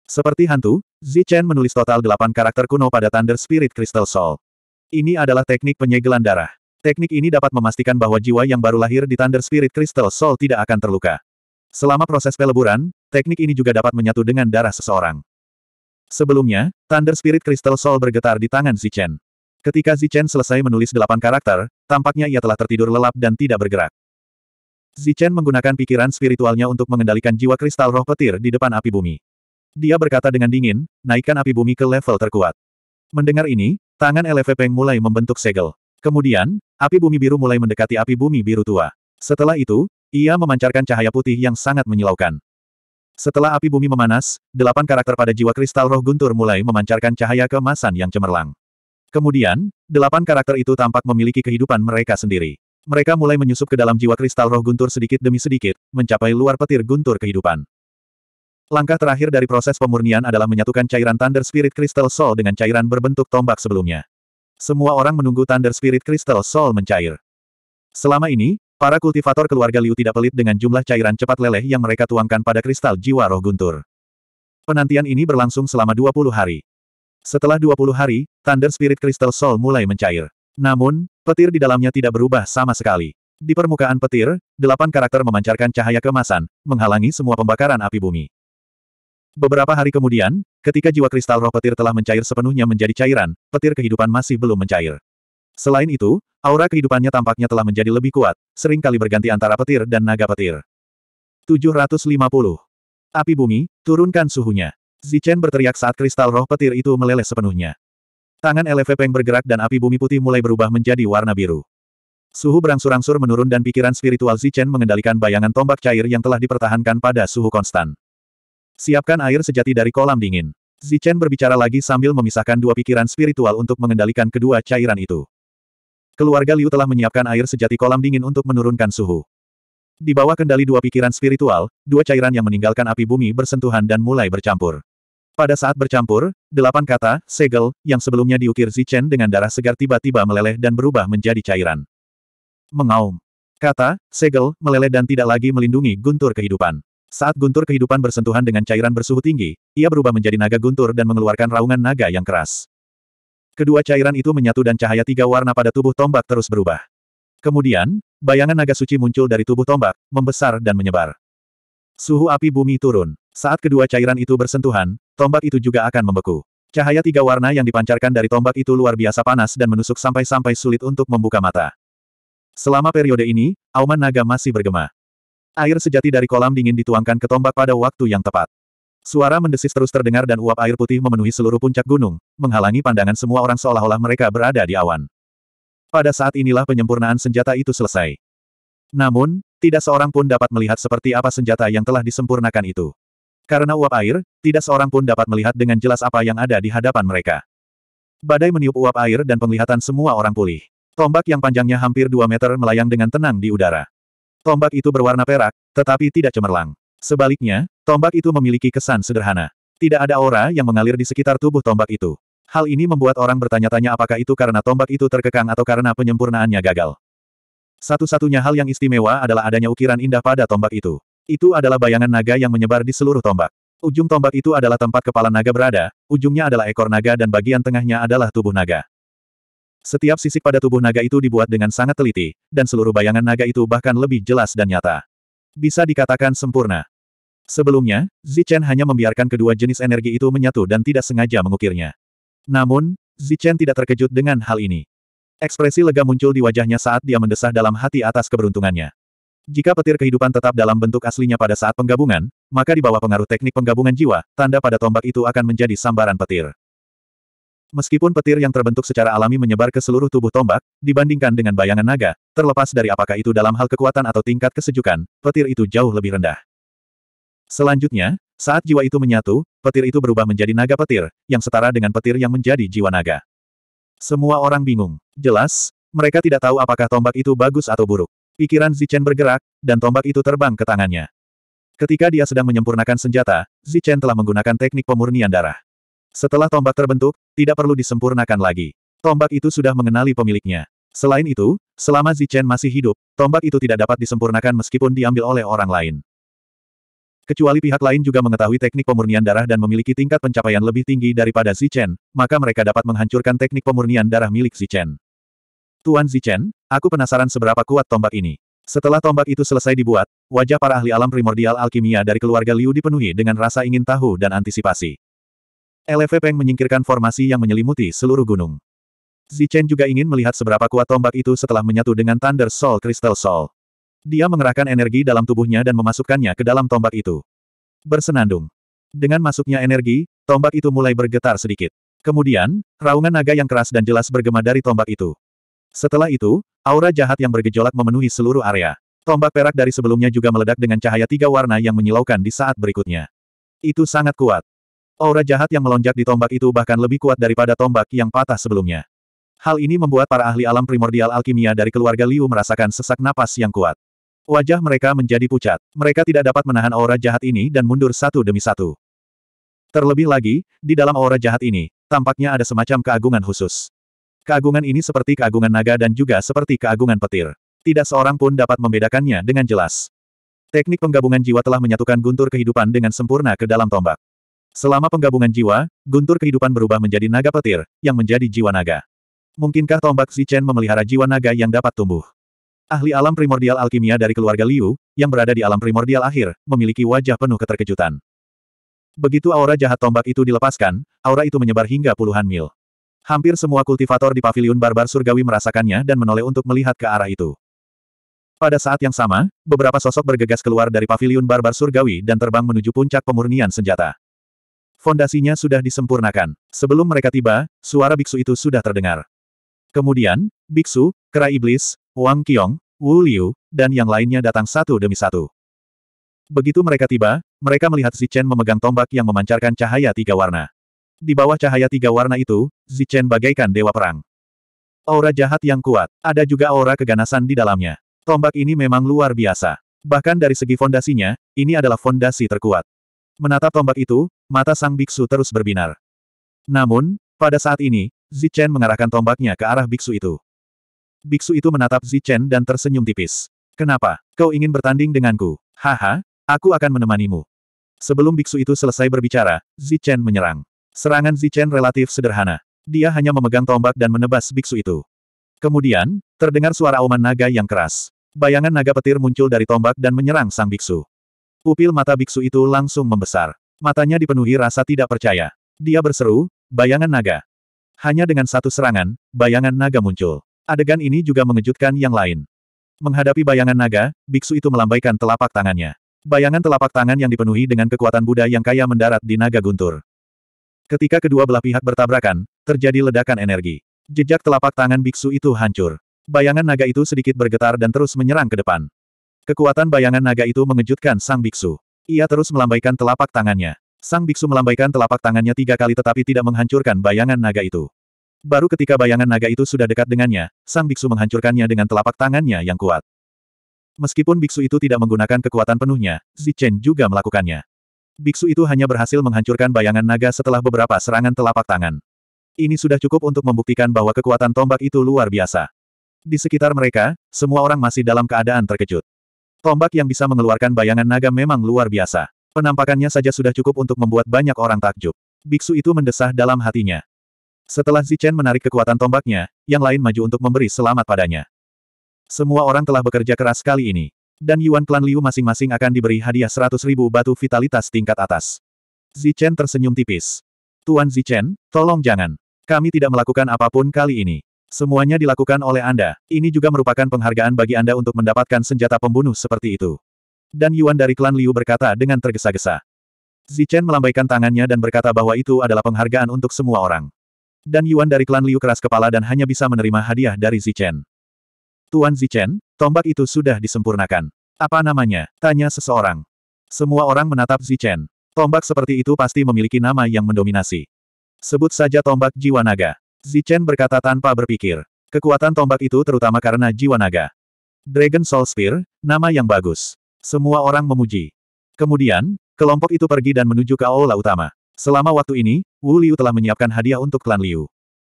Seperti hantu, Zichen menulis total delapan karakter kuno pada Thunder Spirit Crystal Soul. Ini adalah teknik penyegelan darah. Teknik ini dapat memastikan bahwa jiwa yang baru lahir di Thunder Spirit Crystal Soul tidak akan terluka. Selama proses peleburan, teknik ini juga dapat menyatu dengan darah seseorang. Sebelumnya, Thunder Spirit Crystal Soul bergetar di tangan Zichen. Ketika Zichen selesai menulis delapan karakter, tampaknya ia telah tertidur lelap dan tidak bergerak. Zichen menggunakan pikiran spiritualnya untuk mengendalikan jiwa kristal roh petir di depan api bumi. Dia berkata dengan dingin, naikkan api bumi ke level terkuat. Mendengar ini, Tangan LV Peng mulai membentuk segel. Kemudian, api bumi biru mulai mendekati api bumi biru tua. Setelah itu, ia memancarkan cahaya putih yang sangat menyilaukan. Setelah api bumi memanas, delapan karakter pada jiwa kristal roh guntur mulai memancarkan cahaya kemasan yang cemerlang. Kemudian, delapan karakter itu tampak memiliki kehidupan mereka sendiri. Mereka mulai menyusup ke dalam jiwa kristal roh guntur sedikit demi sedikit, mencapai luar petir guntur kehidupan. Langkah terakhir dari proses pemurnian adalah menyatukan cairan Thunder Spirit Crystal Soul dengan cairan berbentuk tombak sebelumnya. Semua orang menunggu Thunder Spirit Crystal Soul mencair. Selama ini, para kultivator keluarga Liu tidak pelit dengan jumlah cairan cepat leleh yang mereka tuangkan pada kristal jiwa roh guntur. Penantian ini berlangsung selama 20 hari. Setelah 20 hari, Thunder Spirit Crystal Soul mulai mencair. Namun, petir di dalamnya tidak berubah sama sekali. Di permukaan petir, delapan karakter memancarkan cahaya kemasan, menghalangi semua pembakaran api bumi. Beberapa hari kemudian, ketika jiwa kristal roh petir telah mencair sepenuhnya menjadi cairan, petir kehidupan masih belum mencair. Selain itu, aura kehidupannya tampaknya telah menjadi lebih kuat, seringkali berganti antara petir dan naga petir. 750. Api bumi, turunkan suhunya. Zichen berteriak saat kristal roh petir itu meleleh sepenuhnya. Tangan LV Peng bergerak dan api bumi putih mulai berubah menjadi warna biru. Suhu berangsur-angsur menurun dan pikiran spiritual Zichen mengendalikan bayangan tombak cair yang telah dipertahankan pada suhu konstan. Siapkan air sejati dari kolam dingin. Zichen berbicara lagi sambil memisahkan dua pikiran spiritual untuk mengendalikan kedua cairan itu. Keluarga Liu telah menyiapkan air sejati kolam dingin untuk menurunkan suhu. Di bawah kendali dua pikiran spiritual, dua cairan yang meninggalkan api bumi bersentuhan dan mulai bercampur. Pada saat bercampur, delapan kata, segel, yang sebelumnya diukir Zichen dengan darah segar tiba-tiba meleleh dan berubah menjadi cairan. Mengaum. Kata, segel, meleleh dan tidak lagi melindungi guntur kehidupan. Saat guntur kehidupan bersentuhan dengan cairan bersuhu tinggi, ia berubah menjadi naga guntur dan mengeluarkan raungan naga yang keras. Kedua cairan itu menyatu dan cahaya tiga warna pada tubuh tombak terus berubah. Kemudian, bayangan naga suci muncul dari tubuh tombak, membesar dan menyebar. Suhu api bumi turun. Saat kedua cairan itu bersentuhan, tombak itu juga akan membeku. Cahaya tiga warna yang dipancarkan dari tombak itu luar biasa panas dan menusuk sampai-sampai sulit untuk membuka mata. Selama periode ini, auman naga masih bergema. Air sejati dari kolam dingin dituangkan ke tombak pada waktu yang tepat. Suara mendesis terus terdengar dan uap air putih memenuhi seluruh puncak gunung, menghalangi pandangan semua orang seolah-olah mereka berada di awan. Pada saat inilah penyempurnaan senjata itu selesai. Namun, tidak seorang pun dapat melihat seperti apa senjata yang telah disempurnakan itu. Karena uap air, tidak seorang pun dapat melihat dengan jelas apa yang ada di hadapan mereka. Badai meniup uap air dan penglihatan semua orang pulih. Tombak yang panjangnya hampir 2 meter melayang dengan tenang di udara. Tombak itu berwarna perak, tetapi tidak cemerlang. Sebaliknya, tombak itu memiliki kesan sederhana. Tidak ada aura yang mengalir di sekitar tubuh tombak itu. Hal ini membuat orang bertanya-tanya apakah itu karena tombak itu terkekang atau karena penyempurnaannya gagal. Satu-satunya hal yang istimewa adalah adanya ukiran indah pada tombak itu. Itu adalah bayangan naga yang menyebar di seluruh tombak. Ujung tombak itu adalah tempat kepala naga berada, ujungnya adalah ekor naga dan bagian tengahnya adalah tubuh naga. Setiap sisik pada tubuh naga itu dibuat dengan sangat teliti, dan seluruh bayangan naga itu bahkan lebih jelas dan nyata. Bisa dikatakan sempurna. Sebelumnya, Zichen hanya membiarkan kedua jenis energi itu menyatu dan tidak sengaja mengukirnya. Namun, Zichen tidak terkejut dengan hal ini. Ekspresi lega muncul di wajahnya saat dia mendesah dalam hati atas keberuntungannya. Jika petir kehidupan tetap dalam bentuk aslinya pada saat penggabungan, maka di bawah pengaruh teknik penggabungan jiwa, tanda pada tombak itu akan menjadi sambaran petir. Meskipun petir yang terbentuk secara alami menyebar ke seluruh tubuh tombak, dibandingkan dengan bayangan naga, terlepas dari apakah itu dalam hal kekuatan atau tingkat kesejukan, petir itu jauh lebih rendah. Selanjutnya, saat jiwa itu menyatu, petir itu berubah menjadi naga petir, yang setara dengan petir yang menjadi jiwa naga. Semua orang bingung. Jelas, mereka tidak tahu apakah tombak itu bagus atau buruk. Pikiran Zichen bergerak, dan tombak itu terbang ke tangannya. Ketika dia sedang menyempurnakan senjata, Zichen telah menggunakan teknik pemurnian darah. Setelah tombak terbentuk, tidak perlu disempurnakan lagi. Tombak itu sudah mengenali pemiliknya. Selain itu, selama Zichen masih hidup, tombak itu tidak dapat disempurnakan meskipun diambil oleh orang lain. Kecuali pihak lain juga mengetahui teknik pemurnian darah dan memiliki tingkat pencapaian lebih tinggi daripada Zichen, maka mereka dapat menghancurkan teknik pemurnian darah milik Zichen. Tuan Zichen, aku penasaran seberapa kuat tombak ini. Setelah tombak itu selesai dibuat, wajah para ahli alam primordial alkimia dari keluarga Liu dipenuhi dengan rasa ingin tahu dan antisipasi. LV Peng menyingkirkan formasi yang menyelimuti seluruh gunung. Zichen juga ingin melihat seberapa kuat tombak itu setelah menyatu dengan Thunder Soul Crystal Soul. Dia mengerahkan energi dalam tubuhnya dan memasukkannya ke dalam tombak itu. Bersenandung. Dengan masuknya energi, tombak itu mulai bergetar sedikit. Kemudian, raungan naga yang keras dan jelas bergema dari tombak itu. Setelah itu, aura jahat yang bergejolak memenuhi seluruh area. Tombak perak dari sebelumnya juga meledak dengan cahaya tiga warna yang menyilaukan di saat berikutnya. Itu sangat kuat. Aura jahat yang melonjak di tombak itu bahkan lebih kuat daripada tombak yang patah sebelumnya. Hal ini membuat para ahli alam primordial alkimia dari keluarga Liu merasakan sesak napas yang kuat. Wajah mereka menjadi pucat. Mereka tidak dapat menahan aura jahat ini dan mundur satu demi satu. Terlebih lagi, di dalam aura jahat ini, tampaknya ada semacam keagungan khusus. Keagungan ini seperti keagungan naga dan juga seperti keagungan petir. Tidak seorang pun dapat membedakannya dengan jelas. Teknik penggabungan jiwa telah menyatukan guntur kehidupan dengan sempurna ke dalam tombak. Selama penggabungan jiwa, guntur kehidupan berubah menjadi naga petir, yang menjadi jiwa naga. Mungkinkah tombak Zichen memelihara jiwa naga yang dapat tumbuh? Ahli alam primordial alkimia dari keluarga Liu, yang berada di alam primordial akhir, memiliki wajah penuh keterkejutan. Begitu aura jahat tombak itu dilepaskan, aura itu menyebar hingga puluhan mil. Hampir semua kultivator di paviliun barbar surgawi merasakannya dan menoleh untuk melihat ke arah itu. Pada saat yang sama, beberapa sosok bergegas keluar dari paviliun barbar surgawi dan terbang menuju puncak pemurnian senjata. Fondasinya sudah disempurnakan. Sebelum mereka tiba, suara biksu itu sudah terdengar. Kemudian, biksu, kera iblis, Wang Qiong, Wu Liu, dan yang lainnya datang satu demi satu. Begitu mereka tiba, mereka melihat Zichen memegang tombak yang memancarkan cahaya tiga warna. Di bawah cahaya tiga warna itu, Zichen bagaikan dewa perang. Aura jahat yang kuat, ada juga aura keganasan di dalamnya. Tombak ini memang luar biasa. Bahkan dari segi fondasinya, ini adalah fondasi terkuat. Menatap tombak itu, mata sang biksu terus berbinar. Namun, pada saat ini, Zichen mengarahkan tombaknya ke arah biksu itu. Biksu itu menatap Zichen dan tersenyum tipis. Kenapa? Kau ingin bertanding denganku? Haha, aku akan menemanimu. Sebelum biksu itu selesai berbicara, Zichen menyerang. Serangan Zichen relatif sederhana. Dia hanya memegang tombak dan menebas biksu itu. Kemudian, terdengar suara auman naga yang keras. Bayangan naga petir muncul dari tombak dan menyerang sang biksu. Pupil mata biksu itu langsung membesar. Matanya dipenuhi rasa tidak percaya. Dia berseru, bayangan naga. Hanya dengan satu serangan, bayangan naga muncul. Adegan ini juga mengejutkan yang lain. Menghadapi bayangan naga, biksu itu melambaikan telapak tangannya. Bayangan telapak tangan yang dipenuhi dengan kekuatan Buddha yang kaya mendarat di naga guntur. Ketika kedua belah pihak bertabrakan, terjadi ledakan energi. Jejak telapak tangan biksu itu hancur. Bayangan naga itu sedikit bergetar dan terus menyerang ke depan. Kekuatan bayangan naga itu mengejutkan sang biksu. Ia terus melambaikan telapak tangannya. Sang biksu melambaikan telapak tangannya tiga kali tetapi tidak menghancurkan bayangan naga itu. Baru ketika bayangan naga itu sudah dekat dengannya, sang biksu menghancurkannya dengan telapak tangannya yang kuat. Meskipun biksu itu tidak menggunakan kekuatan penuhnya, Zichen juga melakukannya. Biksu itu hanya berhasil menghancurkan bayangan naga setelah beberapa serangan telapak tangan. Ini sudah cukup untuk membuktikan bahwa kekuatan tombak itu luar biasa. Di sekitar mereka, semua orang masih dalam keadaan terkejut. Tombak yang bisa mengeluarkan bayangan naga memang luar biasa. Penampakannya saja sudah cukup untuk membuat banyak orang takjub. Biksu itu mendesah dalam hatinya. Setelah Zichen menarik kekuatan tombaknya, yang lain maju untuk memberi selamat padanya. Semua orang telah bekerja keras kali ini. Dan Yuan Klan Liu masing-masing akan diberi hadiah 100 ribu batu vitalitas tingkat atas. Zichen tersenyum tipis. Tuan Zichen, tolong jangan. Kami tidak melakukan apapun kali ini. Semuanya dilakukan oleh Anda. Ini juga merupakan penghargaan bagi Anda untuk mendapatkan senjata pembunuh seperti itu. Dan Yuan dari klan Liu berkata dengan tergesa-gesa. Zichen melambaikan tangannya dan berkata bahwa itu adalah penghargaan untuk semua orang. Dan Yuan dari klan Liu keras kepala dan hanya bisa menerima hadiah dari Zichen. Tuan Zichen, tombak itu sudah disempurnakan. Apa namanya? Tanya seseorang. Semua orang menatap Zichen. Tombak seperti itu pasti memiliki nama yang mendominasi. Sebut saja tombak jiwa naga. Zichen berkata tanpa berpikir. Kekuatan tombak itu terutama karena jiwa naga. Dragon Soul Spear, nama yang bagus. Semua orang memuji. Kemudian, kelompok itu pergi dan menuju ke aula utama. Selama waktu ini, Wu Liu telah menyiapkan hadiah untuk klan Liu.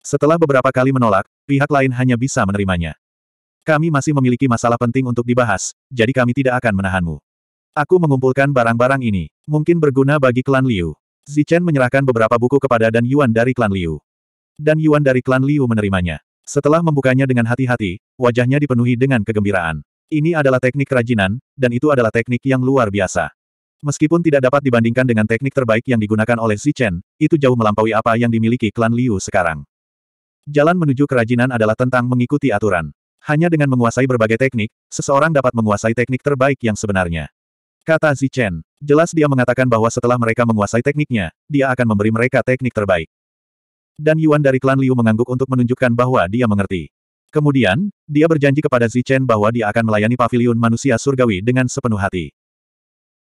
Setelah beberapa kali menolak, pihak lain hanya bisa menerimanya. Kami masih memiliki masalah penting untuk dibahas, jadi kami tidak akan menahanmu. Aku mengumpulkan barang-barang ini. Mungkin berguna bagi klan Liu. Zichen menyerahkan beberapa buku kepada Dan Yuan dari klan Liu dan Yuan dari klan Liu menerimanya. Setelah membukanya dengan hati-hati, wajahnya dipenuhi dengan kegembiraan. Ini adalah teknik kerajinan, dan itu adalah teknik yang luar biasa. Meskipun tidak dapat dibandingkan dengan teknik terbaik yang digunakan oleh Zichen, itu jauh melampaui apa yang dimiliki klan Liu sekarang. Jalan menuju kerajinan adalah tentang mengikuti aturan. Hanya dengan menguasai berbagai teknik, seseorang dapat menguasai teknik terbaik yang sebenarnya. Kata Zichen, jelas dia mengatakan bahwa setelah mereka menguasai tekniknya, dia akan memberi mereka teknik terbaik. Dan Yuan dari klan Liu mengangguk untuk menunjukkan bahwa dia mengerti. Kemudian, dia berjanji kepada Zichen bahwa dia akan melayani pavilion manusia surgawi dengan sepenuh hati.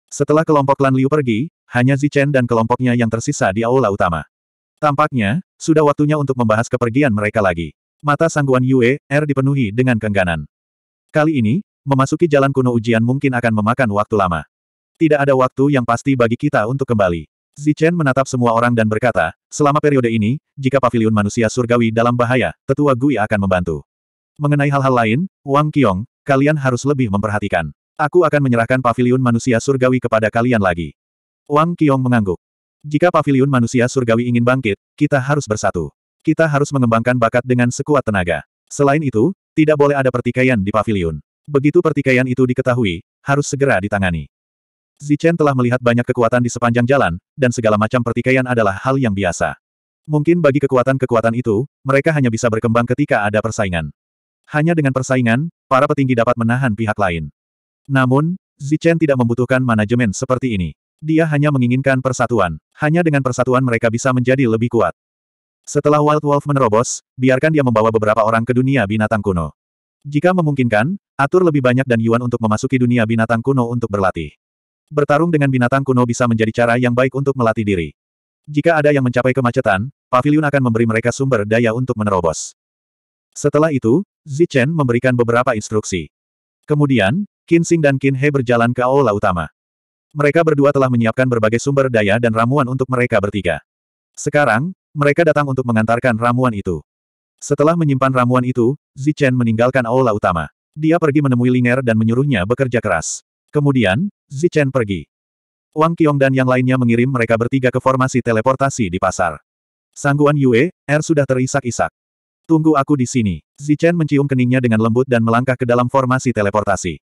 Setelah kelompok klan Liu pergi, hanya Zichen dan kelompoknya yang tersisa di aula utama. Tampaknya, sudah waktunya untuk membahas kepergian mereka lagi. Mata sangguan Yue, Er dipenuhi dengan kengganan. Kali ini, memasuki jalan kuno ujian mungkin akan memakan waktu lama. Tidak ada waktu yang pasti bagi kita untuk kembali. Zichen menatap semua orang dan berkata, selama periode ini, jika paviliun manusia surgawi dalam bahaya, tetua Gui akan membantu. Mengenai hal-hal lain, Wang Qiong, kalian harus lebih memperhatikan. Aku akan menyerahkan paviliun manusia surgawi kepada kalian lagi. Wang Qiong mengangguk. Jika paviliun manusia surgawi ingin bangkit, kita harus bersatu. Kita harus mengembangkan bakat dengan sekuat tenaga. Selain itu, tidak boleh ada pertikaian di paviliun. Begitu pertikaian itu diketahui, harus segera ditangani. Zichen telah melihat banyak kekuatan di sepanjang jalan, dan segala macam pertikaian adalah hal yang biasa. Mungkin bagi kekuatan-kekuatan itu, mereka hanya bisa berkembang ketika ada persaingan. Hanya dengan persaingan, para petinggi dapat menahan pihak lain. Namun, Zichen tidak membutuhkan manajemen seperti ini. Dia hanya menginginkan persatuan. Hanya dengan persatuan mereka bisa menjadi lebih kuat. Setelah Wild Wolf menerobos, biarkan dia membawa beberapa orang ke dunia binatang kuno. Jika memungkinkan, atur lebih banyak dan Yuan untuk memasuki dunia binatang kuno untuk berlatih. Bertarung dengan binatang kuno bisa menjadi cara yang baik untuk melatih diri. Jika ada yang mencapai kemacetan, pavilion akan memberi mereka sumber daya untuk menerobos. Setelah itu, Zichen memberikan beberapa instruksi. Kemudian, Qin Xing dan Qin He berjalan ke aula utama. Mereka berdua telah menyiapkan berbagai sumber daya dan ramuan untuk mereka bertiga. Sekarang, mereka datang untuk mengantarkan ramuan itu. Setelah menyimpan ramuan itu, Zichen meninggalkan aula utama. Dia pergi menemui Linger dan menyuruhnya bekerja keras. Kemudian, Zichen pergi. Wang Qiong dan yang lainnya mengirim mereka bertiga ke formasi teleportasi di pasar. Sangguan Yue, Er sudah terisak-isak. Tunggu aku di sini. Zichen mencium keningnya dengan lembut dan melangkah ke dalam formasi teleportasi.